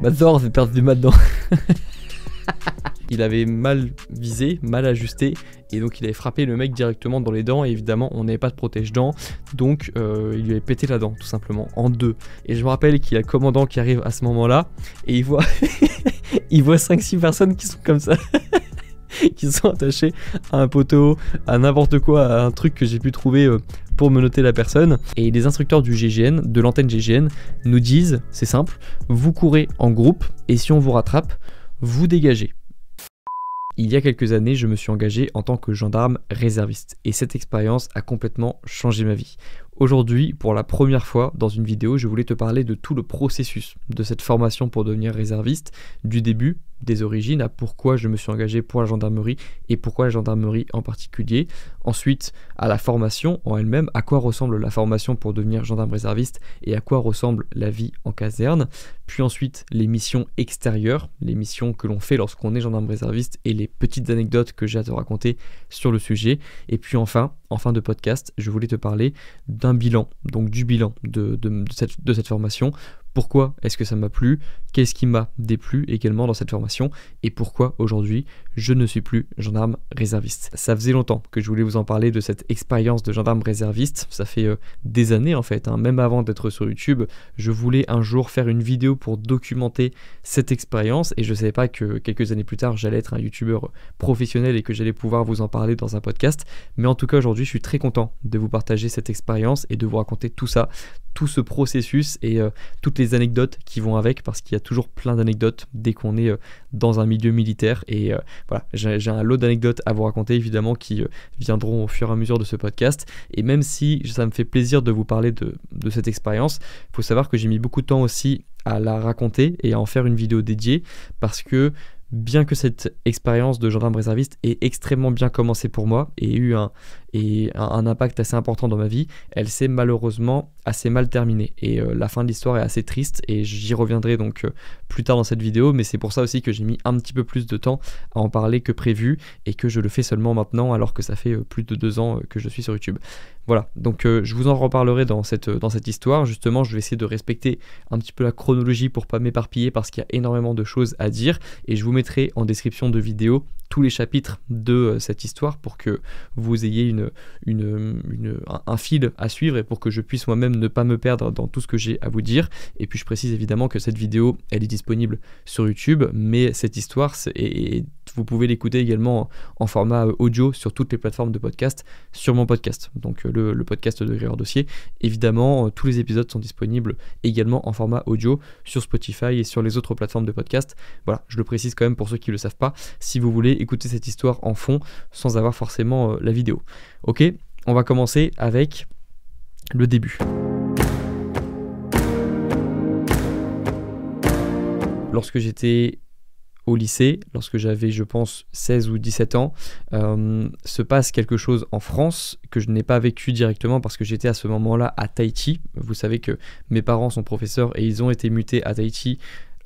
Mazor, j'ai perdu ma dedans il avait mal visé, mal ajusté, et donc il avait frappé le mec directement dans les dents, et évidemment on n'avait pas de protège-dents, donc euh, il lui avait pété la dent tout simplement, en deux. Et je me rappelle qu'il y a le commandant qui arrive à ce moment-là, et il voit, il voit 5-6 personnes qui sont comme ça. qui sont attachés à un poteau, à n'importe quoi, à un truc que j'ai pu trouver euh, pour me noter la personne. Et les instructeurs du GGN, de l'antenne GGN, nous disent, c'est simple, vous courez en groupe et si on vous rattrape, vous dégagez. Il y a quelques années, je me suis engagé en tant que gendarme réserviste et cette expérience a complètement changé ma vie. Aujourd'hui, pour la première fois dans une vidéo, je voulais te parler de tout le processus de cette formation pour devenir réserviste, du début, des origines, à pourquoi je me suis engagé pour la gendarmerie et pourquoi la gendarmerie en particulier. Ensuite, à la formation en elle-même, à quoi ressemble la formation pour devenir gendarme réserviste et à quoi ressemble la vie en caserne. Puis ensuite, les missions extérieures, les missions que l'on fait lorsqu'on est gendarme réserviste et les petites anecdotes que j'ai à te raconter sur le sujet. Et puis enfin, en fin de podcast, je voulais te parler d'un bilan, donc du bilan de, de cette formation pourquoi est-ce que ça m'a plu, qu'est-ce qui m'a déplu également dans cette formation et pourquoi aujourd'hui je ne suis plus gendarme réserviste. Ça faisait longtemps que je voulais vous en parler de cette expérience de gendarme réserviste, ça fait euh, des années en fait, hein. même avant d'être sur YouTube, je voulais un jour faire une vidéo pour documenter cette expérience et je ne savais pas que quelques années plus tard j'allais être un youtubeur professionnel et que j'allais pouvoir vous en parler dans un podcast, mais en tout cas aujourd'hui je suis très content de vous partager cette expérience et de vous raconter tout ça, tout ce processus et euh, toutes les anecdotes qui vont avec, parce qu'il y a toujours plein d'anecdotes dès qu'on est euh, dans un milieu militaire. Et euh, voilà, j'ai un lot d'anecdotes à vous raconter, évidemment, qui euh, viendront au fur et à mesure de ce podcast. Et même si ça me fait plaisir de vous parler de, de cette expérience, il faut savoir que j'ai mis beaucoup de temps aussi à la raconter et à en faire une vidéo dédiée, parce que bien que cette expérience de gendarme réserviste ait extrêmement bien commencé pour moi et eu un, et un, impact assez important dans ma vie, elle s'est malheureusement assez mal terminée. Et euh, la fin de l'histoire est assez triste et j'y reviendrai donc euh, plus tard dans cette vidéo, mais c'est pour ça aussi que j'ai mis un petit peu plus de temps à en parler que prévu et que je le fais seulement maintenant alors que ça fait euh, plus de deux ans que je suis sur YouTube. Voilà, donc je vous en reparlerai dans cette, dans cette histoire. Justement, je vais essayer de respecter un petit peu la chronologie pour pas m'éparpiller parce qu'il y a énormément de choses à dire et je vous mettrai en description de vidéo tous les chapitres de cette histoire pour que vous ayez une un fil à suivre et pour que je puisse moi-même ne pas me perdre dans tout ce que j'ai à vous dire. Et puis je précise évidemment que cette vidéo, elle est disponible sur YouTube, mais cette histoire, et, vous pouvez l'écouter également en format audio sur toutes les plateformes de podcast, sur mon podcast, donc euh, le, podcast de Gréor Dossier. Évidemment, euh, tous les épisodes sont disponibles également en format audio sur Spotify et sur les autres plateformes de podcast. Voilà, je le précise quand même pour ceux qui ne le savent pas, si vous voulez écouter cette histoire en fond sans avoir forcément euh, la vidéo. Ok, on va commencer avec le début. Lorsque j'étais au lycée, lorsque j'avais, je pense, 16 ou 17 ans, euh, se passe quelque chose en France que je n'ai pas vécu directement parce que j'étais à ce moment-là à Tahiti. Vous savez que mes parents sont professeurs et ils ont été mutés à Tahiti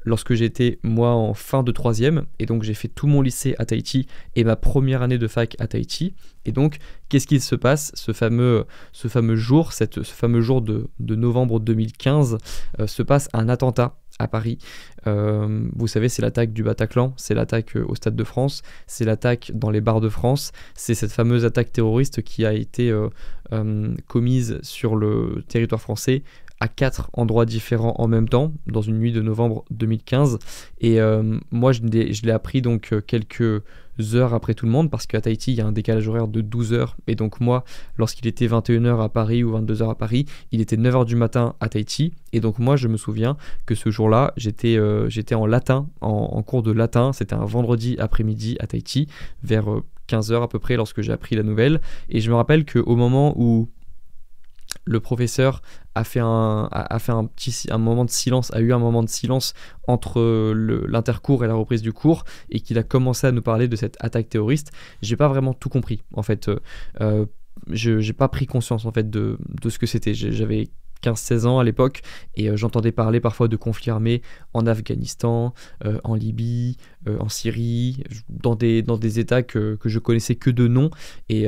lorsque j'étais moi en fin de troisième. Et donc j'ai fait tout mon lycée à Tahiti et ma première année de fac à Tahiti. Et donc qu'est-ce qu'il se passe ce fameux, ce fameux jour, cette, ce fameux jour de, novembre 2015, euh, se passe un attentat à Paris. Euh, vous savez, c'est l'attaque du Bataclan, c'est l'attaque euh, au Stade de France, c'est l'attaque dans les bars de France, c'est cette fameuse attaque terroriste qui a été commise sur le territoire français à quatre endroits différents en même temps, dans une nuit de novembre 2015. Et euh, moi, je l'ai appris donc euh, quelques heures après tout le monde, parce qu'à Tahiti, il y a un décalage horaire de 12 heures. Et donc moi, lorsqu'il était 21h à Paris ou 22h à Paris, il était 9h du matin à Tahiti. Et donc moi, je me souviens que ce jour-là, euh, j'étais en latin, en, en, cours de latin. C'était un vendredi après-midi à Tahiti, vers... 15h à peu près lorsque j'ai appris la nouvelle et je me rappelle qu'au moment où le professeur a fait un, a, fait un petit un moment de silence, a eu un moment de silence entre l'intercours et la reprise du cours, et qu'il a commencé à nous parler de cette attaque terroriste. J'ai pas vraiment tout compris, en fait. Euh, euh je n'ai pas pris conscience en fait de, de ce que c'était. J'avais 15-16 ans à l'époque, et euh, j'entendais parler parfois de conflits armés en Afghanistan, euh, en Libye, euh, en Syrie, dans des, dans des États que, que je connaissais que de nom, et,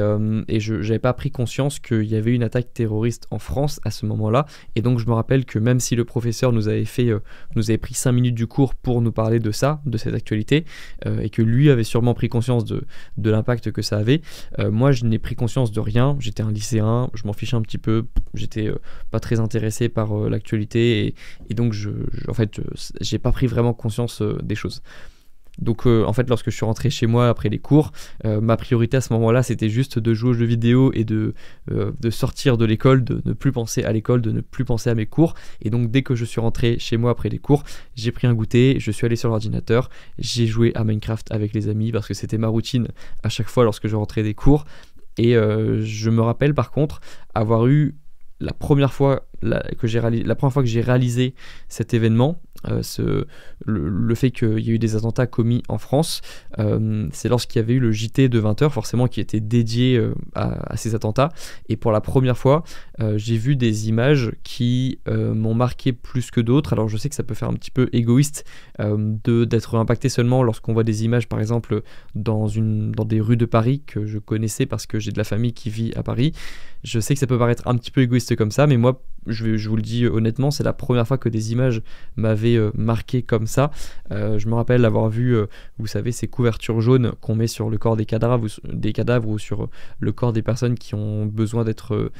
et je n'avais pas pris conscience qu'il y avait une attaque terroriste en France à ce moment-là, et donc je me rappelle que même si le professeur nous avait, fait, nous avait pris 5 minutes du cours pour nous parler de ça, de cette actualité, et que lui avait sûrement pris conscience de, de l'impact que ça avait, moi je n'ai pris conscience de rien, j'étais un lycéen, je m'en fichais un petit peu, j'étais pas très intéressé par euh, l'actualité et, donc je, en fait euh, j'ai pas pris vraiment conscience euh, des choses. Donc en fait lorsque je suis rentré chez moi après les cours, ma priorité à ce moment-là c'était juste de jouer aux jeux vidéo et de, de sortir de l'école, de ne plus penser à l'école, de ne plus penser à mes cours. Et donc dès que je suis rentré chez moi après les cours, j'ai pris un goûter, je suis allé sur l'ordinateur, j'ai joué à Minecraft avec les amis parce que c'était ma routine à chaque fois lorsque je rentrais des cours. Et je me rappelle par contre avoir eu la première fois première fois que j'ai réalisé cet événement, euh, ce, le, fait qu'il y ait eu des attentats commis en France, euh, c'est lorsqu'il y avait eu le JT de 20h, forcément, qui était dédié euh, à, ces attentats. Et pour la première fois, j'ai vu des images qui m'ont marqué plus que d'autres. Alors je sais que ça peut faire un petit peu égoïste d'être impacté seulement lorsqu'on voit des images, par exemple, dans des rues de Paris que je connaissais parce que j'ai de la famille qui vit à Paris. Je sais que ça peut paraître un petit peu égoïste comme ça, mais moi, je, vous le dis honnêtement, c'est la première fois que des images m'avaient euh, marqué comme ça. Euh, je me rappelle avoir vu, euh, vous savez, ces couvertures jaunes qu'on met sur le corps des cadavres, ou, des cadavres ou sur le corps des personnes qui ont besoin d'être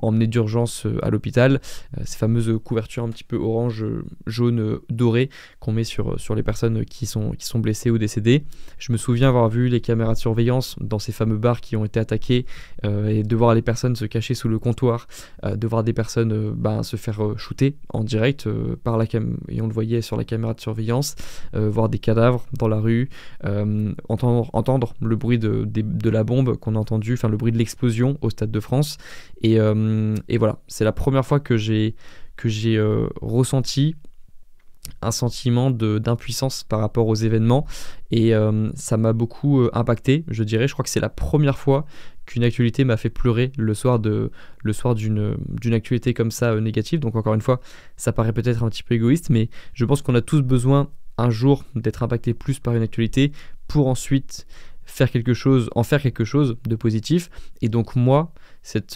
emmenées d'urgence à l'hôpital. ces fameuses couvertures un petit peu orange, jaune, doré qu'on met sur, sur les personnes qui sont, qui sont blessées ou décédées. Je me souviens avoir vu les caméras de surveillance dans ces fameux bars qui ont été attaqués et de voir les personnes se cacher sous le comptoir, de voir des personnes ben, se faire euh, shooter en direct euh, par la cam et on le voyait sur la caméra de surveillance, euh, voir des cadavres dans la rue, entendre, entendre le bruit de, la bombe qu'on a entendu, enfin le bruit de l'explosion au Stade de France. Et, voilà, c'est la première fois que j'ai que j'ai ressenti un sentiment d'impuissance par rapport aux événements et euh, ça m'a beaucoup euh, impacté je dirais je crois que c'est la première fois qu'une actualité m'a fait pleurer le soir de le soir d'une actualité comme ça euh, négative donc encore une fois ça paraît peut-être un petit peu égoïste mais je pense qu'on a tous besoin un jour d'être impacté plus par une actualité pour ensuite faire quelque chose en faire quelque chose de positif et donc moi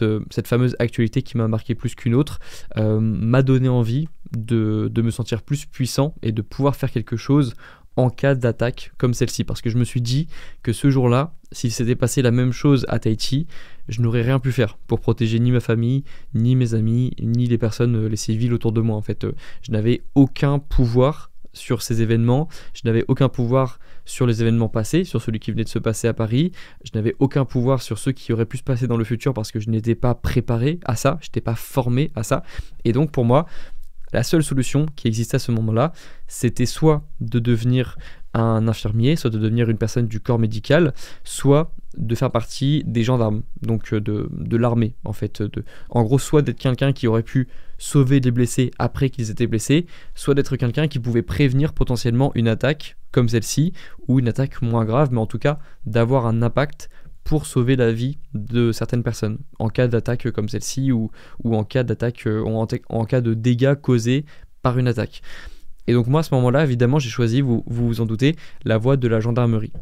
euh, cette, fameuse actualité qui m'a marqué plus qu'une autre euh, m'a donné envie de, de me sentir plus puissant et de pouvoir faire quelque chose en cas d'attaque comme celle-ci. Parce que je me suis dit que ce jour-là, s'il s'était passé la même chose à Tahiti, je n'aurais rien pu faire pour protéger ni ma famille, ni mes amis, ni les personnes, euh, les civils autour de moi. En fait, je n'avais aucun pouvoir sur ces événements. Je n'avais aucun pouvoir sur les événements passés, sur celui qui venait de se passer à Paris. Je n'avais aucun pouvoir sur ceux qui auraient pu se passer dans le futur parce que je n'étais pas préparé à ça, je n'étais pas formé à ça. Et donc pour moi, la seule solution qui existait à ce moment-là, c'était soit de devenir un infirmier, soit de devenir une personne du corps médical, soit de faire partie des gendarmes, donc euh, de, l'armée en fait. De, en gros, soit d'être quelqu'un qui aurait pu sauver des blessés après qu'ils étaient blessés, soit d'être quelqu'un qui pouvait prévenir potentiellement une attaque comme celle-ci, ou une attaque moins grave, mais en tout cas d'avoir un impact pour sauver la vie de certaines personnes en cas d'attaque comme celle-ci ou, ou en cas d'attaque euh, en, en cas de dégâts causés par une attaque. Et donc moi, à ce moment-là, évidemment, j'ai choisi, vous, vous, en doutez, la voie de la gendarmerie.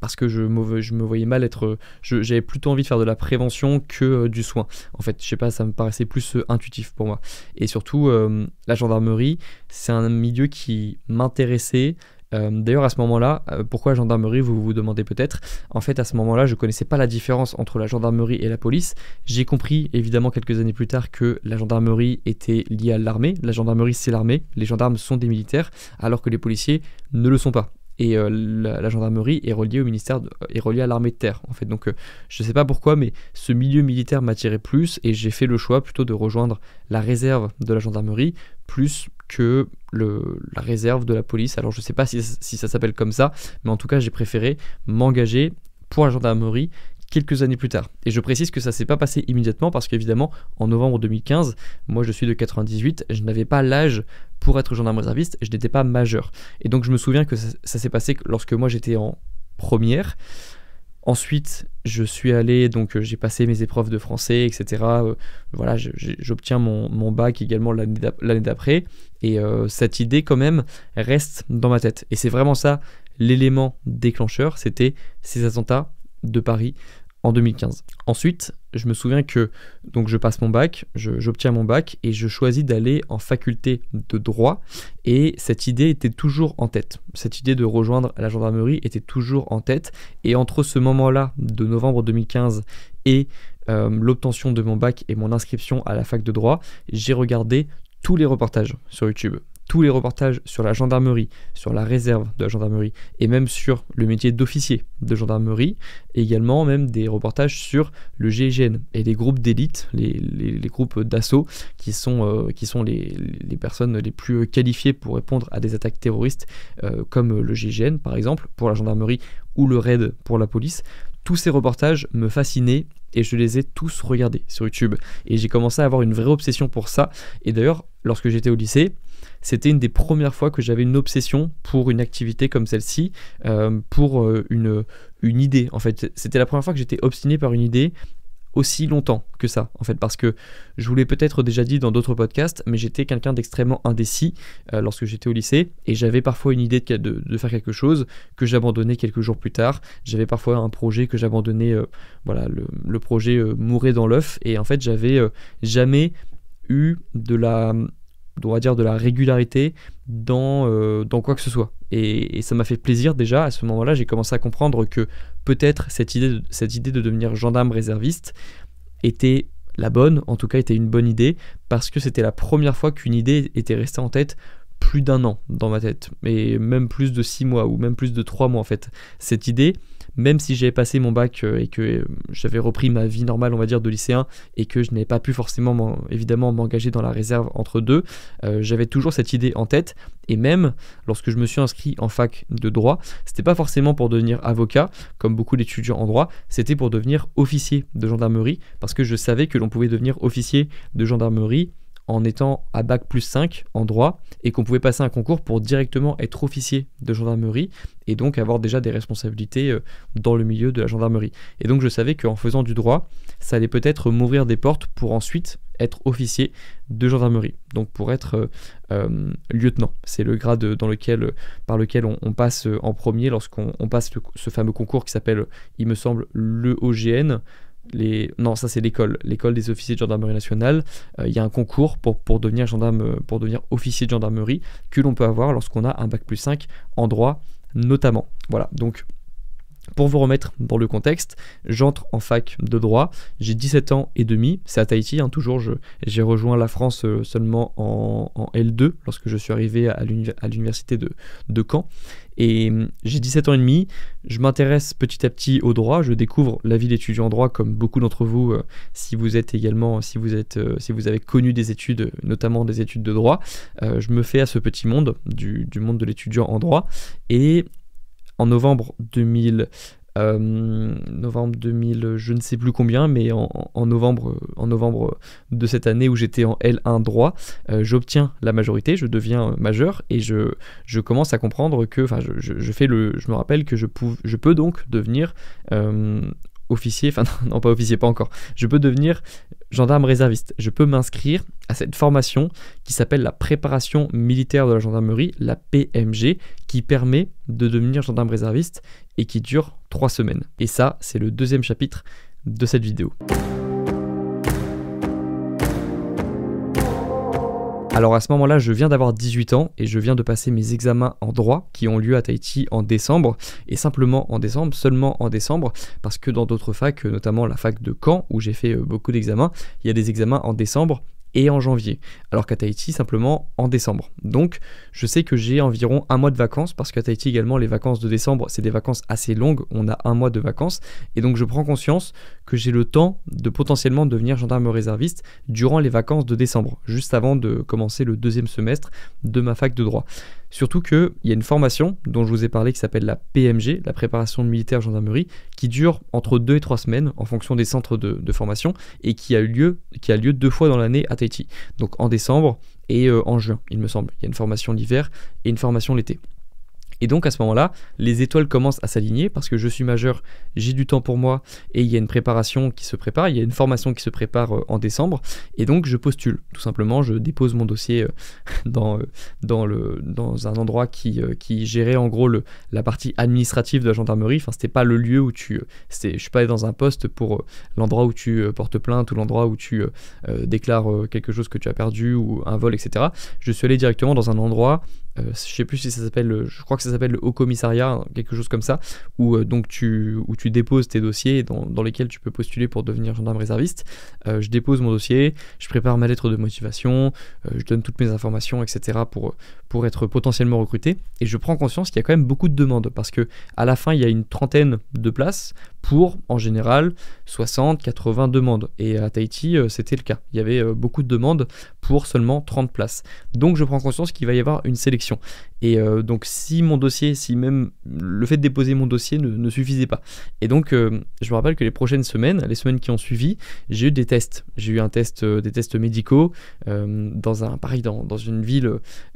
Parce que je me, voyais mal être... J'avais plutôt envie de faire de la prévention que euh, du soin. En fait, je sais pas, ça me paraissait plus euh, intuitif pour moi. Et surtout, euh, la gendarmerie, c'est un milieu qui m'intéressait, euh, d'ailleurs, à ce moment-là, euh, pourquoi gendarmerie, vous vous demandez peut-être. En fait, à ce moment-là, je connaissais pas la différence entre la gendarmerie et la police. J'ai compris, évidemment, quelques années plus tard, que la gendarmerie était liée à l'armée. La gendarmerie, c'est l'armée. Les gendarmes sont des militaires, alors que les policiers ne le sont pas et euh, la, gendarmerie est reliée au ministère est reliée à l'armée de terre en fait donc euh, je sais pas pourquoi mais ce milieu militaire m'attirait plus et j'ai fait le choix plutôt de rejoindre la réserve de la gendarmerie plus que la réserve de la police alors je ne sais pas si, si ça s'appelle comme ça mais en tout cas j'ai préféré m'engager pour la gendarmerie quelques années plus tard. Et je précise que ça s'est pas passé immédiatement parce qu'évidemment, en novembre 2015, moi je suis de 98, je n'avais pas l'âge pour être gendarme réserviste, je n'étais pas majeur. Et donc je me souviens que ça, s'est passé lorsque moi j'étais en première. Ensuite, je suis allé, donc euh, j'ai passé mes épreuves de français, etc. Euh, voilà, j'obtiens mon, bac également l'année d'après. Et euh, cette idée, quand même, reste dans ma tête. Et c'est vraiment ça l'élément déclencheur, c'était ces attentats de Paris en 2015. Ensuite, je me souviens que donc je passe mon bac, j'obtiens mon bac et je choisis d'aller en faculté de droit et cette idée était toujours en tête. Cette idée de rejoindre la gendarmerie était toujours en tête et entre ce moment-là de novembre 2015 et euh, l'obtention de mon bac et mon inscription à la fac de droit, j'ai regardé tous les reportages sur YouTube tous les reportages sur la gendarmerie, sur la réserve de la gendarmerie et même sur le métier d'officier de gendarmerie, également même des reportages sur le GIGN et les groupes d'élite, les, groupes d'assaut qui sont, euh, qui sont les, personnes les plus qualifiées pour répondre à des attaques terroristes euh, comme le GIGN par exemple pour la gendarmerie ou le RAID pour la police. Tous ces reportages me fascinaient et je les ai tous regardés sur YouTube. Et j'ai commencé à avoir une vraie obsession pour ça. Et d'ailleurs, lorsque j'étais au lycée, c'était une des premières fois que j'avais une obsession pour une activité comme celle-ci, euh, pour euh, une, une idée. En fait, c'était la première fois que j'étais obstiné par une idée aussi longtemps que ça, en fait, parce que je vous l'ai peut-être déjà dit dans d'autres podcasts, mais j'étais quelqu'un d'extrêmement indécis euh, lorsque j'étais au lycée, et j'avais parfois une idée de, de, faire quelque chose que j'abandonnais quelques jours plus tard, j'avais parfois un projet que j'abandonnais, voilà, le, projet mourait dans l'œuf, et en fait j'avais jamais eu de la on dire, de la régularité dans, euh, dans quoi que ce soit. Et, ça m'a fait plaisir déjà, à ce moment-là, j'ai commencé à comprendre que peut-être cette idée, cette idée de devenir gendarme réserviste était la bonne, en tout cas était une bonne idée, parce que c'était la première fois qu'une idée était restée en tête plus d'un an dans ma tête, et même plus de six mois, ou même plus de trois mois en fait. Cette idée, même si j'avais passé mon bac euh, et que euh, j'avais repris ma vie normale, on va dire, de lycéen, et que je n'avais pas pu forcément, évidemment, m'engager dans la réserve entre deux, euh, j'avais toujours cette idée en tête. Et même lorsque je me suis inscrit en fac de droit, c'était pas forcément pour devenir avocat, comme beaucoup d'étudiants en droit, c'était pour devenir officier de gendarmerie, parce que je savais que l'on pouvait devenir officier de gendarmerie en étant à bac plus 5 en droit et qu'on pouvait passer un concours pour directement être officier de gendarmerie et donc avoir déjà des responsabilités euh, dans le milieu de la gendarmerie. Et donc je savais qu'en faisant du droit, ça allait peut-être m'ouvrir des portes pour ensuite être officier de gendarmerie, donc pour être euh, euh, lieutenant. C'est le grade dans lequel, par lequel on, passe en premier lorsqu'on passe ce fameux concours qui s'appelle, il me semble, le OGN, les... Non, ça c'est l'école, l'école des officiers de gendarmerie nationale. Euh, il y a un concours pour, pour, devenir gendarme, pour devenir officier de gendarmerie que l'on peut avoir lorsqu'on a un bac plus 5 en droit notamment. Voilà, donc pour vous remettre dans le contexte, j'entre en fac de droit, j'ai 17 ans et demi, c'est à Tahiti, hein, toujours, j'ai rejoint la France euh, seulement en, L2 lorsque je suis arrivé à l'université de, Caen. Et hum, j'ai 17 ans et demi, je m'intéresse petit à petit au droit, je découvre la vie d'étudiant en droit comme beaucoup d'entre vous euh, si vous êtes également si vous êtes euh, si vous avez connu des études notamment des études de droit, je me fais à ce petit monde du, du monde de l'étudiant en droit et en novembre 2000. Euh, novembre 2000, je ne sais plus combien, mais en, novembre, en novembre de cette année où j'étais en L1 droit, euh, j'obtiens la majorité, je deviens majeur et je, je commence à comprendre que, enfin, je, fais le, je me rappelle que je, je peux donc devenir euh, officier, enfin non pas officier, pas encore, je peux devenir gendarme réserviste. Je peux m'inscrire à cette formation qui s'appelle la préparation militaire de la gendarmerie, la PMG, qui permet de devenir gendarme réserviste et qui dure trois semaines. Et ça, c'est le deuxième chapitre de cette vidéo. Alors à ce moment-là, je viens d'avoir 18 ans et je viens de passer mes examens en droit qui ont lieu à Tahiti en décembre, et simplement en décembre, seulement en décembre, parce que dans d'autres facs, notamment la fac de Caen, où j'ai fait euh, beaucoup d'examens, il y a des examens en décembre et en janvier, alors qu'à Tahiti simplement en décembre. Donc je sais que j'ai environ un mois de vacances, parce qu'à Tahiti également les vacances de décembre, c'est des vacances assez longues, on a un mois de vacances, et donc je prends conscience que j'ai le temps de potentiellement devenir gendarme réserviste durant les vacances de décembre, juste avant de commencer le deuxième semestre de ma fac de droit. Surtout qu'il y a une formation dont je vous ai parlé qui s'appelle la PMG, la préparation militaire gendarmerie, qui dure entre deux et trois semaines en fonction des centres de, formation et qui a, lieu, qui a lieu deux fois dans l'année à Tahiti. Donc en décembre et euh, en juin, il me semble. Il y a une formation l'hiver et une formation l'été. Et donc à ce moment-là, les étoiles commencent à s'aligner parce que je suis majeur, j'ai du temps pour moi et il y a une préparation qui se prépare, il y a une formation qui se prépare euh, en décembre. Et donc je postule. Tout simplement, je dépose mon dossier euh, dans, euh, dans, le, dans un endroit qui, qui gérait en gros le, la partie administrative de la gendarmerie. Enfin, c'était pas le lieu où tu. Je suis pas allé dans un poste pour l'endroit où tu portes plainte ou l'endroit où tu déclares quelque chose que tu as perdu ou un vol, etc. Je suis allé directement dans un endroit euh, je ne sais plus si ça s'appelle, je crois que ça s'appelle le haut commissariat, quelque chose comme ça, où euh, donc tu, où tu déposes tes dossiers dans, lesquels tu peux postuler pour devenir gendarme réserviste. Euh, je dépose mon dossier, je prépare ma lettre de motivation, je donne toutes mes informations, etc. pour, pour être potentiellement recruté. Et je prends conscience qu'il y a quand même beaucoup de demandes parce que à la fin il y a une trentaine de places pour en général 60, 80 demandes. Et à Tahiti c'était le cas. Il y avait beaucoup de demandes pour seulement 30 places. Donc je prends conscience qu'il va y avoir une sélection et euh, donc si mon dossier, si même le fait de déposer mon dossier ne, suffisait pas. Et donc euh, je me rappelle que les prochaines semaines, les semaines qui ont suivi, j'ai eu des tests. J'ai eu un test, euh, des tests médicaux dans un pareil dans, dans une ville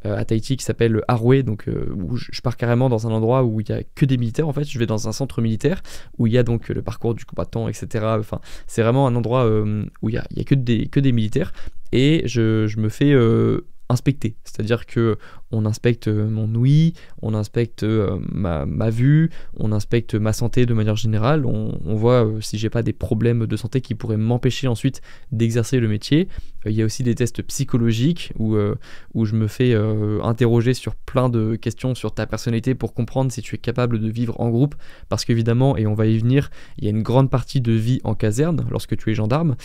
à Tahiti qui s'appelle Haroué, donc où je, pars carrément dans un endroit où il n'y a que des militaires. En fait, je vais dans un centre militaire où il y a donc le parcours du combattant, etc. Enfin, c'est vraiment un endroit où il n'y a, y a que, des, que des militaires et je, je me fais inspecter, C'est-à-dire que on inspecte euh, mon ouïe, on inspecte euh, ma, vue, on inspecte ma santé de manière générale, on, voit euh, si j'ai pas des problèmes de santé qui pourraient m'empêcher ensuite d'exercer le métier. Il y a aussi des tests psychologiques où, où je me fais interroger sur plein de questions sur ta personnalité pour comprendre si tu es capable de vivre en groupe, parce qu'évidemment, et on va y venir, il y a une grande partie de vie en caserne lorsque tu es gendarme,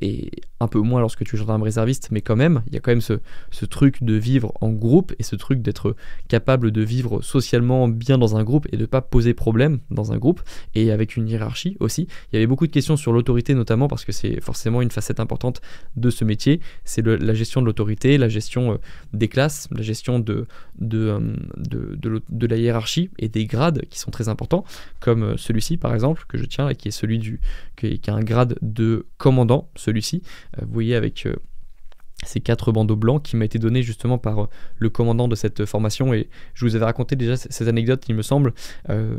et un peu moins lorsque tu es gendarme réserviste, mais quand même, il y a quand même ce truc de vivre en groupe et ce truc d'être capable de vivre socialement bien dans un groupe et de pas poser problème dans un groupe et avec une hiérarchie aussi. Il y avait beaucoup de questions sur l'autorité notamment parce que c'est forcément une facette importante de ce métier, c'est la gestion de l'autorité, la gestion euh, des classes, la gestion de, de, euh, de, de la hiérarchie et des grades qui sont très importants, comme euh, celui-ci par exemple que je tiens et qui est celui du qui a un grade de commandant, celui-ci. Vous voyez avec ces quatre bandeaux blancs qui m'a été donné justement par euh, le commandant de cette formation et je vous avais raconté déjà ces anecdotes il me semble euh,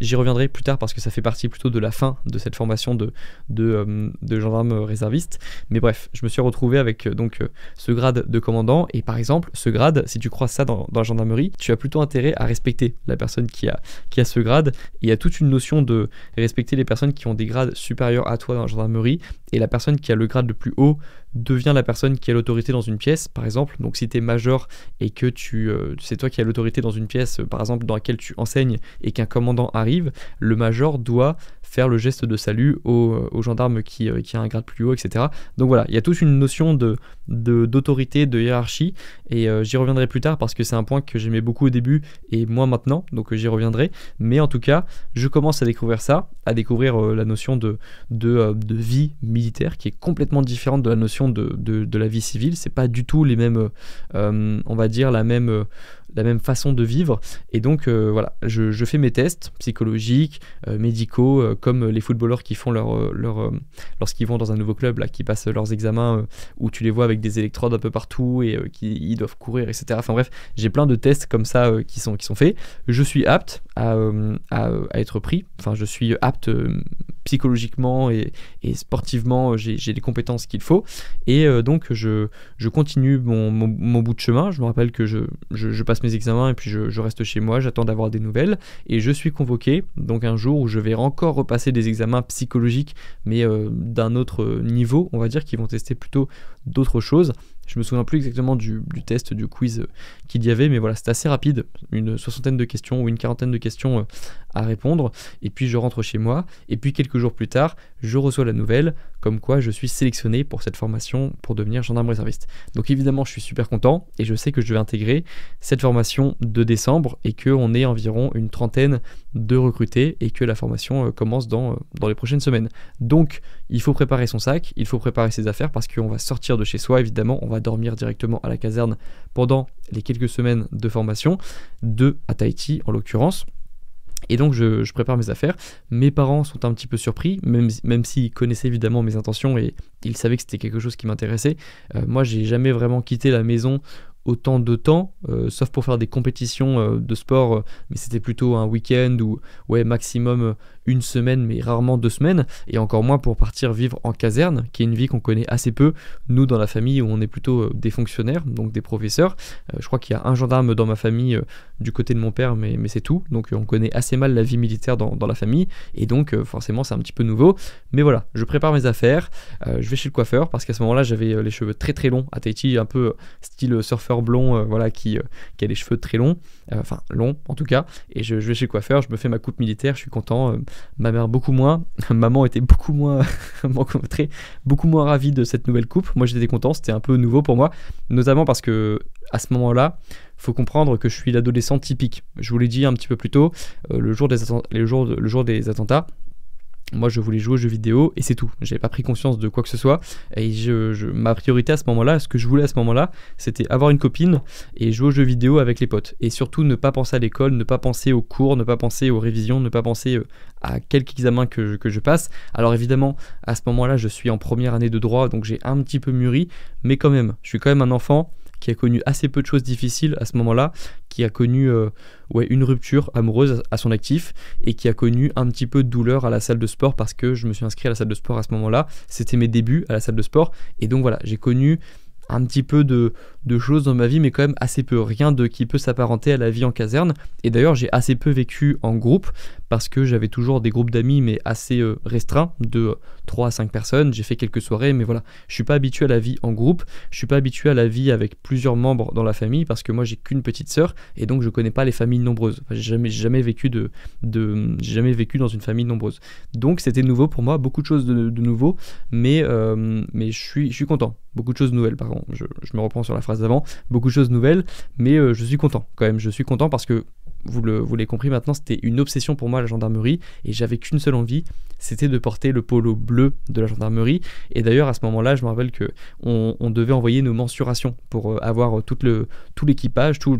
j'y reviendrai plus tard parce que ça fait partie plutôt de la fin de cette formation de, de, euh, gendarme réserviste mais bref je me suis retrouvé avec donc ce grade de commandant et par exemple ce grade si tu crois ça dans, la gendarmerie tu as plutôt intérêt à respecter la personne qui a, qui a ce grade il y a toute une notion de respecter les personnes qui ont des grades supérieurs à toi dans la gendarmerie et la personne qui a le grade le plus haut devient la personne qui a l'autorité dans une pièce, par exemple. Donc si tu es major et que tu, euh, c'est toi qui as l'autorité dans une pièce, euh, par exemple, dans laquelle tu enseignes et qu'un commandant arrive, le major doit faire le geste de salut au, euh, gendarme qui, qui a un grade plus haut, etc. Donc voilà, il y a toute une notion de, d'autorité, de, hiérarchie. Et euh, j'y reviendrai plus tard parce que c'est un point que j'aimais beaucoup au début et moi maintenant, donc euh, j'y reviendrai. Mais en tout cas, je commence à découvrir ça, à découvrir euh, la notion de, de, de, vie militaire qui est complètement différente de la notion de, la vie civile. C'est pas du tout les mêmes, on va dire, la même la même façon de vivre. Et donc euh, voilà, je, fais mes tests psychologiques, euh, médicaux, euh, comme les footballeurs qui font leur, lorsqu'ils vont dans un nouveau club là, qui passent leurs examens où tu les vois avec des électrodes un peu partout et qui ils doivent courir, etc. Enfin bref, j'ai plein de tests comme ça qui sont qui sont faits. Je suis apte à être pris. Enfin, je suis apte psychologiquement et, sportivement, euh, j'ai les compétences qu'il faut. Et euh, donc, je, continue mon, bout de chemin. Je me rappelle que je, passe mes examens et puis je, reste chez moi, j'attends d'avoir des nouvelles. Et je suis convoqué, donc un jour où je vais encore repasser des examens psychologiques, mais euh, d'un autre niveau, on va dire, qui vont tester plutôt d'autres choses. Je me souviens plus exactement du, du test, du quiz qu'il y avait, mais voilà, c'est assez rapide, une soixantaine de questions ou une quarantaine de questions répondre. Et puis je rentre chez moi. Et puis quelques jours plus tard, je reçois la nouvelle comme quoi je suis sélectionné pour cette formation pour devenir gendarme réserviste. Donc évidemment, je suis super content et je sais que je vais intégrer cette formation de décembre et qu'on est environ une trentaine de recrutés et que la formation euh, commence dans, euh, dans les prochaines semaines. Donc il faut préparer son sac, il faut préparer ses affaires parce qu'on va sortir de chez soi, évidemment, on va dormir directement à la caserne pendant les quelques semaines de formation, de à Tahiti en l'occurrence. Et donc je, prépare mes affaires. Mes parents sont un petit peu surpris, même, même s'ils connaissaient évidemment mes intentions et ils savaient que c'était quelque chose qui m'intéressait. Euh, moi, j'ai jamais vraiment quitté la maison autant de temps, euh, sauf pour faire des compétitions euh, de sport, euh, mais c'était plutôt un week-end ou ouais, maximum une semaine, mais rarement deux semaines, et encore moins pour partir vivre en caserne, qui est une vie qu'on connaît assez peu, nous dans la famille où on est plutôt des fonctionnaires, donc des professeurs. je crois qu'il y a un gendarme dans ma famille du côté de mon père, mais, c'est tout, donc on connaît assez mal la vie militaire dans, dans la famille, et donc forcément c'est un petit peu nouveau, mais voilà, je prépare mes affaires, je vais chez le coiffeur, parce qu'à ce moment-là j'avais les cheveux très très longs à Tahiti, un peu style surfeur blond, euh, voilà, qui, euh, qui a les cheveux très longs, euh, enfin longs en tout cas. Et je, vais chez le coiffeur, je me fais ma coupe militaire, je suis content. ma mère beaucoup moins, maman était beaucoup moins, très, beaucoup moins ravie de cette nouvelle coupe. Moi j'étais content, c'était un peu nouveau pour moi, notamment parce que à ce moment-là, faut comprendre que je suis l'adolescent typique. Je vous l'ai dit un petit peu plus tôt, le, jour des le, jour le jour des attentats, moi, je voulais jouer aux jeux vidéo et c'est tout. J'avais pas pris conscience de quoi que ce soit. Et je, ma priorité à ce moment-là, ce que je voulais à ce moment-là, c'était avoir une copine et jouer aux jeux vidéo avec les potes. Et surtout, ne pas penser à l'école, ne pas penser aux cours, ne pas penser aux révisions, ne pas penser euh, à quelques examens que que je passe. Alors évidemment, à ce moment-là, je suis en première année de droit, donc j'ai un petit peu mûri, mais quand même, je suis quand même un enfant qui a connu assez peu de choses difficiles à ce moment-là, qui a connu euh, ouais, une rupture amoureuse à son actif et qui a connu un petit peu de douleur à la salle de sport parce que je me suis inscrit à la salle de sport à ce moment-là. C'était mes débuts à la salle de sport. Et donc voilà, j'ai connu un petit peu de, de, choses dans ma vie, mais quand même assez peu. Rien de qui peut s'apparenter à la vie en caserne. Et d'ailleurs, j'ai assez peu vécu en groupe parce que j'avais toujours des groupes d'amis, mais assez euh, restreints, de 3 euh, à 5 personnes. J'ai fait quelques soirées, mais voilà, je suis pas habitué à la vie en groupe, je suis pas habitué à la vie avec plusieurs membres dans la famille, parce que moi j'ai qu'une petite sœur, et donc je connais pas les familles nombreuses. Enfin, j'ai jamais, jamais, vécu de, de jamais vécu dans une famille nombreuse. Donc c'était nouveau pour moi, beaucoup de choses de, nouveau, mais, euh, mais je, suis, je suis content. Beaucoup de choses nouvelles, pardon, je, je me reprends sur la phrase d'avant, beaucoup de choses nouvelles, mais je suis content quand même, je suis content parce que vous l'avez compris maintenant, c'était une obsession pour moi la gendarmerie et j'avais qu'une seule envie, c'était de porter le polo bleu de la gendarmerie. Et d'ailleurs à ce moment-là, je me rappelle que on, devait envoyer nos mensurations pour euh, avoir euh, tout l'équipage, tout,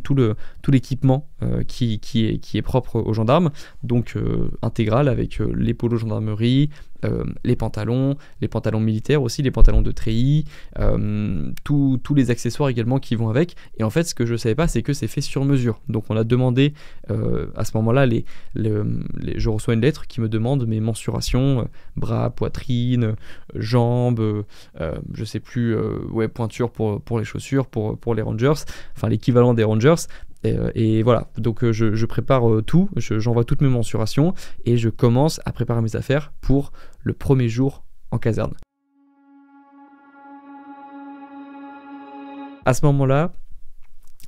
l'équipement euh, qui, est, propre aux gendarmes, donc intégral avec les polos gendarmerie, euh, les pantalons, les pantalons militaires aussi, les pantalons de treillis, euh, tous les accessoires également qui vont avec. Et en fait, ce que je ne savais pas, c'est que c'est fait sur mesure. Donc on a demandé euh, à ce moment-là, je reçois une lettre qui me demande mes mensurations, bras, poitrine, jambes, je ne sais plus, ouais, pointure pour, les chaussures, pour, pour les Rangers, enfin l'équivalent des Rangers. Euh, et, voilà, donc euh, je, prépare euh, tout, j'envoie toutes mes mensurations et je commence à préparer mes affaires pour le premier jour en caserne. À ce moment-là,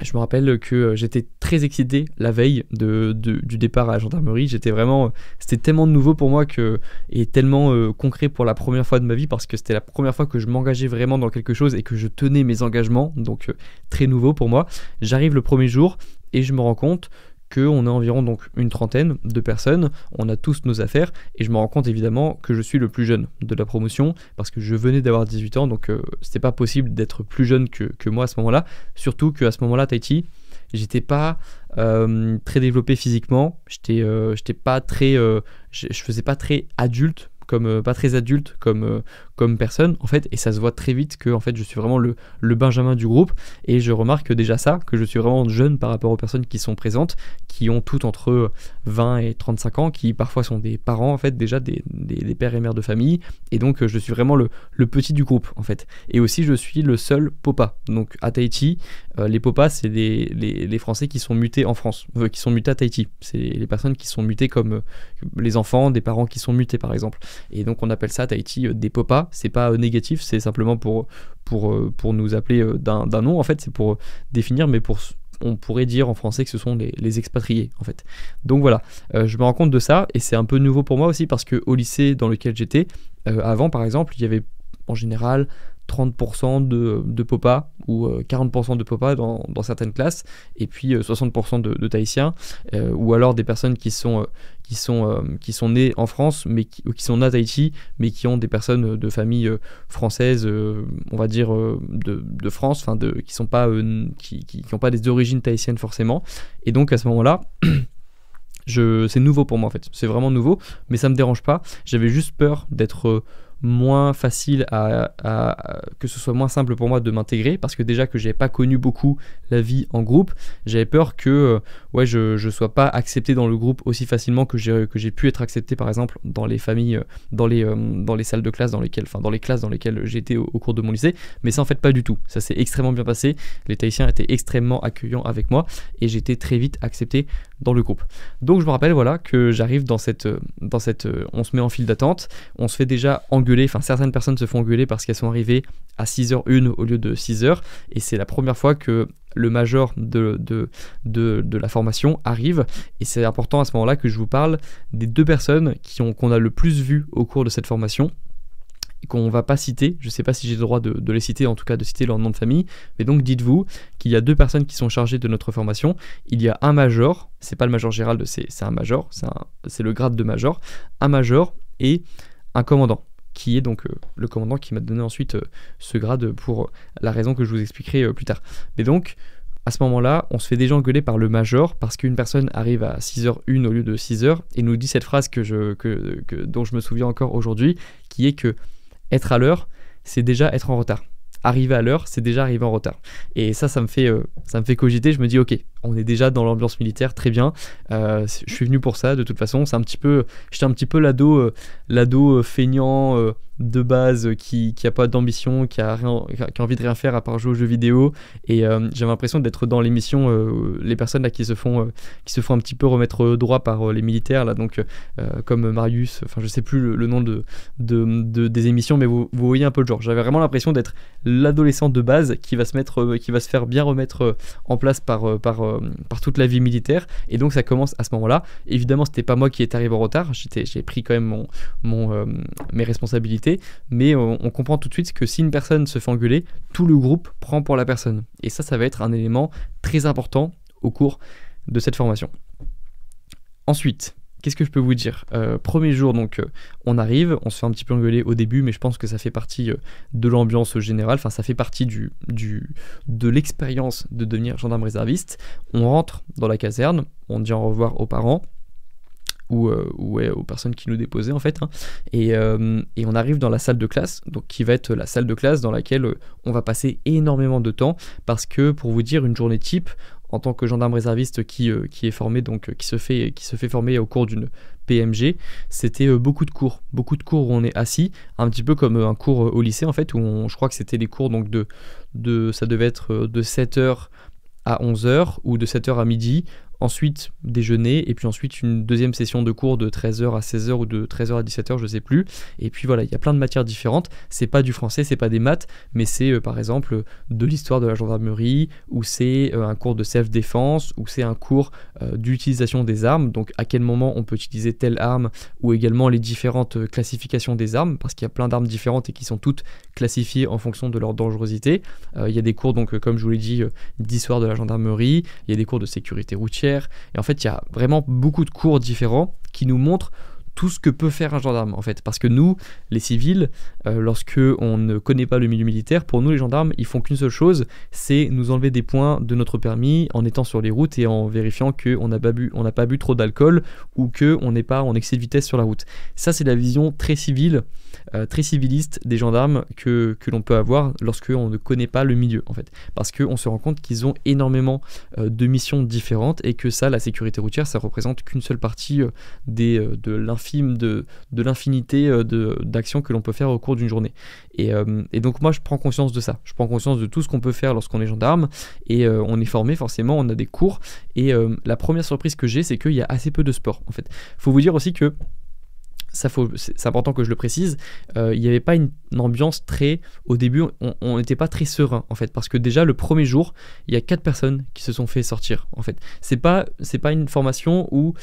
je me rappelle que euh, j'étais très excité la veille de, du départ à la gendarmerie. J'étais vraiment, euh, c'était tellement nouveau pour moi que et tellement euh, concret pour la première fois de ma vie parce que c'était la première fois que je m'engageais vraiment dans quelque chose et que je tenais mes engagements. Donc très nouveau pour moi. J'arrive le premier jour et je me rends compte qu'on est environ donc une trentaine de personnes, on a tous nos affaires, et je me rends compte évidemment que je suis le plus jeune de la promotion, parce que je venais d'avoir 18 ans, donc euh, c'était pas possible d'être plus jeune que, moi à ce moment-là, surtout qu'à ce moment-là, Tahiti, j'étais pas euh, très développé physiquement, j'étais euh, j'étais pas très... je faisais pas très adulte comme pas très adulte comme comme personne, en fait, et ça se voit très vite que en fait, je suis vraiment le, le Benjamin du groupe, et je remarque déjà ça, que je suis vraiment jeune par rapport aux personnes qui sont présentes, qui ont toutes entre 20 et 35 ans, qui parfois sont des parents, en fait, déjà des, des, pères et mères de famille, et donc euh, je suis vraiment le, le, petit du groupe, en fait. Et aussi, je suis le seul popa. Donc à Tahiti, euh, les popas, c'est les, les, Français qui sont mutés en France, euh, qui sont mutés à Tahiti. C'est les personnes qui sont mutées comme les enfants, des parents qui sont mutés, par exemple. Et donc on appelle ça à Tahiti des popas c'est pas euh, négatif, c'est simplement pour, pour, euh, pour nous appeler euh, d'un nom, en fait, c'est pour définir, mais pour on pourrait dire en français que ce sont les, les expatriés en fait. Donc voilà, je me rends compte de ça et c'est un peu nouveau pour moi aussi parce que au lycée dans lequel j'étais, avant par exemple, il y avait en général 30% de, de, Popa ou 40% euh, de Popa dans, dans, certaines classes et puis 60% euh, de, de euh, ou alors des personnes qui sont, qui sont, qui sont nées en France mais qui, ou qui sont nées à Tahiti mais qui ont des personnes de famille française on va dire de, France enfin de, qui n'ont pas qui, qui, pas des origines tahitiennes forcément et donc à ce moment là c'est nouveau pour moi en fait c'est vraiment nouveau mais ça ne me dérange pas j'avais juste peur d'être moins facile à, que ce soit moins simple pour moi de m'intégrer parce que déjà que j'avais pas connu beaucoup la vie en groupe j'avais peur que euh, ouais je ne sois pas accepté dans le groupe aussi facilement que j'ai que j'ai pu être accepté par exemple dans les familles euh, dans les euh, dans les salles de classe dans lesquelles enfin dans les classes dans lesquelles j'étais au, cours de mon lycée mais ça en fait pas du tout ça s'est extrêmement bien passé les Tahitiens étaient extrêmement accueillants avec moi et j'étais très vite accepté dans le groupe donc je me rappelle voilà que j'arrive dans cette dans cette on se met en file d'attente on se fait déjà engueuler enfin certaines personnes se font engueuler parce qu'elles sont arrivées à 6h01 au lieu de 6h, et c'est la première fois que le major de, de, la formation arrive, et c'est important à ce moment-là que je vous parle des deux personnes qu'on a le plus vu au cours de cette formation, qu'on va pas citer, je sais pas si j'ai le droit de, les citer, en tout cas de citer leur nom de famille, mais donc dites-vous qu'il y a deux personnes qui sont chargées de notre formation, il y a un major, c'est pas le major général, c'est un major, c'est le grade de major, un major et un commandant qui est donc euh, le commandant qui m'a donné ensuite euh, ce grade pour la raison que je vous expliquerai euh, plus tard. Mais donc, à ce moment-là, on se fait déjà engueuler par le major parce qu'une personne arrive à 6h01 au lieu de 6h et nous dit cette phrase que je, dont je me souviens encore aujourd'hui, qui est que être à l'heure, c'est déjà être en retard. Arriver à l'heure, c'est déjà arriver en retard. Et ça, ça me fait, ça me fait cogiter. Je me dis, ok, on est déjà dans l'ambiance militaire, très bien. Euh, je suis venu pour ça, de toute façon. C'est un petit peu, j'étais un petit peu l'ado, euh, l'ado euh, feignant de base qui, n'a a pas d'ambition, qui a rien, qui a envie de rien faire à part jouer aux jeux vidéo. Et j'avais l'impression d'être dans l'émission, les personnes là qui se font, qui se font un petit peu remettre droit par les militaires là, donc comme Marius. Enfin, je sais plus le, nom de, de, des émissions, mais vous, vous, voyez un peu le genre. J'avais vraiment l'impression d'être l'adolescent de base qui va se mettre, qui va se faire bien remettre en place par par euh, par toute la vie militaire. Et donc ça commence à ce moment-là. Évidemment, c'était pas moi qui est arrivé en retard. J'ai pris quand même mon, euh, mes responsabilités. Mais on, on, comprend tout de suite que si une personne se fait engueuler, tout le groupe prend pour la personne. Et ça, ça va être un élément très important au cours de cette formation. Ensuite, Qu'est-ce que je peux vous dire euh, Premier jour, donc euh, on arrive, on se fait un petit peu engueuler au début, mais je pense que ça fait partie euh, de l'ambiance générale, enfin ça fait partie du, du de l'expérience de devenir gendarme réserviste. On rentre dans la caserne, on dit au revoir aux parents. Ou, aux personnes qui nous déposaient en fait. Hein. et, on arrive dans la salle de classe, donc qui va être la salle de classe dans laquelle on va passer énormément de temps, parce que pour vous dire une journée type, en tant que gendarme réserviste qui, euh, qui est formé, donc euh, qui se fait, qui se fait former au cours d'une PMG, c'était euh, beaucoup de cours. Beaucoup de cours où on est assis, un petit peu comme un cours au lycée en fait, où je crois que c'était des cours donc de, de ça devait être de 7h à 11h ou de 7h à midi ensuite déjeuner, et puis ensuite une deuxième session de cours de 13h à 16h ou de 13h à 17h, je sais plus. Et puis voilà, il y a plein de matières différentes. C'est pas du français, c'est pas des maths, mais c'est euh, par exemple de l'histoire de la gendarmerie, ou c'est euh, un cours de self-défense, ou c'est un cours euh, d'utilisation des armes, donc à quel moment on peut utiliser telle arme, ou également les différentes classifications des armes, parce qu'il y a plein d'armes différentes et qui sont toutes classifiées en fonction de leur dangerosité. il y a des cours, donc comme je vous l'ai dit, d'histoire de la gendarmerie, il y a des cours de sécurité routière, et en fait, il y a vraiment beaucoup de cours différents qui nous montrent tout ce que peut faire un gendarme en fait. Parce que nous, les civils, euh, lorsque on ne connaît pas le milieu militaire, pour nous les gendarmes, ils font qu'une seule chose, c'est nous enlever des points de notre permis en étant sur les routes et en vérifiant qu'on n'a pas bu, on n'a pas bu trop d'alcool ou que on n'est pas en excès de vitesse sur la route. Ça, c'est la vision très civile, euh, très civiliste des gendarmes que, que l'on peut avoir lorsque on ne connaît pas le milieu en fait. Parce qu'on se rend compte qu'ils ont énormément euh, de missions différentes et que ça, la sécurité routière, ça représente qu'une seule partie des, de l'influence film de, de l'infinité euh, d'actions que l'on peut faire au cours d'une journée. Et, euh, et, donc moi, je prends conscience de ça. Je prends conscience de tout ce qu'on peut faire lorsqu'on est gendarme. Et euh, on est formé, forcément, on a des cours. Et la première surprise que j'ai, c'est qu'il y a assez peu de sport, en fait. Faut vous dire aussi que ça c'est important que je le précise, il n'y avait pas une, ambiance très... Au début, on n'était pas très serein, en fait, parce que déjà, le premier jour, il y a quatre personnes qui se sont fait sortir, en fait. C'est pas, pas une formation où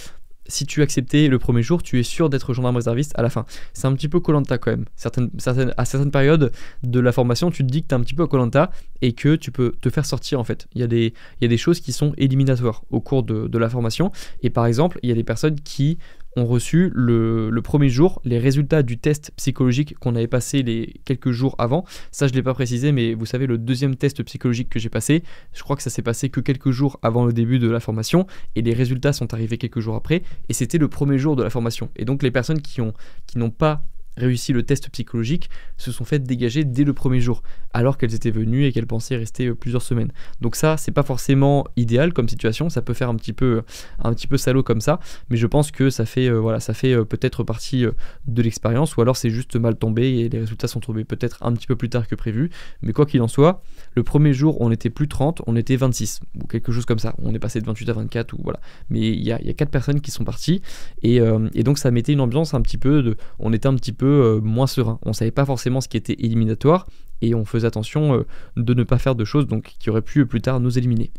si tu acceptais le premier jour, tu es sûr d'être gendarme réserviste à la fin. C'est un petit peu Colanta quand même. Certaines, certaines, à certaines périodes de la formation, tu te dis que tu es un petit peu Colanta et que tu peux te faire sortir en fait. Il y, a des, y a des choses qui sont éliminatoires au cours de la formation. Et par exemple, il y a des personnes qui ont reçu le, premier jour les résultats du test psychologique qu'on avait passé les quelques jours avant. Ça, je ne l'ai pas précisé, mais vous savez, le deuxième test psychologique que j'ai passé, je crois que ça s'est passé que quelques jours avant le début de la formation, et les résultats sont arrivés quelques jours après, et c'était le premier jour de la formation. Et donc les personnes qui ont qui n'ont pas réussi le test psychologique se sont fait dégager dès le premier jour, alors qu'elles étaient venues et qu'elles pensaient rester euh, plusieurs semaines. Donc ça, c'est pas forcément idéal comme situation, ça peut faire un petit peu, euh, un petit peu salaud comme ça, mais je pense que ça fait, euh, voilà, ça fait peut-être partie de l'expérience, ou alors c'est juste mal tombé et les résultats sont tombés peut-être un petit peu plus tard que prévu. Mais quoi qu'il en soit, le premier jour, on n'était plus 30, on était 26, ou quelque chose comme ça. On est passé de 28 à 24, ou voilà. Mais il y a, y 4 personnes qui sont parties, et, et donc ça mettait une ambiance un petit peu de. On était un petit peu euh, moins serein. On savait pas forcément ce qui était éliminatoire et on faisait attention euh, de ne pas faire de choses donc, qui auraient pu plus tard nous éliminer.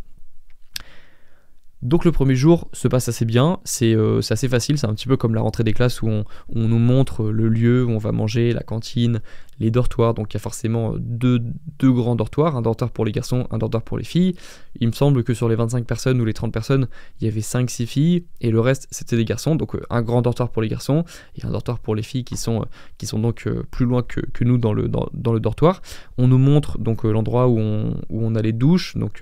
Donc le premier jour se passe assez bien, euh, c'est assez facile, c'est un petit peu comme la rentrée des classes où on, nous montre le lieu où on va manger, la cantine, les dortoirs, donc il y a forcément deux, grands dortoirs, un dortoir pour les garçons, un dortoir pour les filles. Il me semble que sur les 25 personnes ou les 30 personnes, il y avait 5-6 filles et le reste c'était des garçons, donc euh, un grand dortoir pour les garçons et un dortoir pour les filles qui sont, euh, qui sont donc plus loin que, nous dans le, dans, le dortoir. On nous montre donc l'endroit où on, où a les douches, donc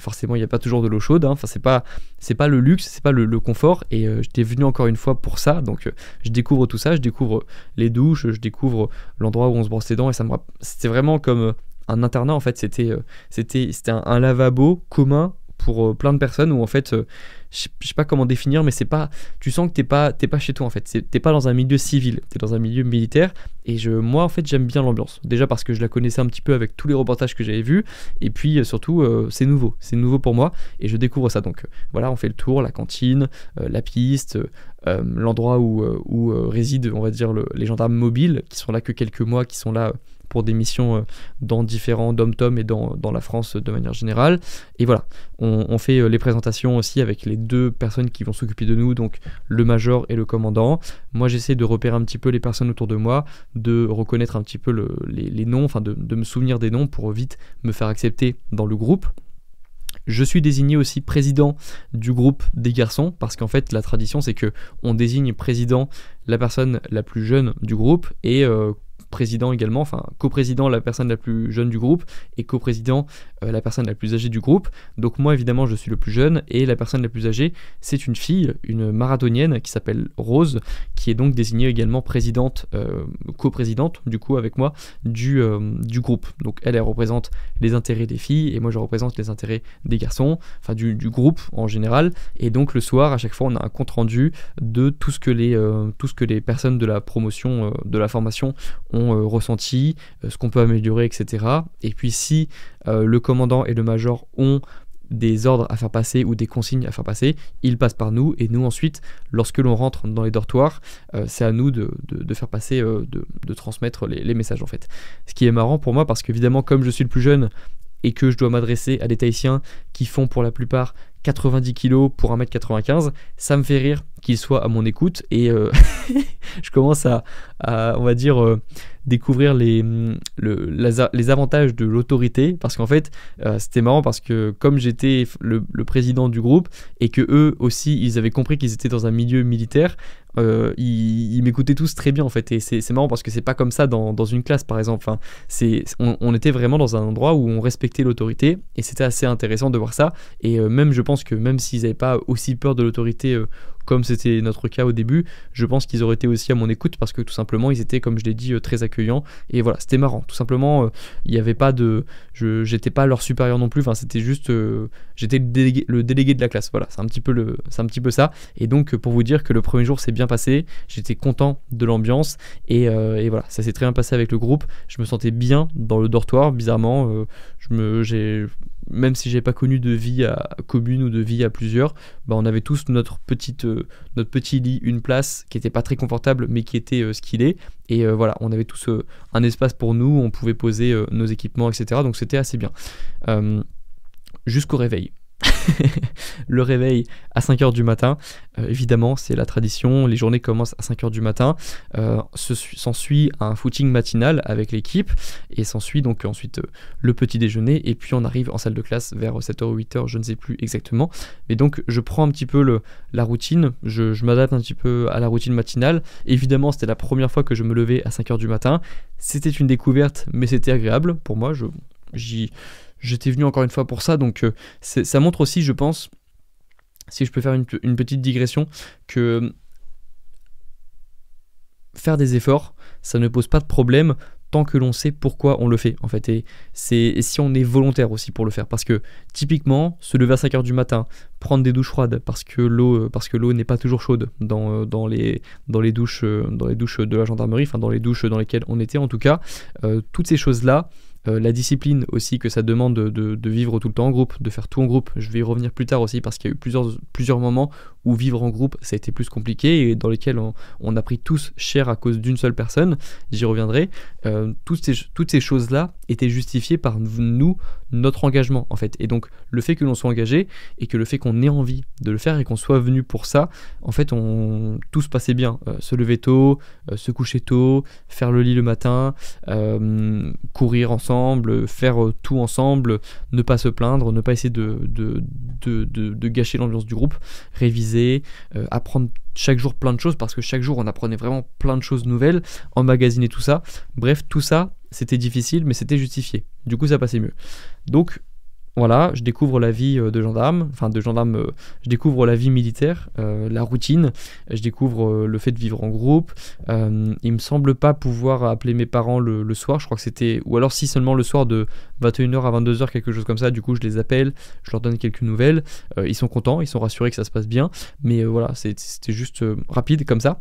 forcément il n'y a pas toujours de l'eau chaude, hein. enfin c'est pas c'est pas le luxe, c'est pas le, confort. Et euh, j'étais venu encore une fois pour ça. Donc, euh, je découvre tout ça, je découvre euh, les douches, je découvre l'endroit où on se brosse les dents. Et ça me, c'était vraiment comme un internat en fait. C'était, c'était, c'était un lavabo commun pour euh, plein de personnes où en fait, euh, je sais pas comment définir, mais c'est pas, tu sens que t'es pas, t'es pas chez toi en fait, t'es pas dans un milieu civil, es dans un milieu militaire. Et je, moi en fait, j'aime bien l'ambiance. Déjà parce que je la connaissais un petit peu avec tous les reportages que j'avais vu et puis euh, surtout, c'est nouveau, c'est nouveau pour moi, et je découvre ça. Donc voilà, on fait le tour, la cantine, la piste, l'endroit où, où résident, on va dire, les gendarmes mobiles qui sont là que quelques mois, qui sont là pour des missions euh, dans différents dom-tom et dans, la France euh, de manière générale. Et voilà, on, fait euh, les présentations aussi avec les deux personnes qui vont s'occuper de nous, donc le major et le commandant. Moi, j'essaie de repérer un petit peu les personnes autour de moi, de reconnaître un petit peu les, noms, enfin de, me souvenir des noms pour vite me faire accepter dans le groupe. Je suis désigné aussi président du groupe des garçons parce qu'en fait la tradition c'est que on désigne président la personne la plus jeune du groupe et président également, enfin coprésident la personne la plus jeune du groupe et coprésident euh, la personne la plus âgée du groupe. Donc moi évidemment je suis le plus jeune et la personne la plus âgée c'est une fille, une marathonienne qui s'appelle Rose, qui est donc désignée également présidente, co euh, coprésidente du coup avec moi du, euh, du groupe. Donc elle, elle représente les intérêts des filles et moi je représente les intérêts des garçons, enfin du, du groupe en général. Et donc le soir à chaque fois on a un compte rendu de tout ce que les, tout ce que les personnes de la promotion, de la formation ont euh, ressenti, euh, ce qu'on peut améliorer, etc. Et puis si euh, le commandant et le major ont des ordres à faire passer ou des consignes à faire passer, ils passent par nous et nous ensuite, lorsque l'on rentre dans les dortoirs, c'est à nous de, faire passer, de, transmettre les, messages en fait. Ce qui est marrant pour moi parce qu'évidemment comme je suis le plus jeune et que je dois m'adresser à des Tahitiens qui font pour la plupart 90 kg pour 1m95, ça me fait rire qu'il soit à mon écoute et euh, je commence à, on va dire, euh, découvrir les, les avantages de l'autorité parce qu'en fait, euh, c'était marrant parce que comme j'étais le, président du groupe et que eux aussi, ils avaient compris qu'ils étaient dans un milieu militaire, ils, ils m'écoutaient tous très bien en fait et c'est marrant parce que c'est pas comme ça dans, une classe par exemple. Enfin, on, on était vraiment dans un endroit où on respectait l'autorité et c'était assez intéressant de voir ça et même je pense que même s'ils n'avaient pas aussi peur de l'autorité euh, comme c'était notre cas au début, je pense qu'ils auraient été aussi à mon écoute parce que tout simplement ils étaient, comme je l'ai dit, euh, très accueillants. Et voilà, c'était marrant. Tout simplement, euh, il n'y avait pas de. Je n'étais pas leur supérieur non plus. Enfin, c'était juste. J'étais le délégué, de la classe. Voilà, c'est un, petit peu le, un petit peu ça. Et donc, pour vous dire que le premier jour s'est bien passé, j'étais content de l'ambiance. Et, et, voilà, ça s'est très bien passé avec le groupe. Je me sentais bien dans le dortoir, bizarrement. je me. J'ai même si j'ai pas connu de vie à commune ou de vie à plusieurs, bah on avait tous notre petite euh, notre petit lit, une place qui était pas très confortable mais qui était euh, ce qu'il est. Et euh, voilà, on avait tous un espace pour nous, on pouvait poser nos équipements, etc. Donc c'était assez bien. Jusqu'au réveil. le réveil à 5h du matin. Euh, évidemment, c'est la tradition, les journées commencent à 5h du matin. Euh, s'ensuit un footing matinal avec l'équipe et s'ensuit donc ensuite euh, le petit déjeuner et puis on arrive en salle de classe vers 7h ou 8h, je ne sais plus exactement. Mais donc je prends un petit peu la routine, je, m'adapte un petit peu à la routine matinale. Évidemment, c'était la première fois que je me levais à 5h du matin. C'était une découverte, mais c'était agréable pour moi. Je, j'y, j'étais venu encore une fois pour ça. Donc euh, ça montre aussi, je pense, si je peux faire une, petite digression, que faire des efforts, ça ne pose pas de problème tant que l'on sait pourquoi on le fait en fait et si on est volontaire aussi pour le faire parce que typiquement se lever à 5 heures du matin prendre des douches froides parce que l'eau euh, parce que l'eau n'est pas toujours chaude dans, euh, les dans les douches dans les douches de la gendarmerie enfin dans les douches dans lesquelles on était en tout cas toutes ces choses là euh, la discipline aussi que ça demande de, de, de, vivre tout le temps en groupe, de faire tout en groupe. Je vais y revenir plus tard aussi parce qu'il y a eu plusieurs, plusieurs moments où vivre en groupe, ça a été plus compliqué et dans lesquels on, a pris tous cher à cause d'une seule personne, j'y reviendrai, euh, toutes ces, toutes ces choses-là étaient justifiées par nous, notre engagement en fait. Et donc le fait que l'on soit engagé et que le fait qu'on ait envie de le faire et qu'on soit venu pour ça, en fait, on, tout se passait bien. Euh, se lever tôt, euh, se coucher tôt, faire le lit le matin, courir ensemble, faire tout ensemble, ne pas se plaindre, ne pas essayer de, de gâcher l'ambiance du groupe, réviser euh, apprendre chaque jour plein de choses parce que chaque jour on apprenait vraiment plein de choses nouvelles, emmagasiner tout ça. Bref, tout ça, c'était difficile mais c'était justifié. Du coup, ça passait mieux. Donc, voilà, je découvre la vie euh, de gendarme, enfin de gendarme, euh, je découvre la vie militaire, euh, la routine, je découvre le fait de vivre en groupe. il me semble pas pouvoir appeler mes parents le, soir, je crois que c'était, ou alors si seulement le soir de 21h à 22h, quelque chose comme ça, du coup je les appelle, je leur donne quelques nouvelles, ils sont contents, ils sont rassurés que ça se passe bien, mais voilà, c'était juste rapide comme ça.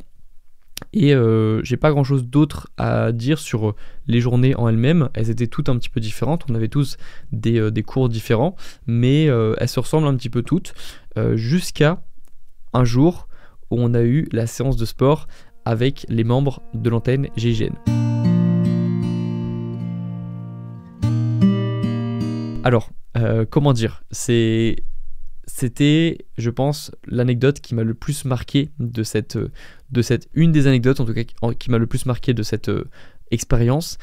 Et euh, j'ai pas grand chose d'autre à dire sur euh, les journées en elles-mêmes. Elles étaient toutes un petit peu différentes. On avait tous des, euh, cours différents, mais elles se ressemblent un petit peu toutes. Jusqu'à un jour où on a eu la séance de sport avec les membres de l'antenne GIGN. Alors, comment dire C'est c'était, je pense, l'anecdote qui m'a le plus marqué de cette, euh, de cette, une des anecdotes en tout cas qui m'a le plus marqué de cette euh, expérience.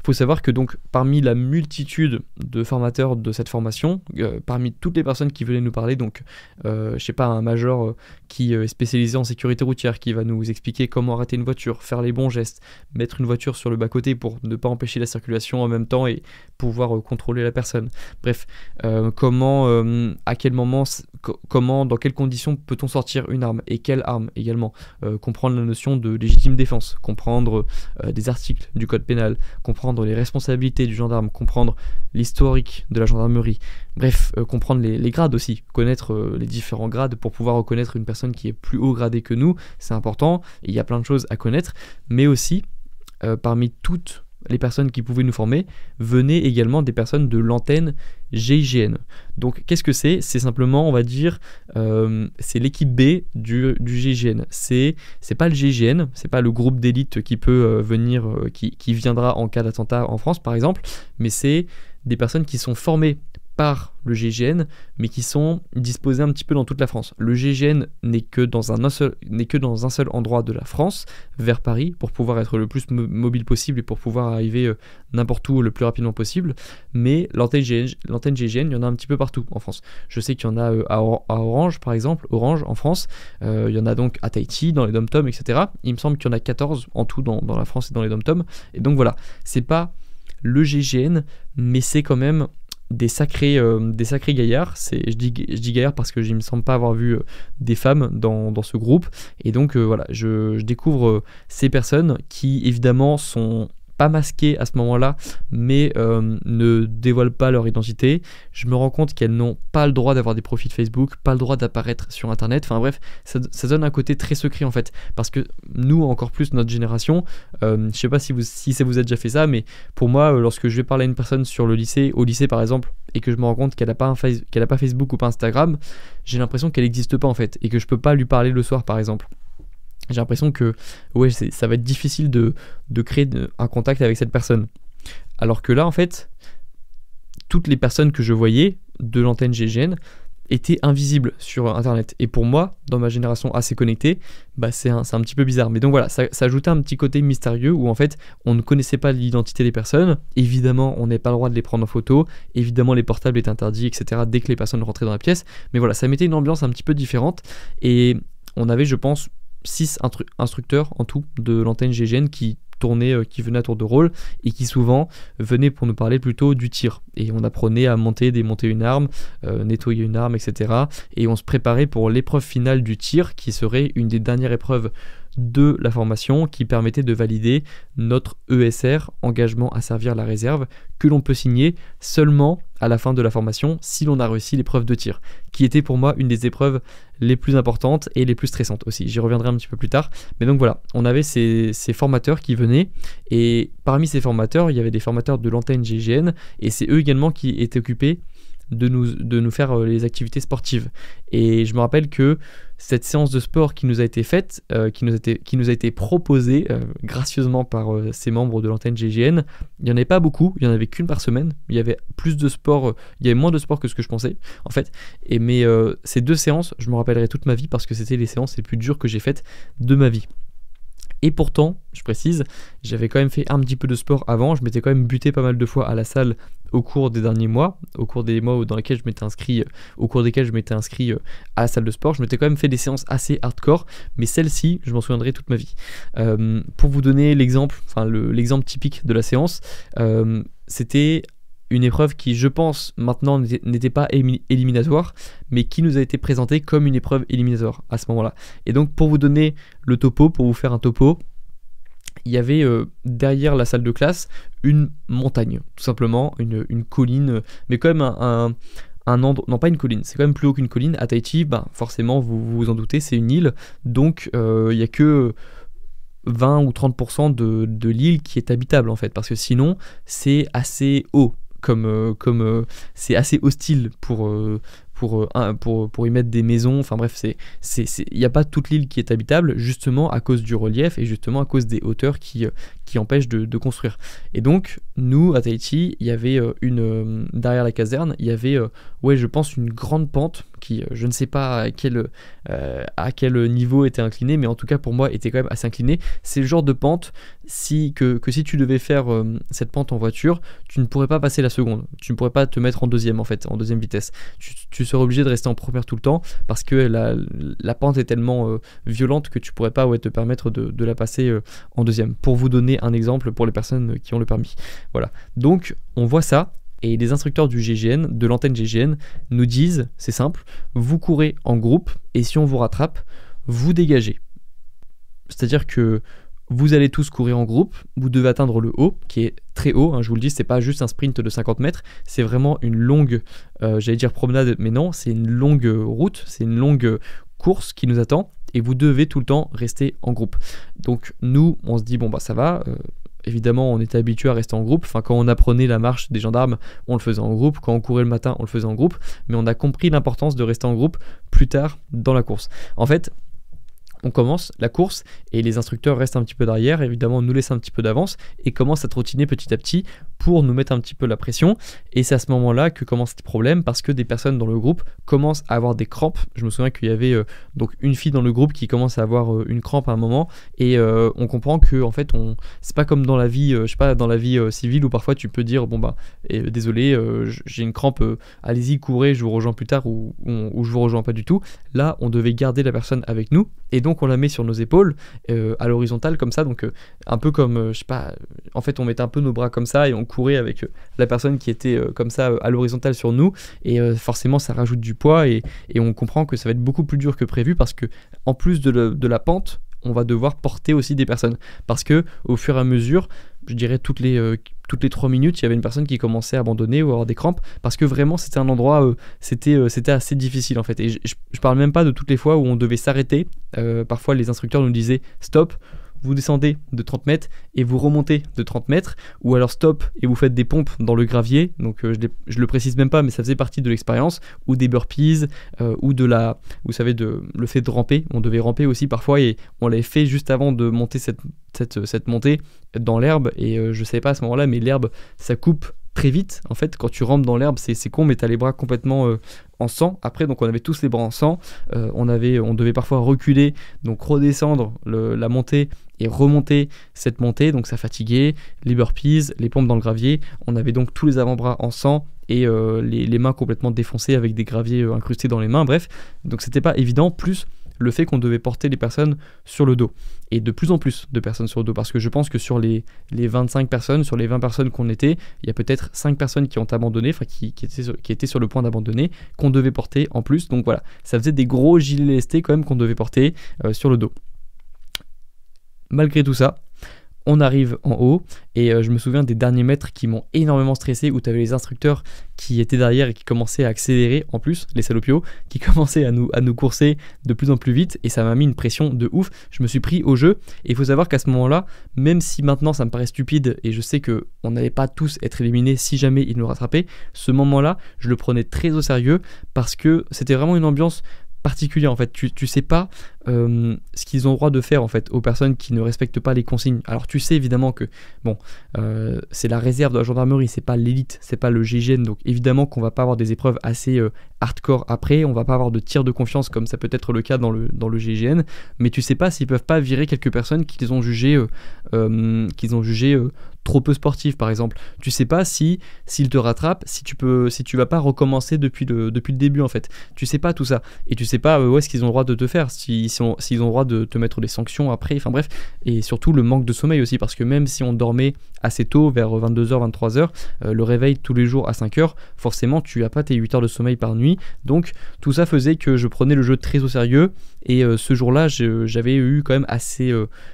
Il faut savoir que donc parmi la multitude de formateurs de cette formation, euh, parmi toutes les personnes qui venaient nous parler, donc euh, je sais pas un major qui euh, est spécialisé en sécurité routière, qui va nous expliquer comment arrêter une voiture, faire les bons gestes, mettre une voiture sur le bas-côté pour ne pas empêcher la circulation en même temps et pouvoir euh, contrôler la personne. Bref, euh, comment, à quel moment, comment, dans quelles conditions peut-on sortir une arme et quelle arme également Comprendre la notion de légitime défense, comprendre des articles du code pénal, comprendre les responsabilités du gendarme, comprendre l'historique de la gendarmerie, Bref, euh, comprendre les, grades aussi, connaître euh, les différents grades pour pouvoir reconnaître une personne qui est plus haut gradée que nous, c'est important, il y a plein de choses à connaître, mais aussi, euh, parmi toutes les personnes qui pouvaient nous former, venaient également des personnes de l'antenne GIGN. Donc qu'est-ce que c'est C'est simplement, on va dire, c'est l'équipe B du, GIGN. C'est, c'est pas le GIGN, c'est pas le groupe d'élite qui peut venir, qui, qui, viendra en cas d'attentat en France par exemple, mais c'est des personnes qui sont formées par le GGN mais qui sont disposés un petit peu dans toute la France. Le GGN n'est que, dans un seul, que dans un seul endroit de la France, vers Paris, pour pouvoir être le plus mobile possible et pour pouvoir arriver euh, n'importe où le plus rapidement possible. Mais l'antenne GGN il y en a un petit peu partout en France. Je sais qu'il y en a euh, à Orange, par exemple, Orange en France. Euh, il y en a donc à Tahiti, dans les dom tom etc. Il me semble qu'il y en a 14 en tout dans, la France et dans les dom tom Et donc voilà, c'est pas le GGN, mais c'est quand même des sacrés, euh, des sacrés gaillards. C'est, je, dis, je dis gaillards parce que je ne me sens pas avoir vu euh, des femmes dans, ce groupe. Et donc euh, voilà, je, je découvre ces personnes qui évidemment sont masquées à ce moment-là, mais euh, ne dévoilent pas leur identité. Je me rends compte qu'elles n'ont pas le droit d'avoir des profils de Facebook, pas le droit d'apparaître sur Internet. Enfin bref, ça, donne un côté très secret en fait, parce que nous, encore plus notre génération, euh, je sais pas si, vous, si ça vous a déjà fait ça, mais pour moi, euh, lorsque je vais parler à une personne sur le lycée, au lycée par exemple, et que je me rends compte qu'elle n'a pas, un qu'elle a pas Facebook ou pas Instagram, j'ai l'impression qu'elle n'existe pas en fait, et que je peux pas lui parler le soir par exemple j'ai l'impression que ouais, ça va être difficile de, créer un contact avec cette personne. Alors que là, en fait, toutes les personnes que je voyais de l'antenne GGN étaient invisibles sur Internet. Et pour moi, dans ma génération assez connectée, bah c'est un, petit peu bizarre. Mais donc voilà, ça, ça, ajoutait un petit côté mystérieux où en fait, on ne connaissait pas l'identité des personnes. Évidemment, on n'est pas le droit de les prendre en photo. Évidemment, les portables étaient interdits, etc. dès que les personnes rentraient dans la pièce. Mais voilà, ça mettait une ambiance un petit peu différente. Et on avait, je pense, 6 instructeurs en tout de l'antenne GGN qui tournaient, euh, qui venaient à tour de rôle et qui souvent venaient pour nous parler plutôt du tir. Et on apprenait à monter, démonter une arme, euh, nettoyer une arme, etc. Et on se préparait pour l'épreuve finale du tir qui serait une des dernières épreuves de la formation qui permettait de valider notre ESR, engagement à servir la réserve, que l'on peut signer seulement à la fin de la formation si l'on a réussi l'épreuve de tir, qui était pour moi une des épreuves les plus importantes et les plus stressantes aussi. J'y reviendrai un petit peu plus tard. Mais donc voilà, on avait ces, formateurs qui venaient, et parmi ces formateurs, il y avait des formateurs de l'antenne GGN, et c'est eux également qui étaient occupés de nous, de nous faire euh, les activités sportives. Et je me rappelle que cette séance de sport qui nous a été faite, euh, qui, nous a été, proposée euh, gracieusement par ces euh, membres de l'antenne GGN, il n'y en avait pas beaucoup, il n'y en avait qu'une par semaine. Il y avait plus de sport, il y avait moins de sport que ce que je pensais, en fait. Et mais ces deux séances, je me rappellerai toute ma vie parce que c'était les séances les plus dures que j'ai faites de ma vie. Et pourtant, je précise, j'avais quand même fait un petit peu de sport avant, je m'étais quand même buté pas mal de fois à la salle au cours des derniers mois, au cours des mois dans lesquels je m'étais inscrit, euh, au cours desquels je m'étais inscrit euh, à la salle de sport, je m'étais quand même fait des séances assez hardcore, mais celle-ci, je m'en souviendrai toute ma vie. Euh, pour vous donner l'exemple, enfin l'exemple typique de la séance, c'était une épreuve qui, je pense, maintenant n'était pas éliminatoire, mais qui nous a été présentée comme une épreuve éliminatoire à ce moment-là. Et donc, pour vous donner le topo, pour vous faire un topo, il y avait euh, derrière la salle de classe une montagne, tout simplement, une, colline, mais quand même un, endroit, non pas une colline, c'est quand même plus haut qu'une colline. À Tahiti, ben, forcément, vous, vous en doutez, c'est une île, donc euh, il n'y a que 20 ou 30% de, de l'île qui est habitable en fait, parce que sinon c'est assez haut comme euh, comme euh, c'est assez hostile pour euh, pour, pour, pour, y mettre des maisons. Enfin bref, c'est il n'y a pas toute l'île qui est habitable, justement à cause du relief et justement à cause des hauteurs qui, empêche de, construire. Et donc, nous, à Tahiti, il y avait euh, une. Euh, derrière la caserne, il y avait, euh, ouais, je pense, une grande pente qui, je ne sais pas à quel, à quel niveau était inclinée, mais en tout cas, pour moi, était quand même assez inclinée. C'est le genre de pente si, que, que si tu devais faire cette pente en voiture, tu ne pourrais pas passer la seconde. Tu ne pourrais pas te mettre en deuxième, en fait, en deuxième vitesse. Tu, serais obligé de rester en première tout le temps parce que la, la pente est tellement violente que tu pourrais pas ouais, te permettre de, de la passer en deuxième. Pour vous donner un exemple pour les personnes qui ont le permis. Voilà. Donc, on voit ça. Et les instructeurs du GGN, de l'antenne GGN, nous disent, c'est simple, vous courez en groupe et si on vous rattrape, vous dégagez. C'est-à-dire que vous allez tous courir en groupe, vous devez atteindre le haut, qui est très haut, hein, je vous le dis, c'est pas juste un sprint de 50 mètres, c'est vraiment une longue, euh, j'allais dire promenade, mais non, c'est une longue route, c'est une longue course qui nous attend et vous devez tout le temps rester en groupe. Donc nous, on se dit bon bah ça va. Euh, évidemment, on était habitué à rester en groupe. Enfin, quand on apprenait la marche des gendarmes, on le faisait en groupe. Quand on courait le matin, on le faisait en groupe. Mais on a compris l'importance de rester en groupe plus tard dans la course. En fait, on commence la course et les instructeurs restent un petit peu derrière, évidemment nous laissent un petit peu d'avance et commencent à trottiner petit à petit pour nous mettre un petit peu la pression. Et c'est à ce moment-là que commence le problème parce que des personnes dans le groupe commencent à avoir des crampes. Je me souviens qu'il y avait euh, donc une fille dans le groupe qui commence à avoir euh, une crampe à un moment et euh, on comprend que en fait on c'est pas comme dans la vie je sais pas dans la vie civile où parfois tu peux dire bon bah et, eh, désolé j'ai une crampe allez-y courez je vous rejoins plus tard ou, ou, je vous rejoins pas du tout. Là on devait garder la personne avec nous et donc on la met sur nos épaules à l'horizontale comme ça donc un peu comme je sais pas en fait on met un peu nos bras comme ça et on avec euh, la personne qui était euh, comme ça euh, à l'horizontale sur nous. Et forcément, ça rajoute du poids et, on comprend que ça va être beaucoup plus dur que prévu parce que, en plus de, la pente, on va devoir porter aussi des personnes. Parce que au fur et à mesure, je dirais toutes les, toutes les trois minutes, il y avait une personne qui commençait à abandonner ou à avoir des crampes, parce que vraiment c'était un endroit, c'était c'était assez difficile en fait. Et je, parle même pas de toutes les fois où on devait s'arrêter. parfois les instructeurs nous disaient stop, vous descendez de 30 mètres et vous remontez de 30 mètres, ou alors stop et vous faites des pompes dans le gravier, donc euh, je, le précise même pas, mais ça faisait partie de l'expérience, ou des burpees, euh, ou de la, vous savez, de, le fait de ramper, on devait ramper aussi parfois, et on l'avait fait juste avant de monter cette, cette, montée dans l'herbe, et euh, je savais pas à ce moment-là, mais l'herbe, ça coupe très vite, en fait, quand tu rampes dans l'herbe, c'est con, mais t'as les bras complètement en sang. Après, donc on avait tous les bras en sang. on, avait, on devait parfois reculer, donc redescendre la montée et remonter cette montée. Donc ça fatiguait, les burpees, les pompes dans le gravier. On avait donc tous les avant-bras en sang et euh, les, mains complètement défoncées avec des graviers euh, incrustés dans les mains. Bref, donc c'était pas évident. Plus le fait qu'on devait porter les personnes sur le dos. Et de plus en plus de personnes sur le dos, parce que je pense que sur les, 25 personnes, sur les 20 personnes qu'on était, il y a peut-être 5 personnes qui ont abandonné, enfin qui, étaient sur, le point d'abandonner, qu'on devait porter en plus. Donc voilà, ça faisait des gros gilets lestés quand même qu'on devait porter euh, sur le dos malgré tout ça, on arrive en haut et euh, je me souviens des derniers mètres qui m'ont énormément stressé où tu avais les instructeurs qui étaient derrière et qui commençaient à accélérer en plus les salopios qui commençaient à nous à nous courser de plus en plus vite et ça m'a mis une pression de ouf je me suis pris au jeu et il faut savoir qu'à ce moment-là même si maintenant ça me paraît stupide et je sais que on n'allait pas tous être éliminés si jamais ils nous rattrapaient ce moment-là je le prenais très au sérieux parce que c'était vraiment une ambiance particulier en fait. Tu, tu sais pas euh, ce qu'ils ont le droit de faire en fait aux personnes qui ne respectent pas les consignes. Alors tu sais évidemment que bon, euh, c'est la réserve de la gendarmerie, c'est pas l'élite, c'est pas le GGN. donc évidemment qu'on va pas avoir des épreuves assez euh, hardcore après, on va pas avoir de tir de confiance comme ça peut être le cas dans le dans le mais tu sais pas s'ils peuvent pas virer quelques personnes qu'ils ont jugées qu'ils ont jugé trop peu sportif par exemple. Tu sais pas si s'il te rattrape, si tu peux, si tu vas pas recommencer depuis le, depuis le début en fait. Tu sais pas tout ça et tu sais pas euh, où est-ce qu'ils ont le droit de te faire, s'ils ont, le droit de te mettre des sanctions après. Enfin bref, et surtout le manque de sommeil aussi parce que même si on dormait assez tôt, vers 22h, euh, 23h, le réveil tous les jours à 5h, forcément tu as pas tes 8 heures de sommeil par nuit. Donc tout ça faisait que je prenais le jeu très au sérieux et euh, ce jour-là j'avais eu quand même assez,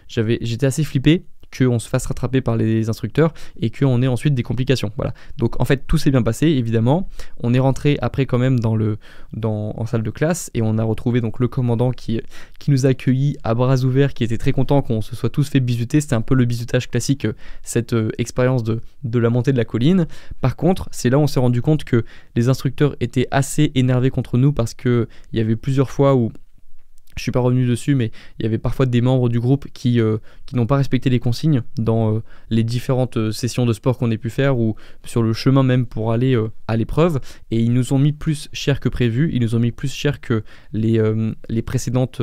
j'avais, j'étais assez flippé qu'on se fasse rattraper par les instructeurs et qu'on ait ensuite des complications. Voilà. Donc en fait tout s'est bien passé évidemment. On est rentré après quand même dans le, en salle de classe et on a retrouvé donc le commandant qui, qui nous a accueillis à bras ouverts, qui était très content qu'on se soit tous fait bisuter. C'était un peu le bisutage classique, euh, cette euh, expérience de, de la montée de la colline. Par contre, c'est là où on s'est rendu compte que les instructeurs étaient assez énervés contre nous parce qu'il y avait plusieurs fois où je suis pas revenu dessus, mais il y avait parfois des membres du groupe qui, euh, qui n'ont pas respecté les consignes dans euh, les différentes euh, sessions de sport qu'on ait pu faire ou sur le chemin même pour aller à l'épreuve. Et ils nous ont mis plus cher que prévu, ils nous ont mis plus cher que les, les précédentes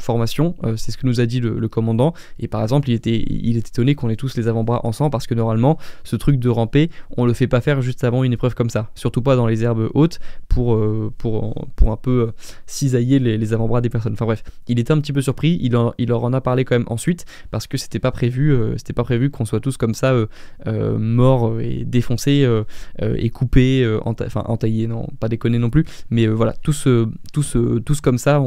formations. C'est ce que nous a dit le, commandant. Et par exemple, il était, il était étonné qu'on ait tous les avant-bras ensemble parce que normalement, ce truc de ramper, on le fait pas faire juste avant une épreuve comme ça. Surtout pas dans les herbes hautes pour, pour, pour un peu cisailler les, avant-bras des personnes. Enfin, bref, il était un petit peu surpris. Il, leur en a parlé quand même ensuite parce que c'était pas prévu, euh, c'était pas prévu qu'on soit tous comme ça euh, euh, morts et défoncés et coupés, enfin entaillés, non, pas déconnés non plus. Mais voilà, tous, tous, tous comme ça,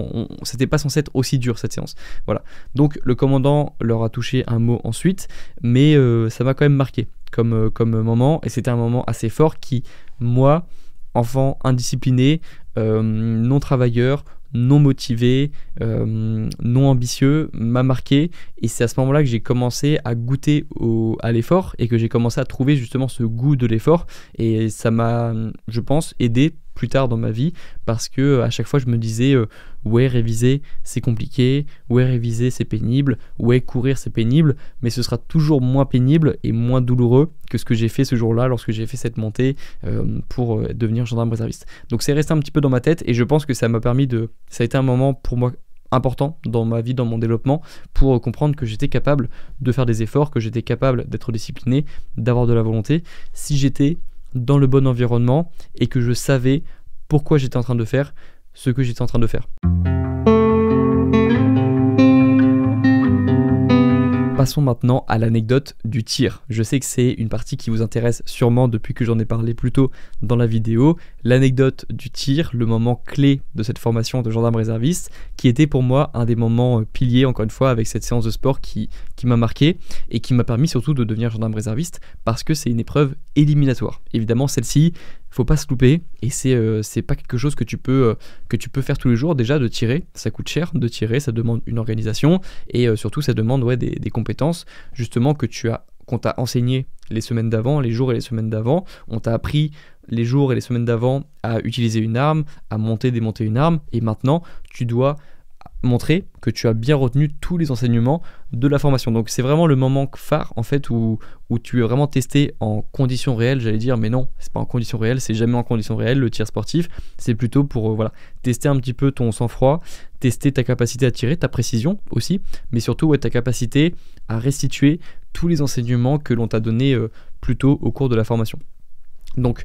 c'était pas censé être aussi dur cette séance. Voilà. Donc le commandant leur a touché un mot ensuite, mais ça m'a quand même marqué comme, comme moment et c'était un moment assez fort qui, moi, enfant indiscipliné, non travailleur, non motivé, euh, non ambitieux m'a marqué. Et c'est à ce moment-là que j'ai commencé à goûter au, à l'effort et que j'ai commencé à trouver justement ce goût de l'effort. Et ça m'a, je pense, aidé plus tard dans ma vie parce que euh, à chaque fois je me disais euh, ouais réviser c'est compliqué, ouais réviser c'est pénible, ouais courir c'est pénible, mais ce sera toujours moins pénible et moins douloureux que ce que j'ai fait ce jour-là lorsque j'ai fait cette montée euh, pour devenir gendarme réserviste. Donc c'est resté un petit peu dans ma tête et je pense que ça m'a permis de ça a été un moment pour moi important dans ma vie, dans mon développement, pour comprendre que j'étais capable de faire des efforts, que j'étais capable d'être discipliné, d'avoir de la volonté, si j'étais dans le bon environnement et que je savais pourquoi j'étais en train de faire ce que j'étais en train de faire. Passons maintenant à l'anecdote du tir. Je sais que c'est une partie qui vous intéresse sûrement depuis que j'en ai parlé plus tôt dans la vidéo. L'anecdote du tir, le moment clé de cette formation de gendarme réserviste, qui était pour moi un des moments euh, piliers, encore une fois, avec cette séance de sport qui, qui m'a marqué et qui m'a permis surtout de devenir gendarme réserviste parce que c'est une épreuve éliminatoire. Évidemment, celle-ci, faut pas se louper et c'est euh, c'est pas quelque chose que tu peux euh, que tu peux faire tous les jours déjà de tirer ça coûte cher de tirer ça demande une organisation et euh, surtout ça demande ouais, des, compétences justement que tu as qu'on t'a enseigné les semaines d'avant les jours et les semaines d'avant on t'a appris les jours et les semaines d'avant à utiliser une arme à monter démonter une arme et maintenant tu dois montrer que tu as bien retenu tous les enseignements de la formation. Donc c'est vraiment le moment phare en fait où, où tu es vraiment testé en conditions réelles, j'allais dire, mais non, c'est pas en conditions réelles, c'est jamais en conditions réelles le tir sportif, c'est plutôt pour euh, voilà, tester un petit peu ton sang-froid, tester ta capacité à tirer, ta précision aussi, mais surtout ta capacité à restituer tous les enseignements que l'on t'a donné euh, plus tôt au cours de la formation. Donc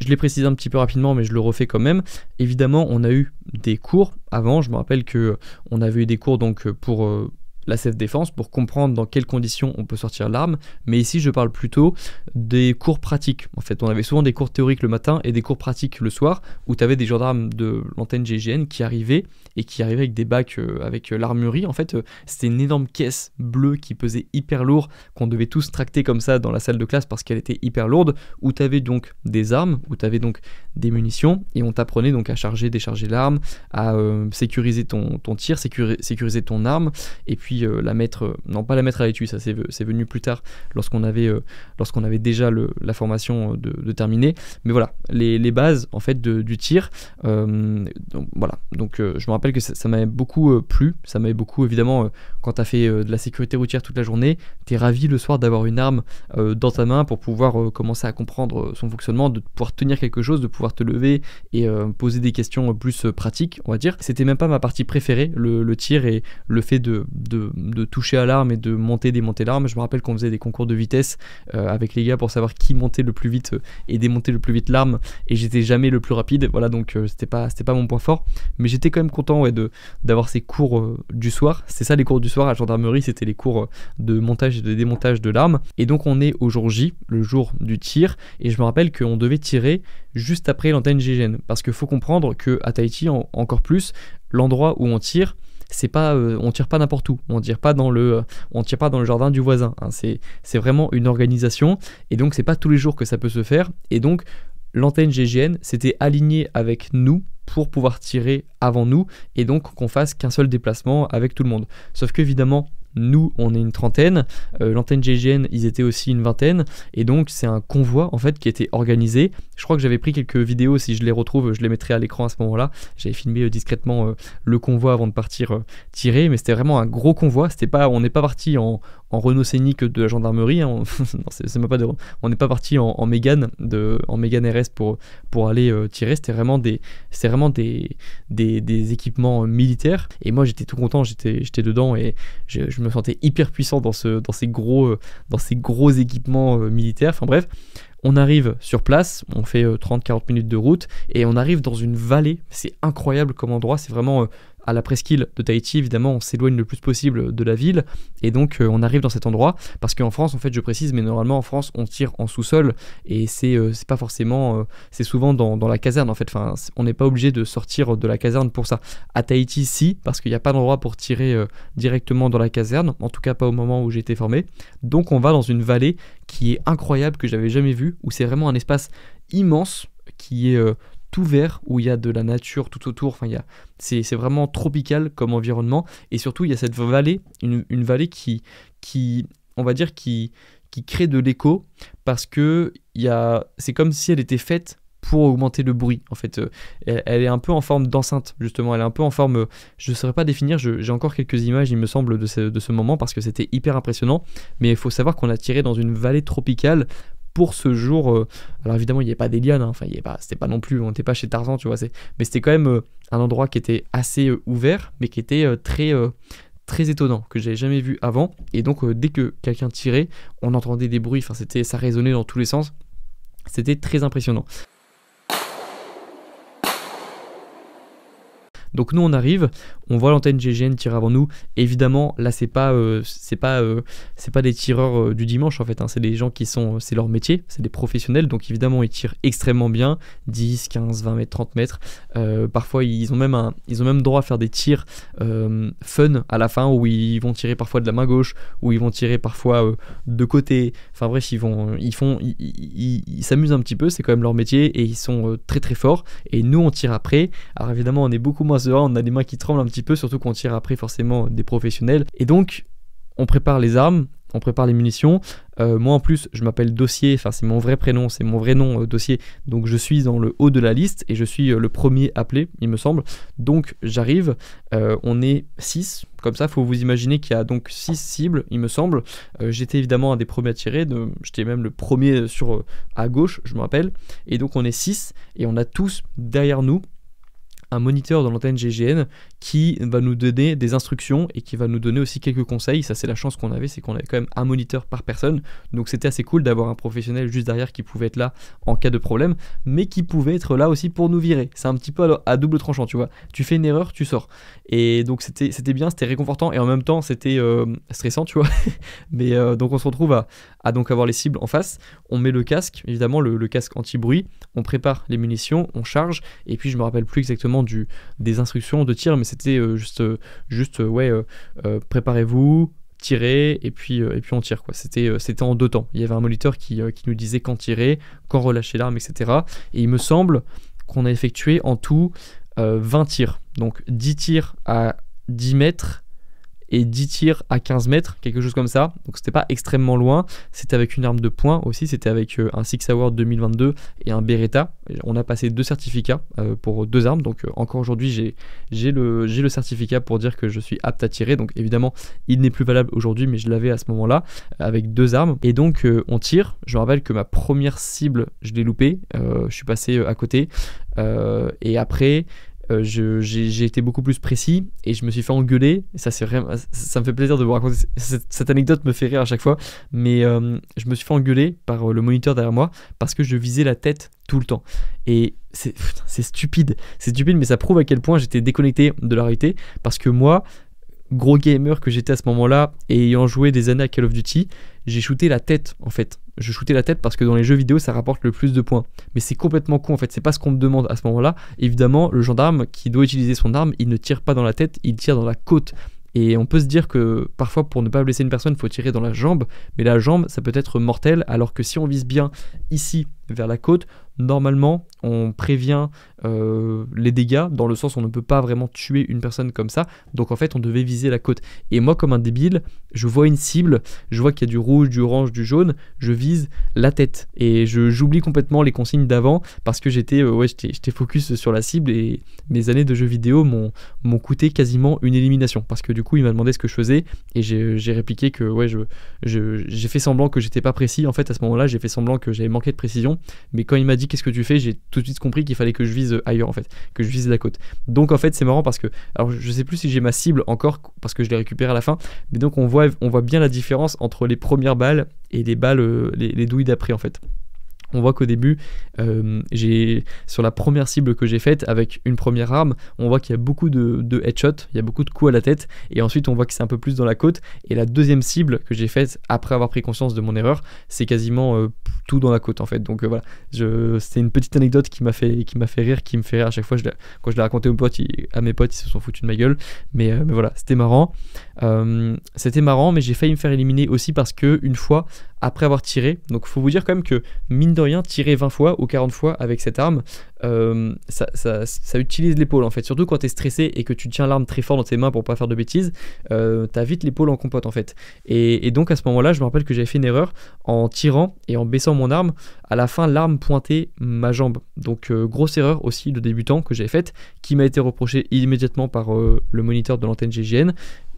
je l'ai précisé un petit peu rapidement, mais je le refais quand même. Évidemment, on a eu des cours avant. Je me rappelle que euh, on avait eu des cours donc euh, pour euh, la self-défense pour comprendre dans quelles conditions on peut sortir l'arme, mais ici je parle plutôt des cours pratiques. En fait, on avait souvent des cours théoriques le matin et des cours pratiques le soir, où tu avais des gendarmes de l'antenne GGN qui arrivaient et qui arrivait avec des bacs euh, avec euh, l'armurerie. En fait, euh, c'était une énorme caisse bleue qui pesait hyper lourd, qu'on devait tous tracter comme ça dans la salle de classe parce qu'elle était hyper lourde, où tu avais donc des armes, où tu avais donc des munitions, et on t'apprenait donc à charger, décharger l'arme, à sécuriser ton, ton tir, sécuriser, ton arme, et puis la mettre, non pas la mettre à l'étui, ça c'est venu plus tard lorsqu'on avait, lorsqu'on avait déjà le, la formation de, terminer, mais voilà, les, les, bases en fait de, du tir, donc, voilà, donc je me rappelle rappelle que ça, ça m'avait beaucoup euh, plu, ça m'avait beaucoup évidemment euh, quand tu as fait euh, de la sécurité routière toute la journée, tu es ravi le soir d'avoir une arme euh, dans ta main pour pouvoir euh, commencer à comprendre son fonctionnement, de pouvoir tenir quelque chose, de pouvoir te lever et poser des questions plus pratiques, on va dire. C'était même pas ma partie préférée, le, tir et le fait de, toucher à l'arme et de monter, démonter l'arme. Je me rappelle qu'on faisait des concours de vitesse avec les gars pour savoir qui montait le plus vite et démontait le plus vite l'arme et j'étais jamais le plus rapide voilà donc c'était pas pas mon point fort mais j'étais quand même content de d'avoir ces cours du soir c'est ça les cours du soir soir à la gendarmerie, c'était les cours euh, de montage et de démontage de l'arme. Et donc on est au jour J, le jour du tir, et je me rappelle qu'on devait tirer juste après l'antenne GGN, parce qu'il faut comprendre que à Tahiti, encore plus, l'endroit où on tire, c'est pas euh, on tire pas n'importe où on tire pas dans le euh, on tire pas dans le jardin du voisin hein. c'est vraiment une organisation et donc c'est pas tous les jours que ça peut se faire et donc l'antenne GGN s'était alignée avec nous pour pouvoir tirer avant nous et donc qu'on fasse qu'un seul déplacement avec tout le monde. Sauf qu'évidemment, nous, on est une trentaine, euh, l'antenne GGN, ils étaient aussi une vingtaine, et donc c'est un convoi en fait qui était organisé. Je crois que j'avais pris quelques vidéos, si je les retrouve, je les mettrai à l'écran à ce moment-là. J'avais filmé euh, discrètement euh, le convoi avant de partir tirer, mais c'était vraiment un gros convoi. C'était pas, on n'est pas parti en, Renault Scénic de la gendarmerie. Hein, on n'est pas parti en, en Mégane de en Mégane RS pour pour aller euh, tirer. C'était vraiment des c'est vraiment des, des, équipements euh, militaires. Et moi j'étais tout content, j'étais j'étais dedans et je, me sentais hyper puissant dans ce dans ces gros euh, dans ces gros équipements militaires. Enfin bref. On arrive sur place, on fait 30-40 minutes de route et on arrive dans une vallée. C'est incroyable comme endroit, c'est vraiment à la presqu'île de Tahiti, évidemment, on s'éloigne le plus possible de la ville, et donc euh, on arrive dans cet endroit, parce qu'en France, en fait, je précise, mais normalement en France, on tire en sous-sol, et c'est euh, pas forcément, euh, c'est souvent dans, la caserne, en fait, enfin, on n'est pas obligé de sortir de la caserne pour ça. À Tahiti, si, parce qu'il n'y a pas d'endroit pour tirer directement dans la caserne, en tout cas pas au moment où j'ai été formé, donc on va dans une vallée qui est incroyable, que j'avais jamais vu où c'est vraiment un espace immense, qui est tout vert, où il y a de la nature tout autour. Enfin, c'est, vraiment tropical comme environnement. Et surtout, il y a cette vallée, une, vallée qui, qui, on va dire, qui, qui crée de l'écho parce que il y a, c'est comme si elle était faite pour augmenter le bruit. En fait, euh, elle, est un peu en forme d'enceinte, justement. Elle est un peu en forme. je ne saurais pas définir, j'ai encore quelques images, il me semble, de de ce moment parce que c'était hyper impressionnant. Mais il faut savoir qu'on a tiré dans une vallée tropicale pour ce jour. Euh, alors évidemment, il n'y avait pas des lianes, hein, enfin, pas, c'était pas non plus, on n'était pas chez Tarzan, tu vois, c'est, mais c'était quand même euh, un endroit qui était assez euh, ouvert, mais qui était très, très étonnant, que j'avais jamais vu avant. Et donc, dès que quelqu'un tirait, on entendait des bruits, enfin, c'était, ça résonnait dans tous les sens. C'était très impressionnant. Donc nous on arrive, on voit l'antenne GGN tirer avant nous. Évidemment, là c'est pas euh, c'est pas euh, c'est pas des tireurs euh, du dimanche en fait, hein. c'est des gens qui sont c'est leur métier, c'est des professionnels donc évidemment ils tirent extrêmement bien, 10, 15, 20 mètres, 30 mètres. parfois ils ont même un, ils ont même droit à faire des tirs fun à la fin où ils vont tirer parfois de la main gauche, ou ils vont tirer parfois de côté. Enfin bref, ils vont ils font ils s'amusent un petit peu, c'est quand même leur métier et ils sont très très forts et nous on tire après. Alors évidemment, on est beaucoup moins on a des mains qui tremblent un petit peu, surtout qu'on tire après forcément des professionnels. Et donc, on prépare les armes, on prépare les munitions. Euh, moi en plus, je m'appelle Dossier, enfin c'est mon vrai prénom, c'est mon vrai nom euh, Dossier, donc je suis dans le haut de la liste et je suis euh, le premier appelé, il me semble. Donc j'arrive, on est 6, comme ça, faut vous imaginer qu'il y a donc 6 cibles, il me semble. j'étais évidemment un des premiers à tirer, de, j'étais même le premier sur à gauche, je me rappelle. Et donc on est 6 et on a tous derrière nous un moniteur dans l'antenne GGN qui va nous donner des instructions et qui va nous donner aussi quelques conseils. Ça, c'est la chance qu'on avait, c'est qu'on avait quand même un moniteur par personne. Donc c'était assez cool d'avoir un professionnel juste derrière qui pouvait être là en cas de problème, mais qui pouvait être là aussi pour nous virer. C'est un petit peu à double tranchant, tu vois. Tu fais une erreur, tu sors. Et donc c'était, c'était bien, c'était réconfortant et en même temps c'était euh, stressant, tu vois. mais euh, donc on se retrouve à, donc avoir les cibles en face. On met le casque, évidemment le, le casque anti-bruit. On prépare les munitions, on charge. Et puis je me rappelle plus exactement des instructions de tir, mais c'était euh, juste, euh, juste, euh, ouais, préparez-vous, tirez et puis, et puis on tire. quoi. C'était c'était en deux temps. Il y avait un moniteur qui, nous disait quand tirer, quand relâcher l'arme, etc. Et il me semble qu'on a effectué en tout 20 tirs. Donc 10 tirs à 10 mètres et 10 tirs à 15 mètres, quelque chose comme ça. Donc c'était pas extrêmement loin. C'était avec une arme de poing aussi. C'était avec euh, un Six Hour 2022 et un Beretta. On a passé deux certificats euh, pour deux armes. Donc euh, encore aujourd'hui, j'ai le, le certificat pour dire que je suis apte à tirer. Donc évidemment, il n'est plus valable aujourd'hui, mais je l'avais à ce moment-là avec deux armes. Et donc on tire. Je me rappelle que ma première cible, je l'ai loupée. je suis passé à côté. et après, euh, j'ai été beaucoup plus précis et je me suis fait engueuler. ça, c'est ça me fait plaisir de vous raconter. Cette, anecdote me fait rire à chaque fois, mais euh, je me suis fait engueuler par euh, le moniteur derrière moi parce que je visais la tête tout le temps. Et c'est stupide, c'est stupide, mais ça prouve à quel point j'étais déconnecté de la réalité parce que moi, gros gamer que j'étais à ce moment-là et ayant joué des années à Call of Duty, j'ai shooté la tête en fait. Je shootais la tête parce que dans les jeux vidéo ça rapporte le plus de points. Mais c'est complètement con en fait, c'est pas ce qu'on me demande à ce moment-là. Évidemment, le gendarme qui doit utiliser son arme, il ne tire pas dans la tête, il tire dans la côte. Et on peut se dire que parfois pour ne pas blesser une personne, il faut tirer dans la jambe, mais la jambe ça peut être mortel alors que si on vise bien ici vers la côte, normalement, on prévient euh, les dégâts, dans le sens où on ne peut pas vraiment tuer une personne comme ça. Donc en fait, on devait viser la côte. Et moi, comme un débile, je vois une cible, je vois qu'il y a du rouge, du orange, du jaune, je vise la tête. Et j'oublie complètement les consignes d'avant, parce que euh, j'étais j'étais focus sur la cible, et mes années de jeux vidéo m'ont coûté quasiment une élimination. Parce que du coup, il m'a demandé ce que je faisais, et j'ai répliqué que ouais, j'ai je, fait semblant que j'étais pas précis. En fait, à ce moment-là, j'ai fait semblant que j'avais manqué de précision mais quand il m'a dit qu'est-ce que tu fais, j'ai tout de suite compris qu'il fallait que je vise ailleurs en fait, que je vise la côte. Donc en fait c'est marrant parce que, alors je sais plus si j'ai ma cible encore parce que je l'ai récupérée à la fin, mais donc on voit, on voit bien la différence entre les premières balles et les balles, euh, les, douilles d'après en fait. On voit qu'au début, euh, j'ai sur la première cible que j'ai faite avec une première arme, on voit qu'il y a beaucoup de, headshots, il y a beaucoup de coups à la tête, et ensuite on voit que c'est un peu plus dans la côte. Et la deuxième cible que j'ai faite après avoir pris conscience de mon erreur, c'est quasiment euh, tout dans la côte en fait. Donc euh, voilà, je, c'est une petite anecdote qui m'a fait, qui m'a fait rire, qui me fait rire à chaque fois. Je, quand je l'ai raconté aux potes, à mes potes, ils se sont foutus de ma gueule. Mais, euh, mais voilà, c'était marrant. Euh, c'était marrant, mais j'ai failli me faire éliminer aussi parce que une fois, après avoir tiré, donc faut vous dire quand même que mine de rien, tirer 20 fois ou 40 fois avec cette arme, euh, ça, utilise l'épaule en fait. Surtout quand t'es stressé et que tu tiens l'arme très fort dans tes mains pour pas faire de bêtises, euh, t'as vite l'épaule en compote en fait. Et, et donc à ce moment-là, je me rappelle que j'avais fait une erreur en tirant et en baissant mon arme. À la fin, l'arme pointait ma jambe. Donc euh, grosse erreur aussi de débutant que j'avais faite, qui m'a été reprochée immédiatement par le moniteur de l'antenne GGN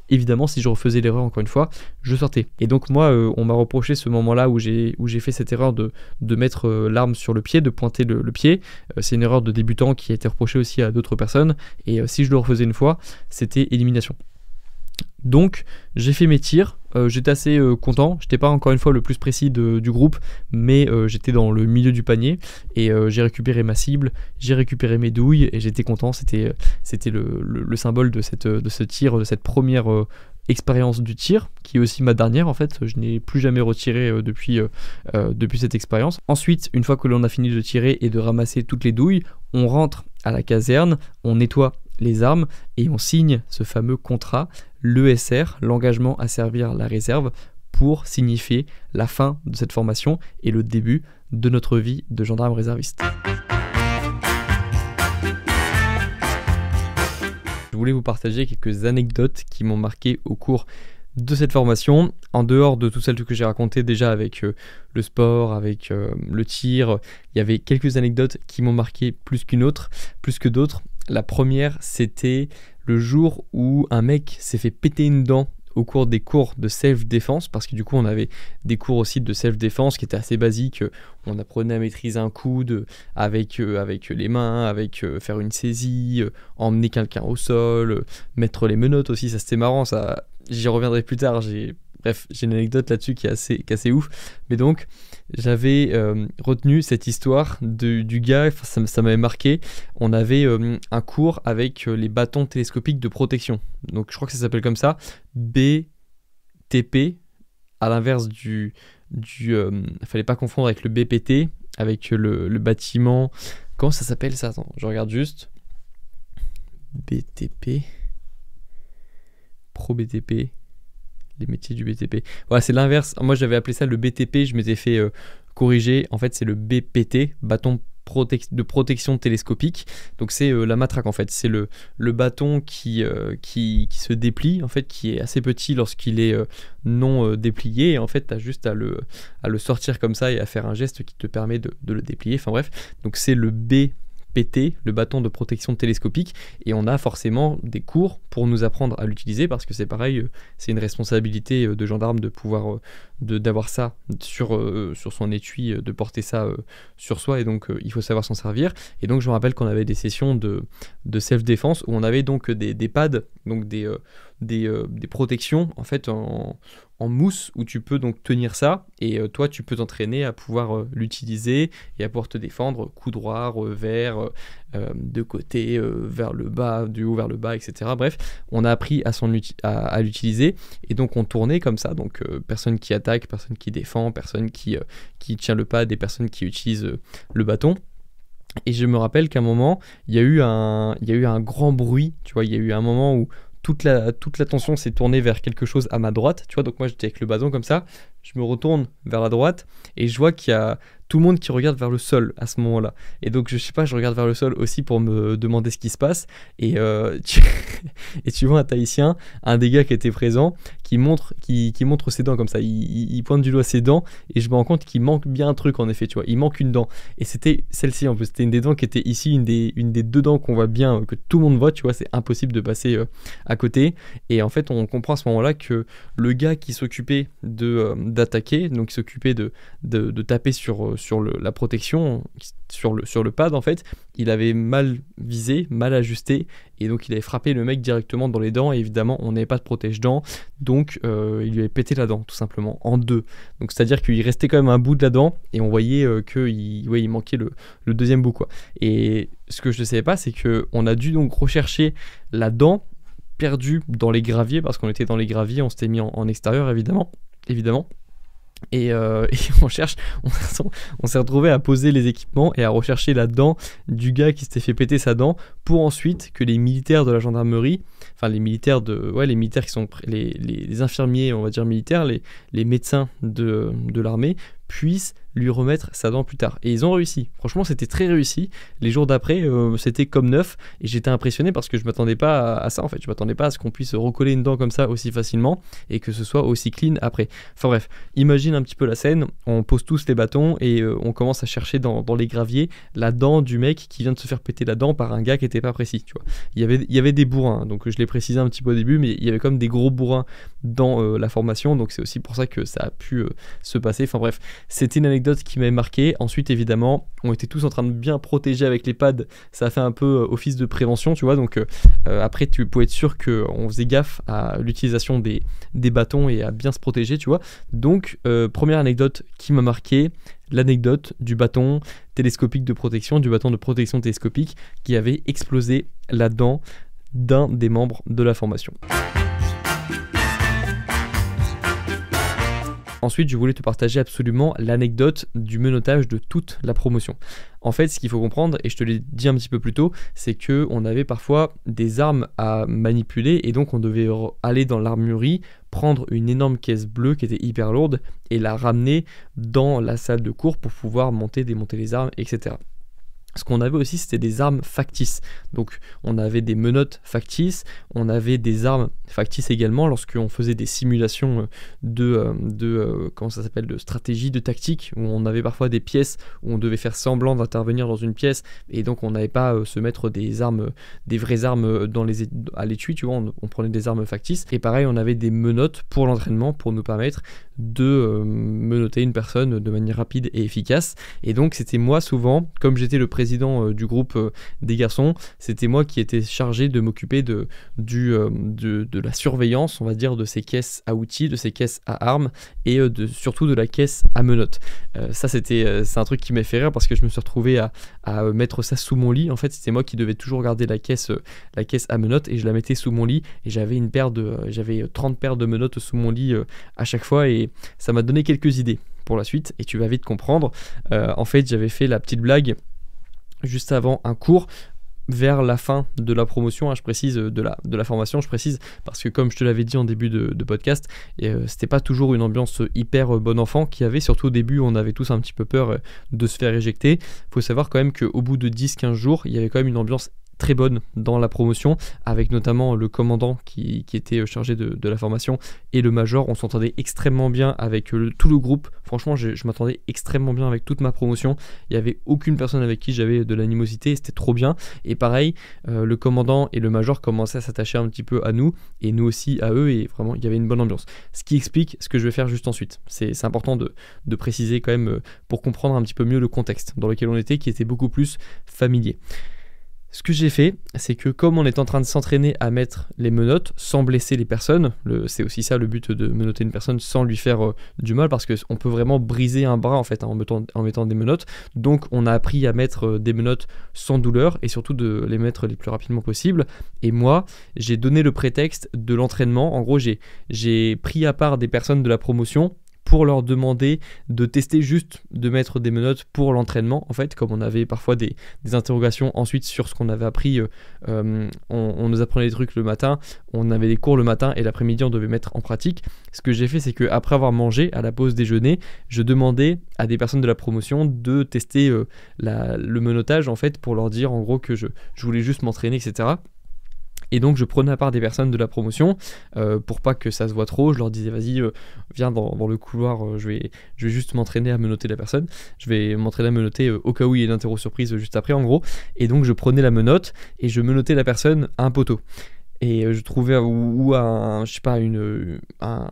évidemment, si je refaisais l'erreur encore une fois, je sortais. Et donc moi, euh, on m'a reproché ce moment-là où j'ai où j'ai fait cette erreur de, mettre euh, l'arme sur le pied, de pointer le, pied. Euh, c'est une erreur de débutant qui a été reprochée aussi à d'autres personnes. Et si je le refaisais une fois, c'était élimination. Donc j'ai fait mes tirs, euh, j'étais assez euh, content. J'étais pas encore une fois le plus précis du groupe, mais euh, j'étais dans le milieu du panier et j'ai récupéré ma cible, j'ai récupéré mes douilles et j'étais content. C'était le, symbole de cette de ce tir, de cette première expérience du tir, qui est aussi ma dernière en fait, je n'ai plus jamais retiré depuis, depuis cette expérience. Ensuite, une fois que l'on a fini de tirer et de ramasser toutes les douilles, on rentre à la caserne, on nettoie les armes et on signe ce fameux contrat l'ESR, l'engagement à servir la réserve, pour signifier la fin de cette formation et le début de notre vie de gendarme réserviste. Je voulais vous partager quelques anecdotes qui m'ont marqué au cours de cette formation, en dehors de tout celles que j'ai racontées déjà avec euh, le sport, avec euh, le tir, il y avait quelques anecdotes qui m'ont marqué plus qu'une autre, plus que d'autres. La première, c'était le jour où un mec s'est fait péter une dent au cours des cours de self-défense, parce que du coup on avait des cours aussi de self-défense qui étaient assez basiques, euh, on apprenait à maîtriser un coude euh, avec, euh, avec les mains, avec faire une saisie, emmener quelqu'un au sol, mettre les menottes aussi, ça c'était marrant, ça j'y reviendrai plus tard, j'ai Bref, j'ai une anecdote là-dessus qui, est assez, ouf. Mais donc, j'avais euh, retenu cette histoire de, du gars, ça, m'avait marqué. On avait euh, un cours avec euh, les bâtons télescopiques de protection. Donc, je crois que ça s'appelle comme ça. BTP, à l'inverse du. du ne fallait pas confondre avec le BPT, avec le, bâtiment. Comment ça s'appelle ça Attends, je regarde juste. BTP. Pro BTP les métiers du BTP. Voilà, c'est l'inverse. Moi, j'avais appelé ça le BTP, je m'étais fait euh, corriger. En fait, c'est le BPT, bâton de protection télescopique. Donc, c'est euh, la matraque, en fait. C'est le, le bâton euh, qui, qui, se déplie, en fait, qui est assez petit lorsqu'il est non déplié. Et en fait, tu as juste à le, le sortir comme ça et à faire un geste qui te permet de, de le déplier. Enfin, bref. Donc, c'est le BPT péter le bâton de protection télescopique et on a forcément des cours pour nous apprendre à l'utiliser parce que c'est pareil, euh, c'est une responsabilité euh, de gendarme de pouvoir euh, d'avoir ça sur, sur son étui, de porter ça sur soi et donc il faut savoir s'en servir. Et donc je me rappelle qu'on avait des sessions de, de self-défense où on avait donc des, des pads, donc des euh, des, protections en fait en, mousse où tu peux donc tenir ça et euh, toi tu peux t'entraîner à pouvoir euh, l'utiliser et à pouvoir te défendre coup droit, revers, de côté, vers le bas, du haut vers le bas, etc. Bref, on a appris à, son l'utiliser et donc on tournait comme ça. Donc personne qui attaque, personne qui défend, personne qui, qui tient le pas, des personnes qui utilisent le bâton. Et je me rappelle qu'à un moment, il y, a eu un, il y a eu un grand bruit, tu vois, il y a eu un moment où toute la toute l'attention s'est tournée vers quelque chose à ma droite, tu vois. Donc moi j'étais avec le bâton comme ça, je me retourne vers la droite et je vois qu'il y a tout le monde qui regarde vers le sol à ce moment-là. Et donc, je sais pas, je regarde vers le sol aussi pour me demander ce qui se passe. Et, euh, tu... et tu vois un Tahitien, un des gars qui était présent, qui montre, qui, qui montre ses dents comme ça. Il, pointe du doigt ses dents et je me rends compte qu'il manque bien un truc en effet, tu vois. Il manque une dent. Et c'était celle-ci en plus. C'était une des dents qui était ici, une des, une des deux dents qu'on voit bien, euh, que tout le monde voit, tu vois. C'est impossible de passer euh, à côté. Et en fait, on comprend à ce moment-là que le gars qui s'occupait de, d'attaquer, donc s'occuper s'occupait de, de, taper sur, euh, sur la protection, sur le, sur le pad en fait, il avait mal visé, mal ajusté, et donc il avait frappé le mec directement dans les dents, et évidemment on n'avait pas de protège-dents, donc euh, il lui avait pété la dent tout simplement, en deux. Donc c'est-à-dire qu'il restait quand même un bout de la dent, et on voyait euh, que qu'il ouais, il manquait le, le, deuxième bout quoi. Et ce que je ne savais pas, c'est qu'on a dû donc rechercher la dent perdue dans les graviers, parce qu'on était dans les graviers, on s'était mis en, en extérieur évidemment, évidemment. Euh, et, on cherche, on, s'est retrouvé à poser les équipements et à rechercher la dent du gars qui s'était fait péter sa dent pour ensuite que les militaires de la gendarmerie, enfin les militaires de, ouais, les militaires qui sont les, les, les infirmiers, on va dire militaires, les, les médecins de, de l'armée puissent lui remettre sa dent plus tard. Et ils ont réussi. Franchement, c'était très réussi. Les jours d'après, euh, c'était comme neuf. Et j'étais impressionné parce que je m'attendais pas à ça, en fait. Je m'attendais pas à ce qu'on puisse recoller une dent comme ça aussi facilement et que ce soit aussi clean après. Enfin bref, imagine un petit peu la scène. On pose tous les bâtons et euh, on commence à chercher dans, les graviers la dent du mec qui vient de se faire péter la dent par un gars qui était pas précis, tu vois. Il y avait, il y avait des bourrins. Donc euh, je l'ai précisé un petit peu au début, mais il y avait comme des gros bourrins dans la formation. Donc c'est aussi pour ça que ça a pu se passer. Enfin bref, c'était une anecdote qui m'avait marqué. Ensuite, évidemment, on était tous en train de bien protéger avec les pads. Ça a fait un peu euh, office de prévention, tu vois. Donc, euh, euh, après, tu peux être sûr qu'on faisait gaffe à l'utilisation des, des, bâtons et à bien se protéger, tu vois. Donc, première anecdote qui m'a marqué, l'anecdote du bâton télescopique de protection, du bâton de protection télescopique qui avait explosé la dent d'un des membres de la formation. Ensuite, je voulais te partager absolument l'anecdote du menotage de toute la promotion. En fait, ce qu'il faut comprendre, et je te l'ai dit un petit peu plus tôt, c'est que on avait parfois des armes à manipuler et donc on devait aller dans l'armurerie, prendre une énorme caisse bleue qui était hyper lourde et la ramener dans la salle de cours pour pouvoir monter, démonter les armes, etc ce qu'on avait aussi, c'était des armes factices. Donc, on avait des menottes factices, on avait des armes factices également lorsqu'on faisait des simulations euh, de, euh, de euh, comment ça s'appelle, de stratégie, de tactique, où on avait parfois des pièces où on devait faire semblant d'intervenir dans une pièce, et donc on n'avait pas se mettre des armes, des vraies armes dans les, à l'étui, tu vois, on, prenait des armes factices. Et pareil, on avait des menottes pour l'entraînement, pour nous permettre de menotter une personne de manière rapide et efficace. Et donc, c'était moi souvent, comme j'étais le président président euh, du groupe euh, des garçons, c'était moi qui étais chargé de m'occuper euh, de, de, la surveillance, on va dire, de ces caisses à outils, de ces caisses à armes et de, surtout de la caisse à menottes. ça, c'était c'est un truc qui m'a fait rire parce que je me suis retrouvé à, mettre ça sous mon lit. En fait, c'était moi qui devais toujours garder la caisse, la caisse à menottes et je la mettais sous mon lit et j'avais une paire de, j'avais 30 paires de menottes sous mon lit à chaque fois et ça m'a donné quelques idées pour la suite et tu vas vite comprendre. en fait, j'avais fait la petite blague juste avant un cours vers la fin de la promotion, hein, je précise, euh, de la, formation, je précise, parce que comme je te l'avais dit en début de, podcast, ce euh, c'était pas toujours une ambiance hyper euh, bon enfant Qui avait, surtout au début, on avait tous un petit peu peur de se faire éjecter. Faut savoir quand même qu'au bout de 10-15 jours, il y avait quand même une ambiance très bonne dans la promotion, avec notamment le commandant qui, était chargé de, la formation et le major. On s'entendait extrêmement bien avec tout le groupe Franchement, je, m'attendais extrêmement bien avec toute ma promotion. Il n'y avait aucune personne avec qui j'avais de l'animosité. C'était trop bien. Et pareil, euh, le commandant et le major commençaient à s'attacher un petit peu à nous et nous aussi à eux. Et vraiment, il y avait une bonne ambiance. Ce qui explique ce que je vais faire juste ensuite. C'est important de, préciser quand même euh, pour comprendre un petit peu mieux le contexte dans lequel on était, qui était beaucoup plus familier. Ce que j'ai fait, c'est que comme on est en train de s'entraîner à mettre les menottes sans blesser les personnes, c'est aussi ça le but de menotter une personne sans lui faire euh, du mal, parce qu'on peut vraiment briser un bras en fait hein, en, mettant, des menottes. Donc on a appris à mettre euh, des menottes sans douleur et surtout de les mettre les plus rapidement possible. Et moi, j'ai donné le prétexte de l'entraînement. En gros, j'ai, j'ai pris à part des personnes de la promotion pour leur demander de tester juste de mettre des menottes pour l'entraînement en fait comme on avait parfois des, interrogations ensuite sur ce qu'on avait appris euh, euh, on, nous apprenait des trucs le matin on avait des cours le matin et l'après-midi on devait mettre en pratique ce que j'ai fait c'est que après avoir mangé à la pause déjeuner je demandais à des personnes de la promotion de tester euh, le menottage en fait pour leur dire en gros que je, je voulais juste m'entraîner etc et donc je prenais à part des personnes de la promotion euh, pour pas que ça se voit trop. Je leur disais vas-y, euh, viens dans, le couloir, euh, je, vais, je vais juste m'entraîner à noter la personne. Je vais m'entraîner à menoter au cas où il y ait une surprise juste après en gros. Et donc je prenais la menotte et je menottais la personne à un poteau et euh, je trouvais ou, un je sais pas une un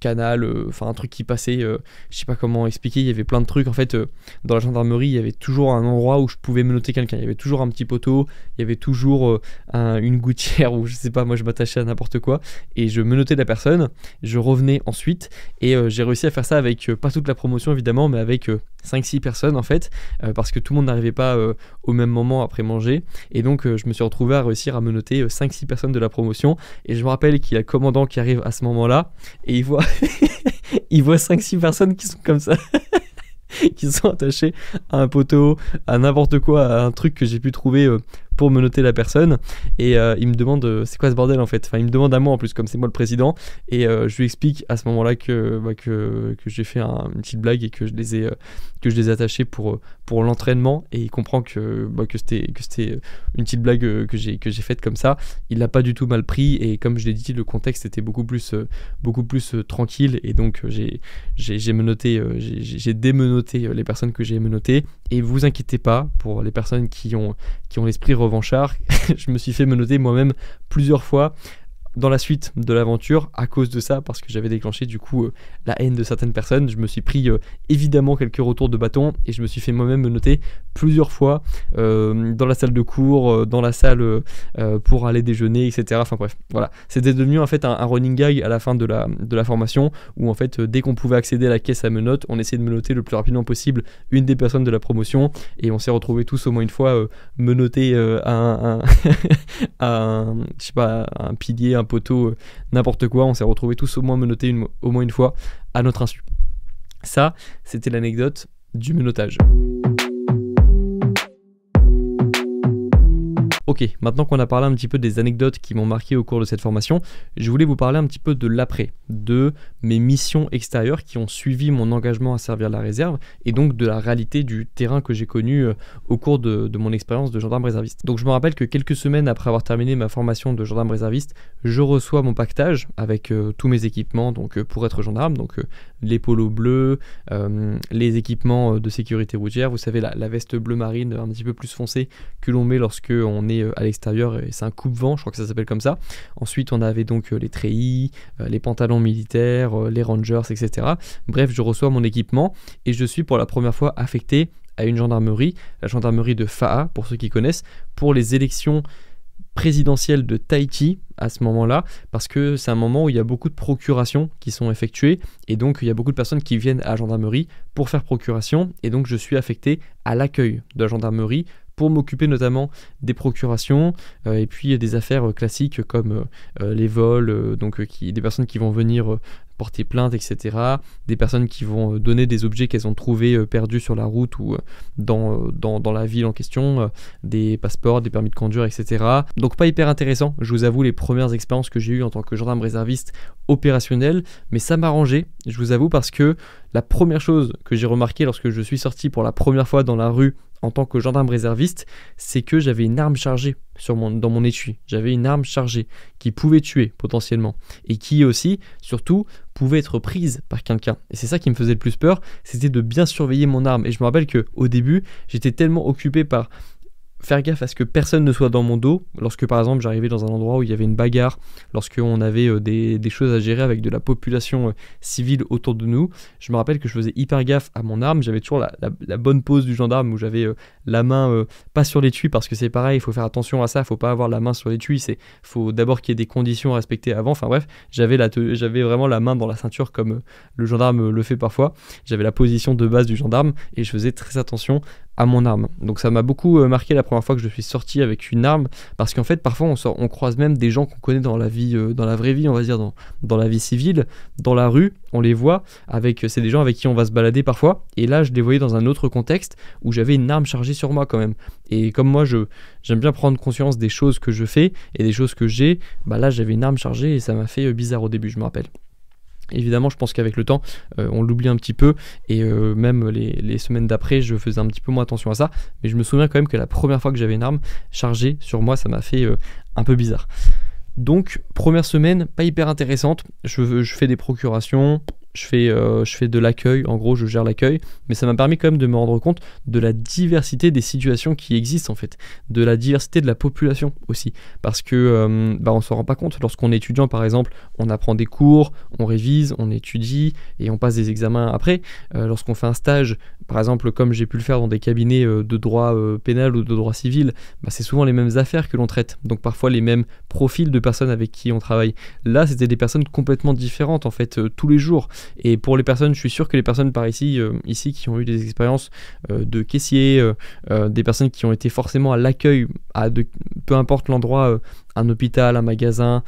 canal euh, enfin un truc qui passait euh, je sais pas comment expliquer il y avait plein de trucs en fait dans la gendarmerie il y avait toujours un endroit où je pouvais me noter quelqu'un il y avait toujours un petit poteau il y avait toujours une gouttière ou je sais pas moi je m'attachais à n'importe quoi et je me notais la personne je revenais ensuite et j'ai réussi à faire ça avec pas toute la promotion évidemment mais avec 5-6 personnes en fait, parce que tout le monde n'arrivait pas au même moment après manger. Et donc je me suis retrouvé à réussir à me noter 5-6 personnes de la la promotion. Et je me rappelle qu'il y a commandant qui arrive à ce moment-là et il voit, il voit 5-6 personnes qui sont comme ça. qui sont attachées à un poteau, à n'importe quoi, à un truc que j'ai pu trouver euh, pour me noter la personne. Et euh, il me demande euh, c'est quoi ce bordel en fait. Enfin, il me demande à moi en plus, comme c'est moi le président. Et je lui explique à ce moment-là bah, que, que, j'ai fait un, une petite blague et que je les ai, que je les ai attachés pour, pour l'entraînement et il comprend que, bah, que c'était euh, une petite blague euh, que j'ai faite comme ça. Il l'a pas du tout mal pris et comme je l'ai dit, le contexte était beaucoup plus, euh, beaucoup plus tranquille et donc j'ai menotté, j'ai démenoté les personnes que j'ai menottées et vous inquiétez pas pour les personnes qui ont, qui ont l'esprit revanchard, je me suis fait menoter moi-même plusieurs fois dans la suite de l'aventure à cause de ça, parce que j'avais déclenché du coup euh, la haine de certaines personnes. Je me suis pris euh, évidemment quelques retours de bâton et je me suis fait moi-même noter plusieurs fois euh, dans la salle de cours, dans la salle pour aller déjeuner, etc. Enfin bref, voilà. C'était devenu en fait un, running gag à la fin de la, formation où en fait dès qu'on pouvait accéder à la caisse à menottes, on essayait de noter le plus rapidement possible une des personnes de la promotion et on s'est retrouvés tous au moins une fois menottés à un, un, pas, un pilier, poteau, euh, n'importe quoi. On s'est retrouvés tous au moins menottés au moins une fois à notre insu. Ça, c'était l'anecdote du menotage. Ok, maintenant qu'on a parlé un petit peu des anecdotes qui m'ont marqué au cours de cette formation, je voulais vous parler un petit peu de l'après, de mes missions extérieures qui ont suivi mon engagement à servir la réserve et donc de la réalité du terrain que j'ai connu euh, au cours de, mon expérience de gendarme réserviste. Donc je me rappelle que quelques semaines après avoir terminé ma formation de gendarme réserviste, je reçois mon pactage avec euh, tous mes équipements donc euh, pour être gendarme, donc les polos bleus, les équipements de sécurité routière, vous savez la, veste bleu marine un petit peu plus foncée que l'on met lorsque on est euh, à l'extérieur, et c'est un coupe-vent, je crois que ça s'appelle comme ça. Ensuite, on avait donc euh, les treillis, euh, les pantalons militaires, les rangers, etc. Bref, je reçois mon équipement et je suis pour la première fois affecté à une gendarmerie, la gendarmerie de Faa, pour ceux qui connaissent, pour les élections présidentielles de Tahiti à ce moment-là, parce que c'est un moment où il y a beaucoup de procurations qui sont effectuées, et donc il y a beaucoup de personnes qui viennent à la gendarmerie pour faire procuration, et donc je suis affecté à l'accueil de la gendarmerie pour m'occuper notamment des procurations euh, et puis des affaires euh, classiques comme euh, les vols, donc qui, des personnes qui vont venir porter plainte, etc. Des personnes qui vont donner des objets qu'elles ont trouvés perdus sur la route ou dans, dans, la ville en question, des passeports, des permis de conduire, etc. Donc pas hyper intéressant, je vous avoue, les premières expériences que j'ai eues en tant que gendarme réserviste opérationnel, mais ça m'a rangé, je vous avoue, parce que la première chose que j'ai remarqué lorsque je suis sorti pour la première fois dans la rue en tant que gendarme réserviste, c'est que j'avais une arme chargée dans mon étui. J'avais une arme chargée qui pouvait tuer potentiellement et qui aussi, surtout, pouvait être prise par quelqu'un. Et c'est ça qui me faisait le plus peur, c'était de bien surveiller mon arme. Et je me rappelle qu'au début, j'étais tellement occupé par faire gaffe à ce que personne ne soit dans mon dos. Lorsque par exemple j'arrivais dans un endroit où il y avait une bagarre, lorsque on avait euh, des, choses à gérer avec de la population euh, civile autour de nous, je me rappelle que je faisais hyper gaffe à mon arme. J'avais toujours la, bonne pose du gendarme où j'avais euh, la main pas sur l'étui parce que c'est pareil, il faut faire attention à ça, il faut pas avoir la main sur l'étui, c'est faut d'abord qu'il y ait des conditions respectées avant. Enfin bref, j'avais j'avais vraiment la main dans la ceinture comme le gendarme le fait parfois. J'avais la position de base du gendarme et je faisais très attention à mon arme. Donc ça m'a beaucoup marqué la première fois que je suis sorti avec une arme, parce qu'en fait, parfois, on, croise même des gens qu'on connaît dans la vie, euh, dans la vraie vie, on va dire, dans, dans la vie civile, dans la rue, on les voit, avec, c'est des gens avec qui on va se balader parfois, et là, je les voyais dans un autre contexte où j'avais une arme chargée sur moi quand même. Et comme moi, je, j'aime bien prendre conscience des choses que je fais et des choses que j'ai, bah là, j'avais une arme chargée et ça m'a fait euh, bizarre au début, je me rappelle. Évidemment, je pense qu'avec le temps, euh, on l'oublie un petit peu, et euh, même les, semaines d'après, je faisais un petit peu moins attention à ça, mais je me souviens quand même que la première fois que j'avais une arme chargée sur moi, ça m'a fait euh, un peu bizarre. Donc, première semaine, pas hyper intéressante, je fais des procurations, je fais, euh, je fais de l'accueil, en gros je gère l'accueil, mais ça m'a permis quand même de me rendre compte de la diversité des situations qui existent en fait, de la diversité de la population aussi, parce que euh, bah, on ne s'en rend pas compte, lorsqu'on est étudiant par exemple, on apprend des cours, on révise, on étudie et on passe des examens après, euh, lorsqu'on fait un stage, par exemple comme j'ai pu le faire dans des cabinets de droit pénal ou de droit civil, bah, c'est souvent les mêmes affaires que l'on traite, donc parfois les mêmes profil de personnes avec qui on travaille. Là, c'était des personnes complètement différentes en fait euh, tous les jours. Et pour les personnes, je suis sûr que les personnes par ici, euh, ici qui ont eu des expériences euh, de caissier, des personnes qui ont été forcément à l'accueil, à peu importe l'endroit, un hôpital, un magasin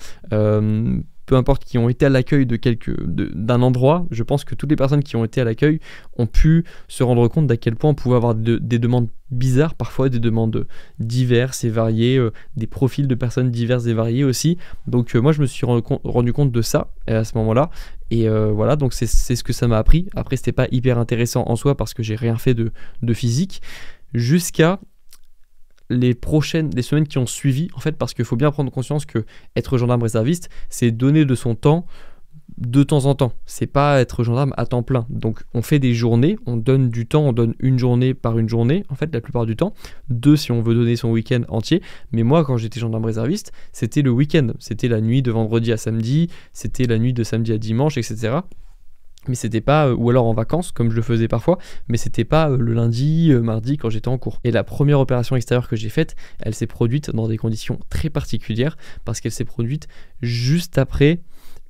peu importe, qui ont été à l'accueil de quelque, d'un endroit, je pense que toutes les personnes qui ont été à l'accueil ont pu se rendre compte d'à quel point on pouvait avoir des demandes bizarres, parfois des demandes diverses et variées, euh, des profils de personnes diverses et variées aussi. Donc euh, moi, je me suis rendu, compte de ça euh, à ce moment-là. Et voilà, donc c'est ce que ça m'a appris. Après, c'était pas hyper intéressant en soi parce que j'ai rien fait de physique. Jusqu'à les prochaines, les semaines qui ont suivi, en fait, parce qu'il faut bien prendre conscience que être gendarme réserviste, c'est donner de son temps de temps en temps. C'est pas être gendarme à temps plein. Donc on fait des journées, on donne du temps, on donne une journée par une journée, en fait la plupart du temps. Deux si on veut donner son week-end entier. Mais moi quand j'étais gendarme réserviste, c'était le week-end. C'était la nuit de vendredi à samedi, c'était la nuit de samedi à dimanche, etc mais c'était pas euh, ou alors en vacances comme je le faisais parfois mais c'était pas euh, le lundi euh, mardi quand j'étais en cours et la première opération extérieure que j'ai faite elle s'est produite dans des conditions très particulières parce qu'elle s'est produite juste après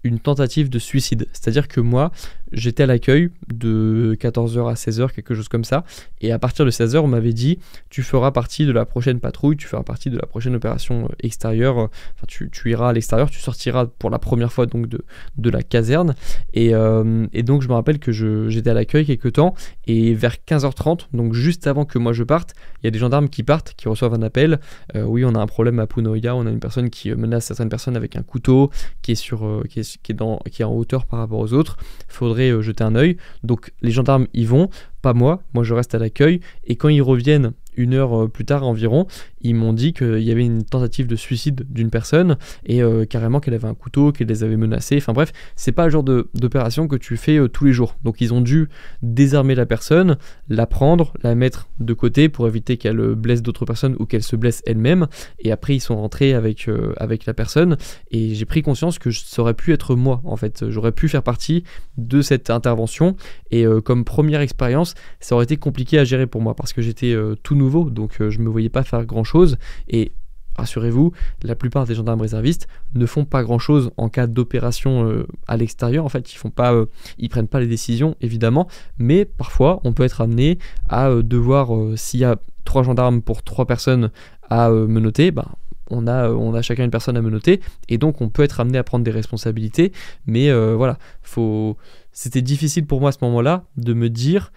une tentative de suicide c'est à dire que moi j'étais à l'accueil de 14h à 16h, quelque chose comme ça. Et à partir de 16h, on m'avait dit tu feras partie de la prochaine patrouille, tu feras partie de la prochaine opération euh, extérieure. Enfin, tu, iras à l'extérieur, tu sortiras pour la première fois donc de, de la caserne. Et, euh, et, donc, je me rappelle que j'étais à l'accueil quelques temps. Et vers 15h30, donc juste avant que moi je parte, il y a des gendarmes qui partent, qui reçoivent un appel. Euh, oui, on a un problème à Punoya, on a une personne qui menace certaines personnes avec un couteau, qui est, sur, qui est, qui est, dans, qui est en hauteur par rapport aux autres. Faudrait euh, jeter un œil. Donc les gendarmes y vont pas moi, moi je reste à l'accueil, et quand ils reviennent une heure euh, plus tard environ, ils m'ont dit qu'il y avait une tentative de suicide d'une personne et euh, carrément qu'elle avait un couteau, qu'elle les avait menacés. Enfin bref, c'est pas le genre d'opération que tu fais euh, tous les jours. Donc ils ont dû désarmer la personne, la prendre, la mettre de côté pour éviter qu'elle blesse d'autres personnes ou qu'elle se blesse elle-même. Et après ils sont rentrés avec, avec la personne et j'ai pris conscience que ça aurait pu être moi en fait. J'aurais pu faire partie de cette intervention et comme première expérience, ça aurait été compliqué à gérer pour moi parce que j'étais euh, tout nouveau, donc euh, je me voyais pas faire grand-chose. Et rassurez-vous, la plupart des gendarmes réservistes ne font pas grand-chose en cas d'opération euh, à l'extérieur. En fait, ils font pas, ils prennent pas les décisions, évidemment, mais parfois on peut être amené à devoir, s'il y a trois gendarmes pour trois personnes à menoter, ben on a, on a chacun une personne à menoter, et donc on peut être amené à prendre des responsabilités. Mais voilà, faut... c'était difficile pour moi à ce moment-là de me dire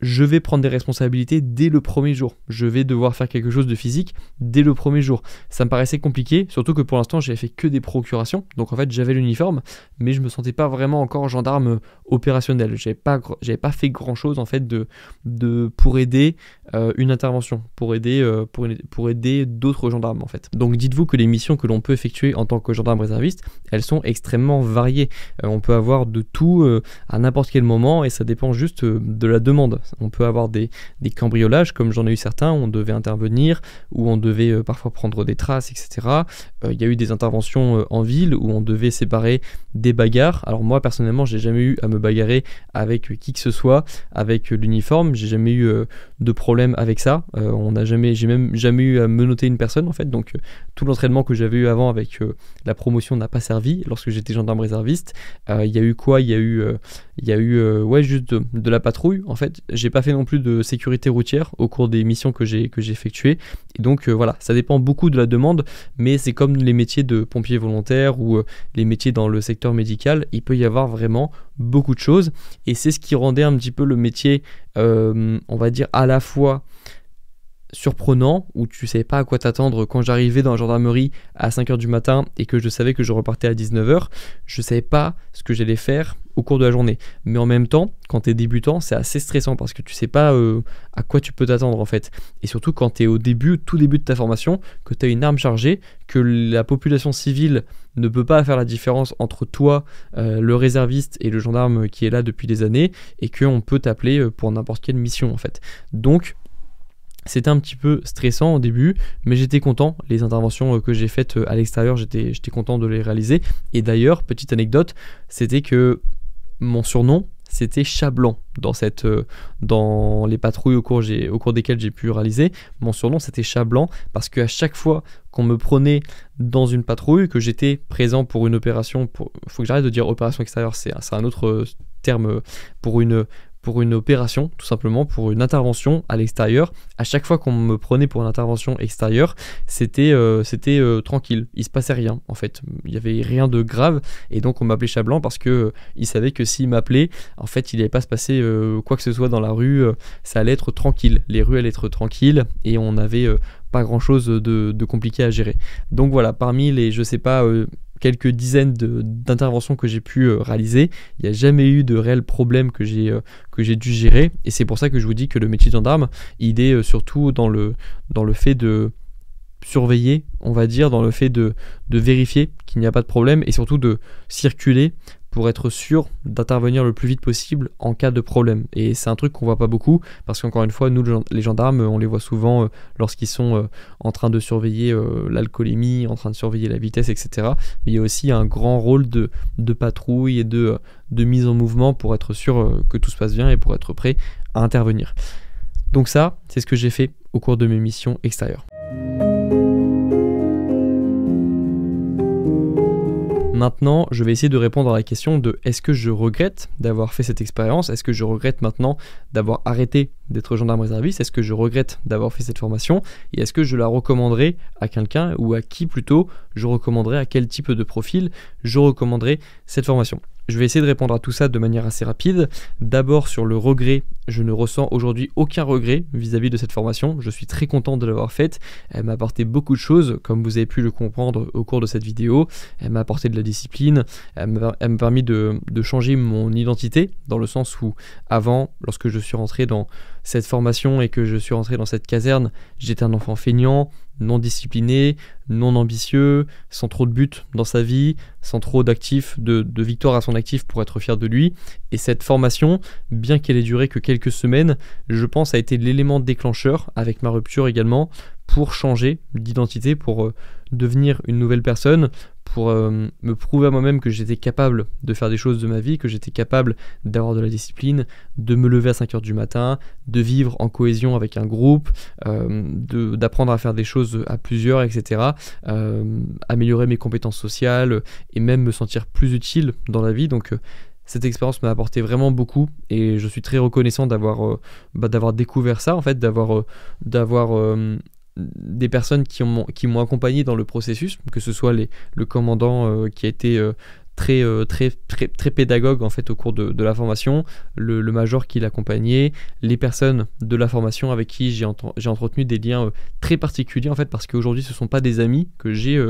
je vais prendre des responsabilités dès le premier jour. Je vais devoir faire quelque chose de physique dès le premier jour. Ça me paraissait compliqué, surtout que pour l'instant j'avais fait que des procurations, donc en fait j'avais l'uniforme, mais je me sentais pas vraiment encore gendarme opérationnel. J'avais pas, j'avais pas fait grand chose en fait de, de pour aider euh, une intervention pour aider, euh, pour, aider d'autres gendarmes en fait. Donc dites-vous que les missions que l'on peut effectuer en tant que gendarme réserviste, elles sont extrêmement variées. Euh, on peut avoir de tout à n'importe quel moment et ça dépend juste de la demande. On peut avoir des, cambriolages comme j'en ai eu certains où on devait intervenir, où on devait parfois prendre des traces, etc. Il y a eu des interventions en ville où on devait séparer des bagarres. Alors moi personnellement, j'ai jamais eu à me bagarrer avec qui que ce soit, avec l'uniforme, j'ai jamais eu de problème avec ça. Euh, on n'a jamais, j'ai même jamais eu à menoter une personne en fait. Donc euh, tout l'entraînement que j'avais eu avant avec euh, la promotion n'a pas servi. Lorsque j'étais gendarme réserviste, il y a eu quoi Il y a eu, il y a eu ouais juste de, la patrouille en fait. J'ai pas fait non plus de sécurité routière au cours des missions que j'ai que j'ai effectuées. Et donc voilà, ça dépend beaucoup de la demande, mais c'est comme les métiers de pompiers volontaires ou les métiers dans le secteur médical. Il peut y avoir vraiment beaucoup de choses. Et c'est ce qui rendait un petit peu le métier, euh, on va dire, à la fois surprenant où tu savais pas à quoi t'attendre quand j'arrivais dans la gendarmerie à 5h du matin et que je savais que je repartais à 19h, je savais pas ce que j'allais faire au cours de la journée. Mais en même temps, quand tu es débutant, c'est assez stressant parce que tu sais pas euh, à quoi tu peux t'attendre en fait. Et surtout quand tu es au début, tout début de ta formation, que tu as une arme chargée, que la population civile ne peut pas faire la différence entre toi, euh, le réserviste et le gendarme qui est là depuis des années et qu'on peut t'appeler euh, pour n'importe quelle mission en fait. Donc c'était un petit peu stressant au début, mais j'étais content. Les interventions euh, que j'ai faites euh, à l'extérieur, j'étais content de les réaliser. Et d'ailleurs, petite anecdote, c'était que mon surnom, c'était chat blanc dans, cette, euh, dans les patrouilles au cours, au cours desquelles j'ai pu réaliser. Mon surnom, c'était chat blanc parce qu'à chaque fois qu'on me prenait dans une patrouille, que j'étais présent pour une opération, il faut que j'arrête de dire opération extérieure, c'est un autre terme pour une, une opération, tout simplement pour une intervention à l'extérieur. À chaque fois qu'on me prenait pour une intervention extérieure, c'était euh, c'était euh, tranquille, il se passait rien en fait, il n'y avait rien de grave et donc on m'appelait Chablan blanc parce que euh, il savait que s'il m'appelait, en fait, il n'allait pas se passer quoi que ce soit dans la rue, ça allait être tranquille, les rues allaient être tranquilles et on n'avait pas grand chose de, de, compliqué à gérer. Donc voilà, parmi les je sais pas quelques dizaines d'interventions que j'ai pu euh, réaliser, il n'y a jamais eu de réel problème euh, que j'ai dû gérer. Et c'est pour ça que je vous dis que le métier de gendarme, il est euh, surtout dans le, dans le fait de surveiller, on va dire, dans le fait de, de vérifier qu'il n'y a pas de problème et surtout de circuler pour être sûr d'intervenir le plus vite possible en cas de problème. Et c'est un truc qu'on voit pas beaucoup parce qu'encore une fois, nous les gendarmes, on les voit souvent euh, lorsqu'ils sont euh, en train de surveiller euh, l'alcoolémie, en train de surveiller la vitesse, etc. Mais il y a aussi un grand rôle de, de patrouille et de, de mise en mouvement pour être sûr que tout se passe bien et pour être prêt à intervenir. Donc ça, c'est ce que j'ai fait au cours de mes missions extérieures. Maintenant, je vais essayer de répondre à la question de est-ce que je regrette d'avoir fait cette expérience Est-ce que je regrette maintenant d'avoir arrêté d'être gendarme réserviste Est-ce que je regrette d'avoir fait cette formation Et est-ce que je la recommanderai à quelqu'un ou à qui plutôt je recommanderais à quel type de profil je recommanderais cette formation je vais essayer de répondre à tout ça de manière assez rapide. D'abord sur le regret, je ne ressens aujourd'hui aucun regret vis-à-vis de cette formation. Je suis très content de l'avoir faite. Elle m'a apporté beaucoup de choses, comme vous avez pu le comprendre au cours de cette vidéo. Elle m'a apporté de la discipline, elle m'a permis de, changer mon identité, dans le sens où avant, lorsque je suis rentré dans cette formation et que je suis rentré dans cette caserne, j'étais un enfant feignant, non discipliné, non ambitieux, sans trop de but dans sa vie, sans trop d'actifs, de, victoire à son actif pour être fier de lui. Et cette formation, bien qu'elle ait duré que quelques semaines, je pense a été l'élément déclencheur, avec ma rupture également, pour changer d'identité, pour euh, devenir une nouvelle personne, pour euh, me prouver à moi-même que j'étais capable de faire des choses de ma vie, que j'étais capable d'avoir de la discipline, de me lever à 5 heures du matin, de vivre en cohésion avec un groupe, euh, d'apprendre à faire des choses à plusieurs, etc. améliorer mes compétences sociales et même me sentir plus utile dans la vie. Donc cette expérience m'a apporté vraiment beaucoup et je suis très reconnaissant d'avoir bah, d'avoir découvert ça en fait, d'avoir des personnes qui, qui m'ont accompagné dans le processus, que ce soit le commandant euh, qui a été euh, très, euh, très, très, très, pédagogue en fait au cours de, la formation, le, major qui l'accompagnait, les personnes de la formation avec qui j'ai, entretenu des liens très particuliers en fait parce qu'aujourd'hui ce ne sont pas des amis que j'ai,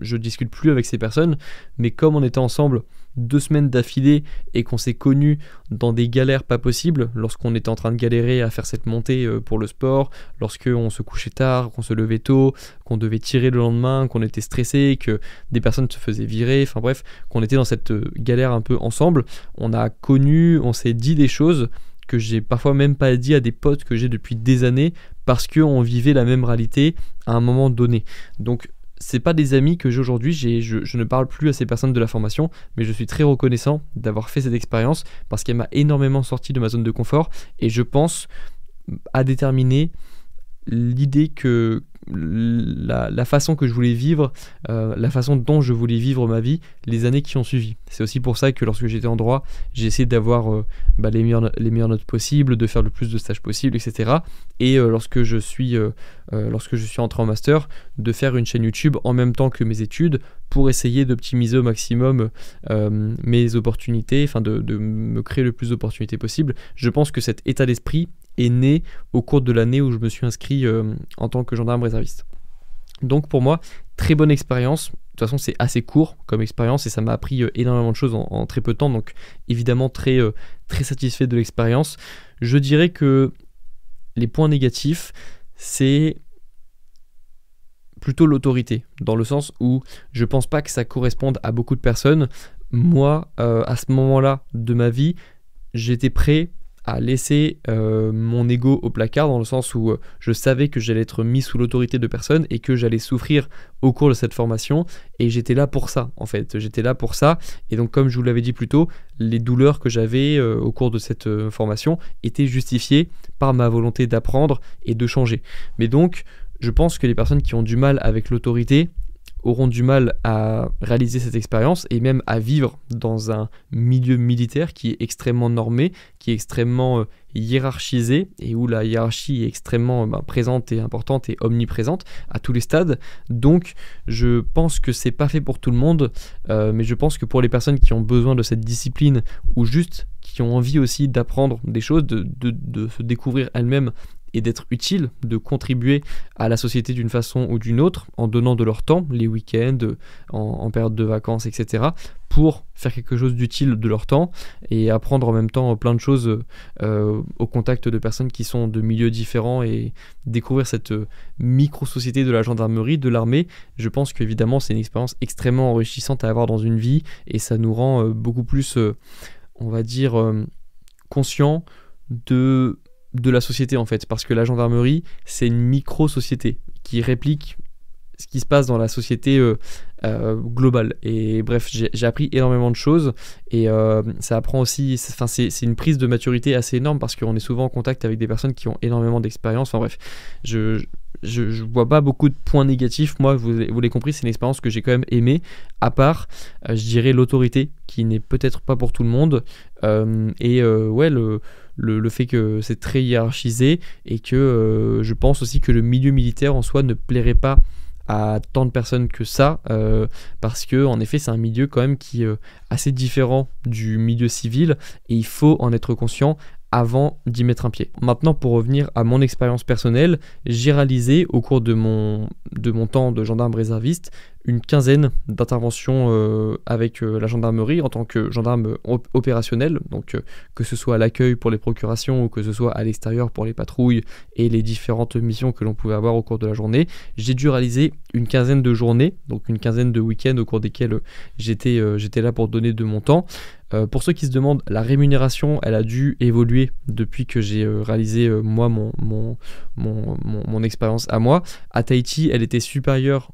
je discute plus avec ces personnes, mais comme on était ensemble deux semaines d'affilée et qu'on s'est connu dans des galères pas possibles, lorsqu'on était en train de galérer à faire cette montée euh, pour le sport, lorsqu'on se couchait tard, qu'on se levait tôt, qu'on devait tirer le lendemain, qu'on était stressé, que des personnes se faisaient virer, enfin bref, qu'on était dans cette euh, galère un peu ensemble, on a connu, on s'est dit des choses que j'ai parfois même pas dit à des potes que j'ai depuis des années parce qu'on vivait la même réalité à un moment donné. Donc c'est pas des amis que j'ai aujourd'hui, je, je, ne parle plus à ces personnes de la formation, mais je suis très reconnaissant d'avoir fait cette expérience parce qu'elle m'a énormément sorti de ma zone de confort et je pense à déterminer l'idée que, la, façon que je voulais vivre, euh, la façon dont je voulais vivre ma vie, les années qui ont suivi. C'est aussi pour ça que lorsque j'étais en droit, j'ai essayé d'avoir euh, bah, les, meilleures, les, meilleures, notes possibles, de faire le plus de stages possible, etc. Et euh, lorsque, je suis, lorsque je suis entré en master, de faire une chaîne YouTube en même temps que mes études pour essayer d'optimiser au maximum mes opportunités, enfin de, de me créer le plus d'opportunités possible. Je pense que cet état d'esprit, est né au cours de l'année où je me suis inscrit euh, en tant que gendarme réserviste. Donc pour moi, très bonne expérience. De toute façon, c'est assez court comme expérience et ça m'a appris euh, énormément de choses en, très peu de temps. Donc évidemment, très, euh, très satisfait de l'expérience. Je dirais que les points négatifs, c'est plutôt l'autorité, dans le sens où je pense pas que ça corresponde à beaucoup de personnes. Moi, à ce moment-là de ma vie, j'étais prêt à laisser euh, mon ego au placard dans le sens où euh, je savais que j'allais être mis sous l'autorité de personnes et que j'allais souffrir au cours de cette formation et j'étais là pour ça en fait j'étais là pour ça et donc comme je vous l'avais dit plus tôt les douleurs que j'avais euh, au cours de cette formation étaient justifiées par ma volonté d'apprendre et de changer mais donc je pense que les personnes qui ont du mal avec l'autorité auront du mal à réaliser cette expérience et même à vivre dans un milieu militaire qui est extrêmement normé, qui est extrêmement euh, hiérarchisé et où la hiérarchie est extrêmement euh, bah, présente et importante et omniprésente à tous les stades. Donc je pense que c'est pas fait pour tout le monde, euh, mais je pense que pour les personnes qui ont besoin de cette discipline ou juste qui ont envie aussi d'apprendre des choses, de se découvrir elles-mêmes et d'être utile, de contribuer à la société d'une façon ou d'une autre, en donnant de leur temps, les week-ends, en, période de vacances, etc., pour faire quelque chose d'utile de leur temps et apprendre en même temps plein de choses euh, au contact de personnes qui sont de milieux différents et découvrir cette euh, micro-société de la gendarmerie, de l'armée, je pense qu'évidemment c'est une expérience extrêmement enrichissante à avoir dans une vie et ça nous rend euh, beaucoup plus, on va dire, conscients conscient de de la société en fait, parce que la gendarmerie, c'est une micro-société qui réplique ce qui se passe dans la société euh, euh, globale. Et bref, j'ai appris énormément de choses et euh, ça apprend aussi, c'est une prise de maturité assez énorme parce qu'on est souvent en contact avec des personnes qui ont énormément d'expérience. Enfin bref, je, je, vois pas beaucoup de points négatifs. Moi, vous, vous l'avez compris, c'est une expérience que j'ai quand même aimée, à part, je dirais, l'autorité qui n'est peut-être pas pour tout le monde. et ouais, le le, fait que c'est très hiérarchisé et que euh, je pense aussi que le milieu militaire en soi ne plairait pas à tant de personnes que ça euh, parce que en effet c'est un milieu quand même qui est euh, assez différent du milieu civil et il faut en être conscient avant d'y mettre un pied. Maintenant, pour revenir à mon expérience personnelle, j'ai réalisé au cours de mon, de mon temps de gendarme réserviste une quinzaine d'interventions euh, avec euh, la gendarmerie en tant que gendarme opérationnel, donc euh, que ce soit à l'accueil pour les procurations ou que ce soit à l'extérieur pour les patrouilles et les différentes missions que l'on pouvait avoir au cours de la journée, j'ai dû réaliser une quinzaine de journées, donc une quinzaine de week-ends au cours desquels j'étais là pour donner de mon temps. Euh, pour ceux qui se demandent, la rémunération, elle a dû évoluer depuis que j'ai euh, réalisé euh, moi mon, mon, expérience à moi. À Tahiti, elle était supérieure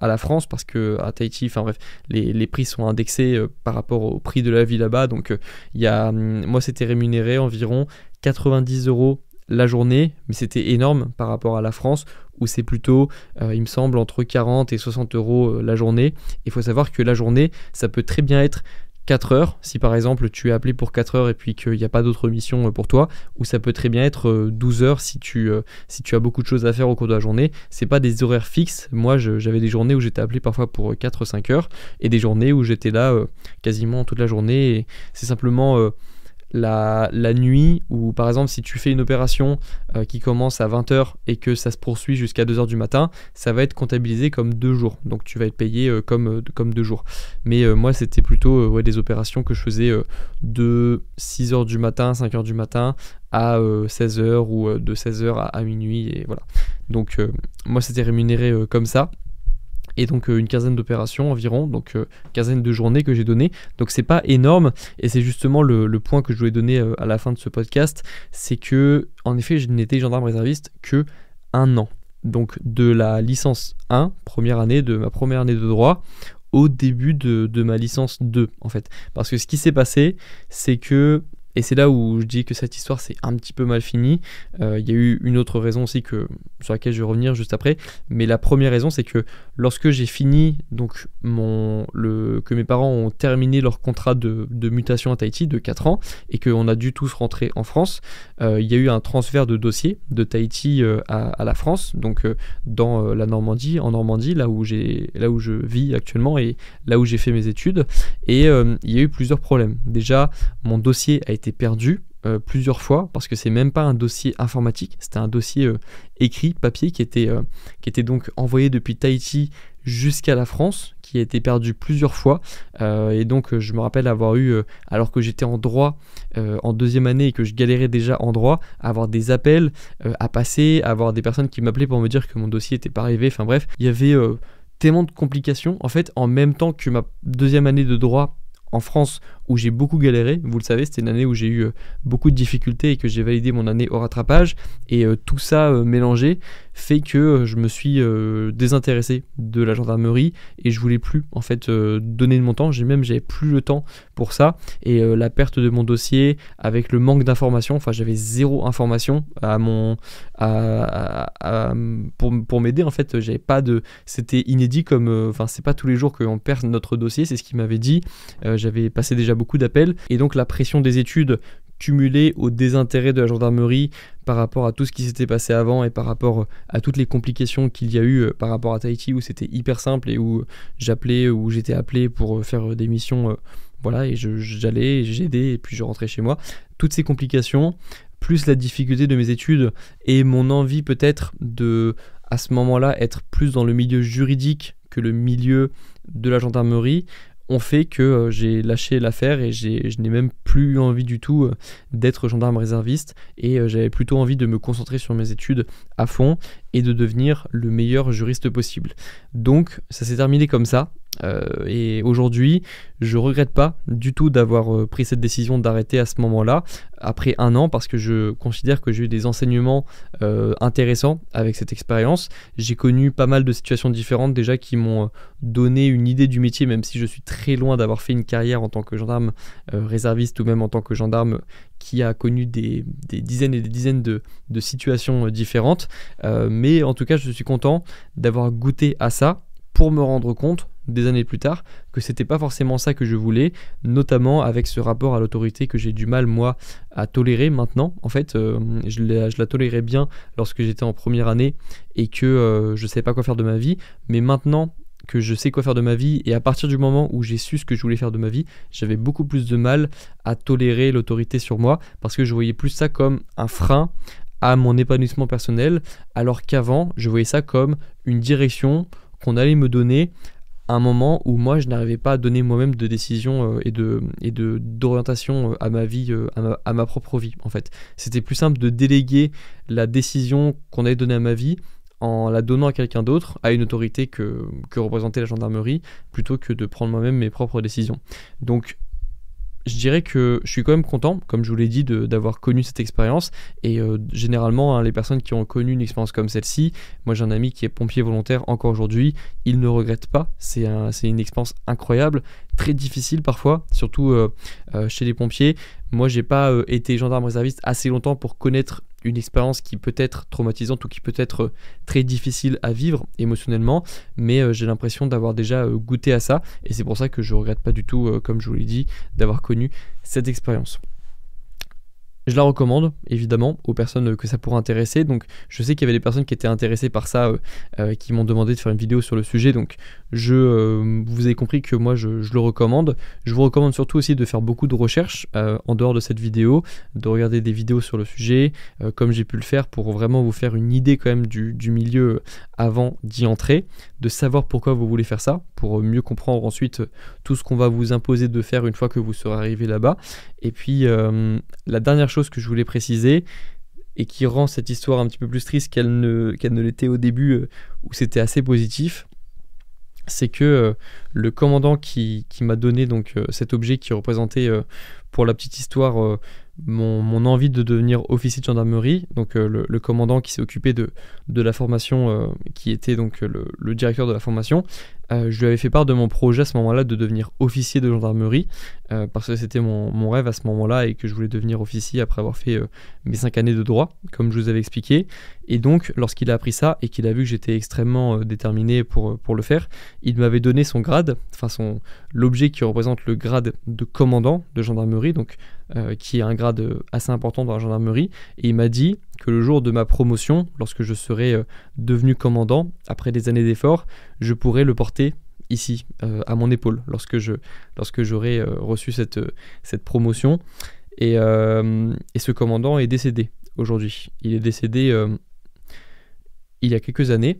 à la France parce que à Tahiti, enfin bref, les, prix sont indexés par rapport au prix de la vie là-bas. Donc il y a, hum, moi, c'était rémunéré environ 90 euros la journée, mais c'était énorme par rapport à la France où c'est plutôt, il me semble, entre 40 et 60 euros la journée. Il faut savoir que la journée, ça peut très bien être 4 heures, si par exemple tu es appelé pour 4 heures et puis qu'il n'y a pas d'autre mission euh, pour toi, ou ça peut très bien être 12 euh, heures si tu, euh, si tu as beaucoup de choses à faire au cours de la journée. C'est pas des horaires fixes. Moi, j'avais des journées où j'étais appelé parfois pour 4-5 heures et des journées où j'étais là quasiment toute la journée. C'est simplement la, nuit, ou par exemple si tu fais une opération euh, qui commence à 20h et que ça se poursuit jusqu'à 2h du matin, ça va être comptabilisé comme deux jours. Donc tu vas être payé euh, comme, euh, comme deux jours. Mais moi c'était plutôt des opérations que je faisais de 6h du matin, 5h du matin à 16h ou de 16h à, à, minuit. Et voilà. Donc moi c'était rémunéré comme ça et donc euh, une quinzaine d'opérations environ, donc euh, quinzaine de journées que j'ai donné. Donc c'est pas énorme et c'est justement le, point que je voulais donner euh, à la fin de ce podcast, c'est que en effet je n'étais gendarme réserviste que un an. Donc de la licence 1, première année de ma première année de droit, au début de, de ma licence 2 en fait. Parce que ce qui s'est passé, c'est que et c'est là où je dis que cette histoire c'est un petit peu mal fini, euh, Il y a eu une autre raison aussi que, sur laquelle je vais revenir juste après. Mais la première raison c'est que lorsque j'ai fini, donc mon, le, que mes parents ont terminé leur contrat de, mutation à Tahiti de 4 ans et qu'on a dû tous rentrer en France, euh, il y a eu un transfert de dossier de Tahiti euh, à, la France, donc dans la Normandie, en Normandie, là où, là où je vis actuellement et là où j'ai fait mes études. Et il y a eu plusieurs problèmes. Déjà, mon dossier a été perdu euh, plusieurs fois parce que c'est même pas un dossier informatique, c'était un dossier euh, écrit, papier, qui était, euh, qui était donc envoyé depuis Tahiti jusqu'à la France, qui a été perdu plusieurs fois. et donc je me rappelle avoir eu, alors que j'étais en droit en deuxième année et que je galérais déjà en droit, avoir des appels à passer, avoir des personnes qui m'appelaient pour me dire que mon dossier n'était pas arrivé, enfin bref, il y avait tellement de complications en fait en même temps que ma deuxième année de droit en France où j'ai beaucoup galéré. Vous le savez, c'était une année où j'ai eu euh, beaucoup de difficultés et que j'ai validé mon année au rattrapage. Et euh, tout ça euh, mélangé fait que je me suis désintéressé de la gendarmerie et je voulais plus en fait donner de mon temps. J'ai même j'avais plus le temps pour ça et la perte de mon dossier avec le manque d'informations. Enfin, j'avais zéro information à mon pour, pour m'aider en fait. J'avais pas de c'était inédit comme enfin c'est pas tous les jours qu'on perd notre dossier. C'est ce qui m'avait dit. j'avais passé déjà beaucoup d'appels. Et donc la pression des études cumulée au désintérêt de la gendarmerie par rapport à tout ce qui s'était passé avant et par rapport à toutes les complications qu'il y a eu euh, par rapport à Tahiti où c'était hyper simple et où j'appelais ou j'étais appelé pour euh, faire euh, des missions. voilà, et j'allais, j'aidais, et puis je rentrais chez moi. Toutes ces complications, plus la difficulté de mes études et mon envie peut-être de, à ce moment-là, être plus dans le milieu juridique que le milieu de la gendarmerie, ont fait que euh, j'ai lâché l'affaire et je n'ai même plus envie du tout euh, d'être gendarme réserviste et euh, j'avais plutôt envie de me concentrer sur mes études à fond et de devenir le meilleur juriste possible. Donc ça s'est terminé comme ça euh, et aujourd'hui, je regrette pas du tout d'avoir euh, pris cette décision d'arrêter à ce moment-là, après un an, parce que je considère que j'ai eu des enseignements euh, intéressants avec cette expérience. J'ai connu pas mal de situations différentes déjà qui m'ont donné une idée du métier, même si je suis très loin d'avoir fait une carrière en tant que gendarme réserviste ou même en tant que gendarme qui a connu des, dizaines et des dizaines de situations différentes. mais en tout cas, je suis content d'avoir goûté à ça pour me rendre compte des années plus tard que c'était pas forcément ça que je voulais, notamment avec ce rapport à l'autorité que j'ai du mal moi à tolérer maintenant. En fait, euh, je, la, je, la, tolérais bien lorsque j'étais en première année et que je euh, je savais pas quoi faire de ma vie, mais maintenant que je sais quoi faire de ma vie et à partir du moment où j'ai su ce que je voulais faire de ma vie, j'avais beaucoup plus de mal à tolérer l'autorité sur moi parce que je voyais plus ça comme un frein à mon épanouissement personnel alors qu'avant je voyais ça comme une direction qu'on allait me donner un moment où moi je n'arrivais pas à donner moi-même de décision euh, et de et de d'orientation euh, à ma vie euh, à ma, propre vie en fait c'était plus simple de déléguer la décision qu'on allait donner à ma vie en la donnant à quelqu'un d'autre, à une autorité que, que représentait la gendarmerie, plutôt que de prendre moi-même mes propres décisions. Donc je dirais que je suis quand même content, comme je vous l'ai dit, d'avoir connu cette expérience. Et euh, généralement, hein, les personnes qui ont connu une expérience comme celle-ci, moi j'ai un ami qui est pompier volontaire encore aujourd'hui, il ne regrette pas. C'est une expérience incroyable, très difficile parfois, surtout euh, euh, chez les pompiers. Moi, j'ai pas été gendarme réserviste assez longtemps pour connaître une expérience qui peut être traumatisante ou qui peut être euh, très difficile à vivre émotionnellement, mais euh, j'ai l'impression d'avoir déjà euh, goûté à ça, et c'est pour ça que je regrette pas du tout, comme je vous l'ai dit, d'avoir connu cette expérience. Je la recommande évidemment aux personnes que ça pourrait intéresser. Donc je sais qu'il y avait des personnes qui étaient intéressées par ça, qui m'ont demandé de faire une vidéo sur le sujet. Donc je, euh, vous avez compris que moi je, le recommande. Je vous recommande surtout aussi de faire beaucoup de recherches euh, en dehors de cette vidéo, de regarder des vidéos sur le sujet, euh, comme j'ai pu le faire pour vraiment vous faire une idée quand même du, du milieu avant d'y entrer, de savoir pourquoi vous voulez faire ça, pour mieux comprendre ensuite tout ce qu'on va vous imposer de faire une fois que vous serez arrivé là-bas. Et puis la dernière chose que je voulais préciser, et qui rend cette histoire un petit peu plus triste qu'elle ne, qu'elle ne l'était au début, où c'était assez positif, c'est que euh, le commandant qui, m'a donné donc euh, cet objet qui représentait, euh, pour la petite histoire, mon, envie de devenir officier de gendarmerie, donc le, commandant qui s'est occupé de, la formation, qui était donc le, directeur de la formation, euh, je lui avais fait part de mon projet à ce moment-là de devenir officier de gendarmerie, euh, parce que c'était mon, rêve à ce moment-là et que je voulais devenir officier après avoir fait euh, mes cinq années de droit, comme je vous avais expliqué. Et donc, lorsqu'il a appris ça et qu'il a vu que j'étais extrêmement déterminé pour, pour le faire, il m'avait donné son grade, enfin l'objet qui représente le grade de commandant de gendarmerie, donc qui est un grade assez important dans la gendarmerie, et il m'a dit que le jour de ma promotion, lorsque je serai euh, devenu commandant, après des années d'efforts, je pourrai le porter ici, euh, à mon épaule, lorsque, je, lorsque j'aurai euh, reçu cette, cette promotion. Et, et, ce commandant est décédé aujourd'hui. Il est décédé il y a quelques années.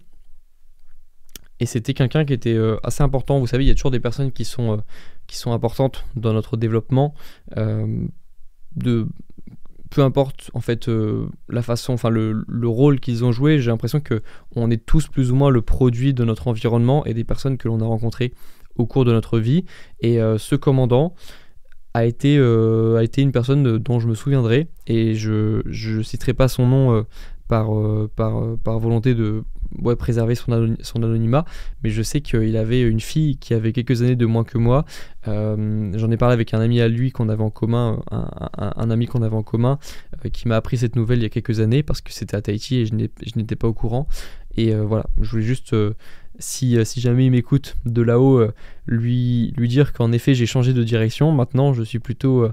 Et c'était quelqu'un qui était assez important. Vous savez, il y a toujours des personnes qui sont, qui sont importantes dans notre développement. de, peu importe en fait euh, la façon, enfin le, rôle qu'ils ont joué, j'ai l'impression que on est tous plus ou moins le produit de notre environnement et des personnes que l'on a rencontrées au cours de notre vie. Et euh, ce commandant a été, euh, a été une personne dont je me souviendrai et je ne citerai pas son nom par, par, par volonté de préserver son, anonymat, mais je sais qu'il avait une fille qui avait quelques années de moins que moi. Euh, j'en ai parlé avec un ami à lui qu'on avait en commun, un, ami qu'on avait en commun, euh, qui m'a appris cette nouvelle il y a quelques années parce que c'était à Tahiti et je n'étais pas au courant. Et euh, voilà, je voulais juste euh, si, jamais il m'écoute de là-haut, euh, lui, lui dire qu'en effet j'ai changé de direction. Maintenant, je suis plutôt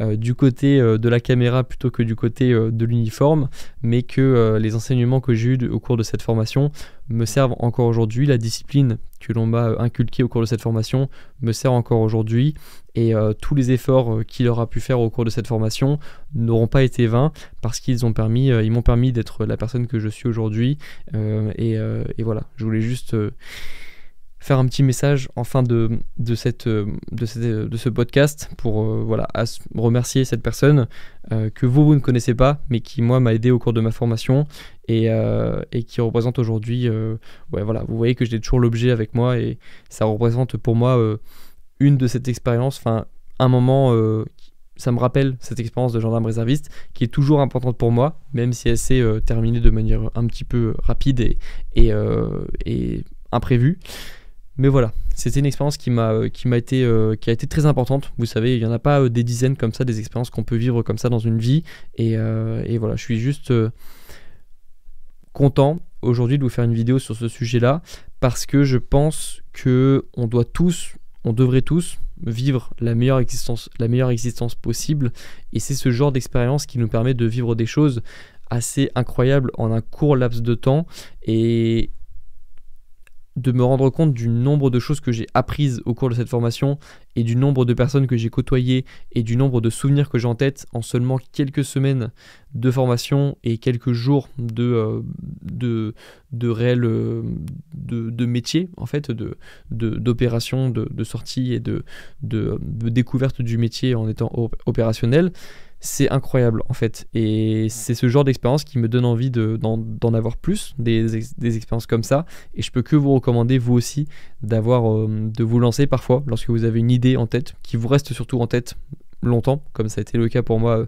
euh, du côté de la caméra plutôt que du côté de l'uniforme, mais que les enseignements que j'ai eus au cours de cette formation me servent encore aujourd'hui. La discipline que l'on m'a inculquée au cours de cette formation me sert encore aujourd'hui et euh, tous les efforts euh, qu'il aura pu faire au cours de cette formation n'auront pas été vains parce qu'ils ont permis, euh, ils m'ont permis d'être la personne que je suis aujourd'hui. Et, voilà, je voulais juste faire un petit message en fin de, de, cette, de, de ce podcast pour voilà, remercier cette personne que vous, vous ne connaissez pas, mais qui, moi, m'a aidé au cours de ma formation et, et qui représente aujourd'hui. ouais, voilà, vous voyez que j'ai toujours l'objet avec moi et ça représente pour moi une de cette expérience, enfin un moment, euh, ça me rappelle cette expérience de gendarme réserviste qui est toujours importante pour moi, même si elle s'est euh, terminée de manière un petit peu rapide et, et, euh, imprévue. Mais voilà, c'était une expérience qui m'a qui m'a été qui a été très importante. Vous savez, il y en a pas des dizaines comme ça des expériences qu'on peut vivre comme ça dans une vie et, voilà, je suis juste content aujourd'hui de vous faire une vidéo sur ce sujet-là parce que je pense que on doit tous on devrait tous vivre la meilleure existence, la meilleure existence possible. Et c'est ce genre d'expérience qui nous permet de vivre des choses assez incroyables en un court laps de temps. Et de me rendre compte du nombre de choses que j'ai apprises au cours de cette formation et du nombre de personnes que j'ai côtoyées et du nombre de souvenirs que j'ai en tête en seulement quelques semaines de formation et quelques jours de, euh, de, de réel euh, de, métier, en fait, d'opération, de, de, de, sortie et de, de, découverte du métier en étant opérationnel c'est incroyable en fait. Et c'est ce genre d'expérience qui me donne envie d'en avoir plus, des, expériences comme ça. Et je peux que vous recommander, vous aussi, d'avoir, euh, de vous lancer parfois lorsque vous avez une idée en tête, qui vous reste surtout en tête longtemps, comme ça a été le cas pour moi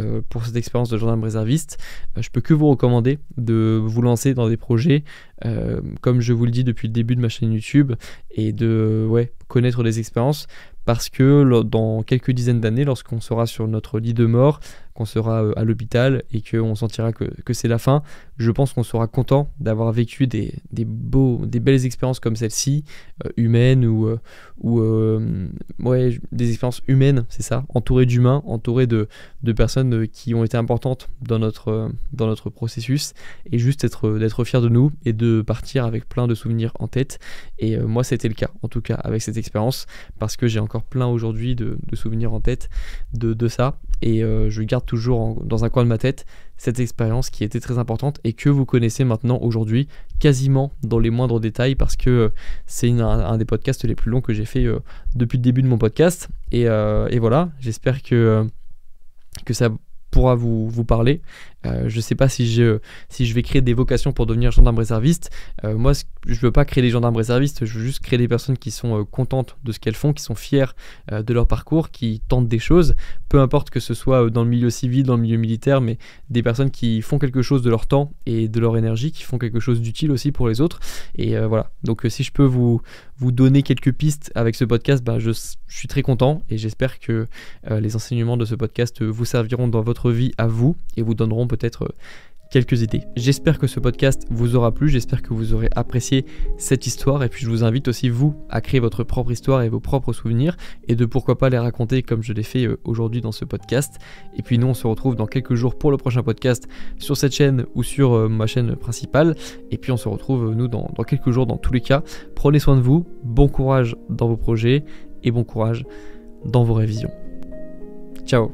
euh, pour cette expérience de gendarme réserviste. Euh, je peux que vous recommander de vous lancer dans des projets, comme je vous le dis depuis le début de ma chaîne YouTube, et de ouais, connaître des expériences, parce que dans quelques dizaines d'années, lorsqu'on sera sur notre lit de mort, qu'on sera euh, à l'hôpital et qu'on sentira que, que c'est la fin, je pense qu'on sera content d'avoir vécu des, des, beaux, des belles expériences comme celle-ci, euh, humaines ou, euh, ou ouais, des expériences humaines, c'est ça, entouré d'humains, entouré de, de personnes qui ont été importantes dans notre, dans notre processus, et juste être, d'être fier de nous et de partir avec plein de souvenirs en tête. Et moi, c'était le cas, en tout cas, avec cette expérience, parce que j'ai encore plein aujourd'hui de, de, souvenirs en tête de, de ça, et je garde toujours dans un coin de ma tête cette expérience qui était très importante et que vous connaissez maintenant aujourd'hui quasiment dans les moindres détails parce que euh, c'est un, des podcasts les plus longs que j'ai fait euh, depuis le début de mon podcast. Et, euh, voilà, j'espère que, que ça pourra vous, vous parler euh, je ne sais pas si je, si je vais créer des vocations pour devenir gendarme réserviste. Euh, moi, je ne veux pas créer des gendarmes réservistes, je veux juste créer des personnes qui sont euh, contentes de ce qu'elles font, qui sont fières de leur parcours, qui tentent des choses, peu importe que ce soit dans le milieu civil, dans le milieu militaire, mais des personnes qui font quelque chose de leur temps et de leur énergie, qui font quelque chose d'utile aussi pour les autres. Et voilà, donc si je peux vous, vous donner quelques pistes avec ce podcast, bah, je, je, suis très content et j'espère que les enseignements de ce podcast vous serviront dans votre vie à vous et vous donneront peut-être être euh, quelques idées. J'espère que ce podcast vous aura plu, j'espère que vous aurez apprécié cette histoire et puis je vous invite aussi vous à créer votre propre histoire et vos propres souvenirs et de pourquoi pas les raconter comme je l'ai fait euh, aujourd'hui dans ce podcast. Et puis nous on se retrouve dans quelques jours pour le prochain podcast sur cette chaîne ou sur euh, ma chaîne principale et puis on se retrouve nous dans quelques jours dans tous les cas. Prenez soin de vous, bon courage dans vos projets et bon courage dans vos révisions. Ciao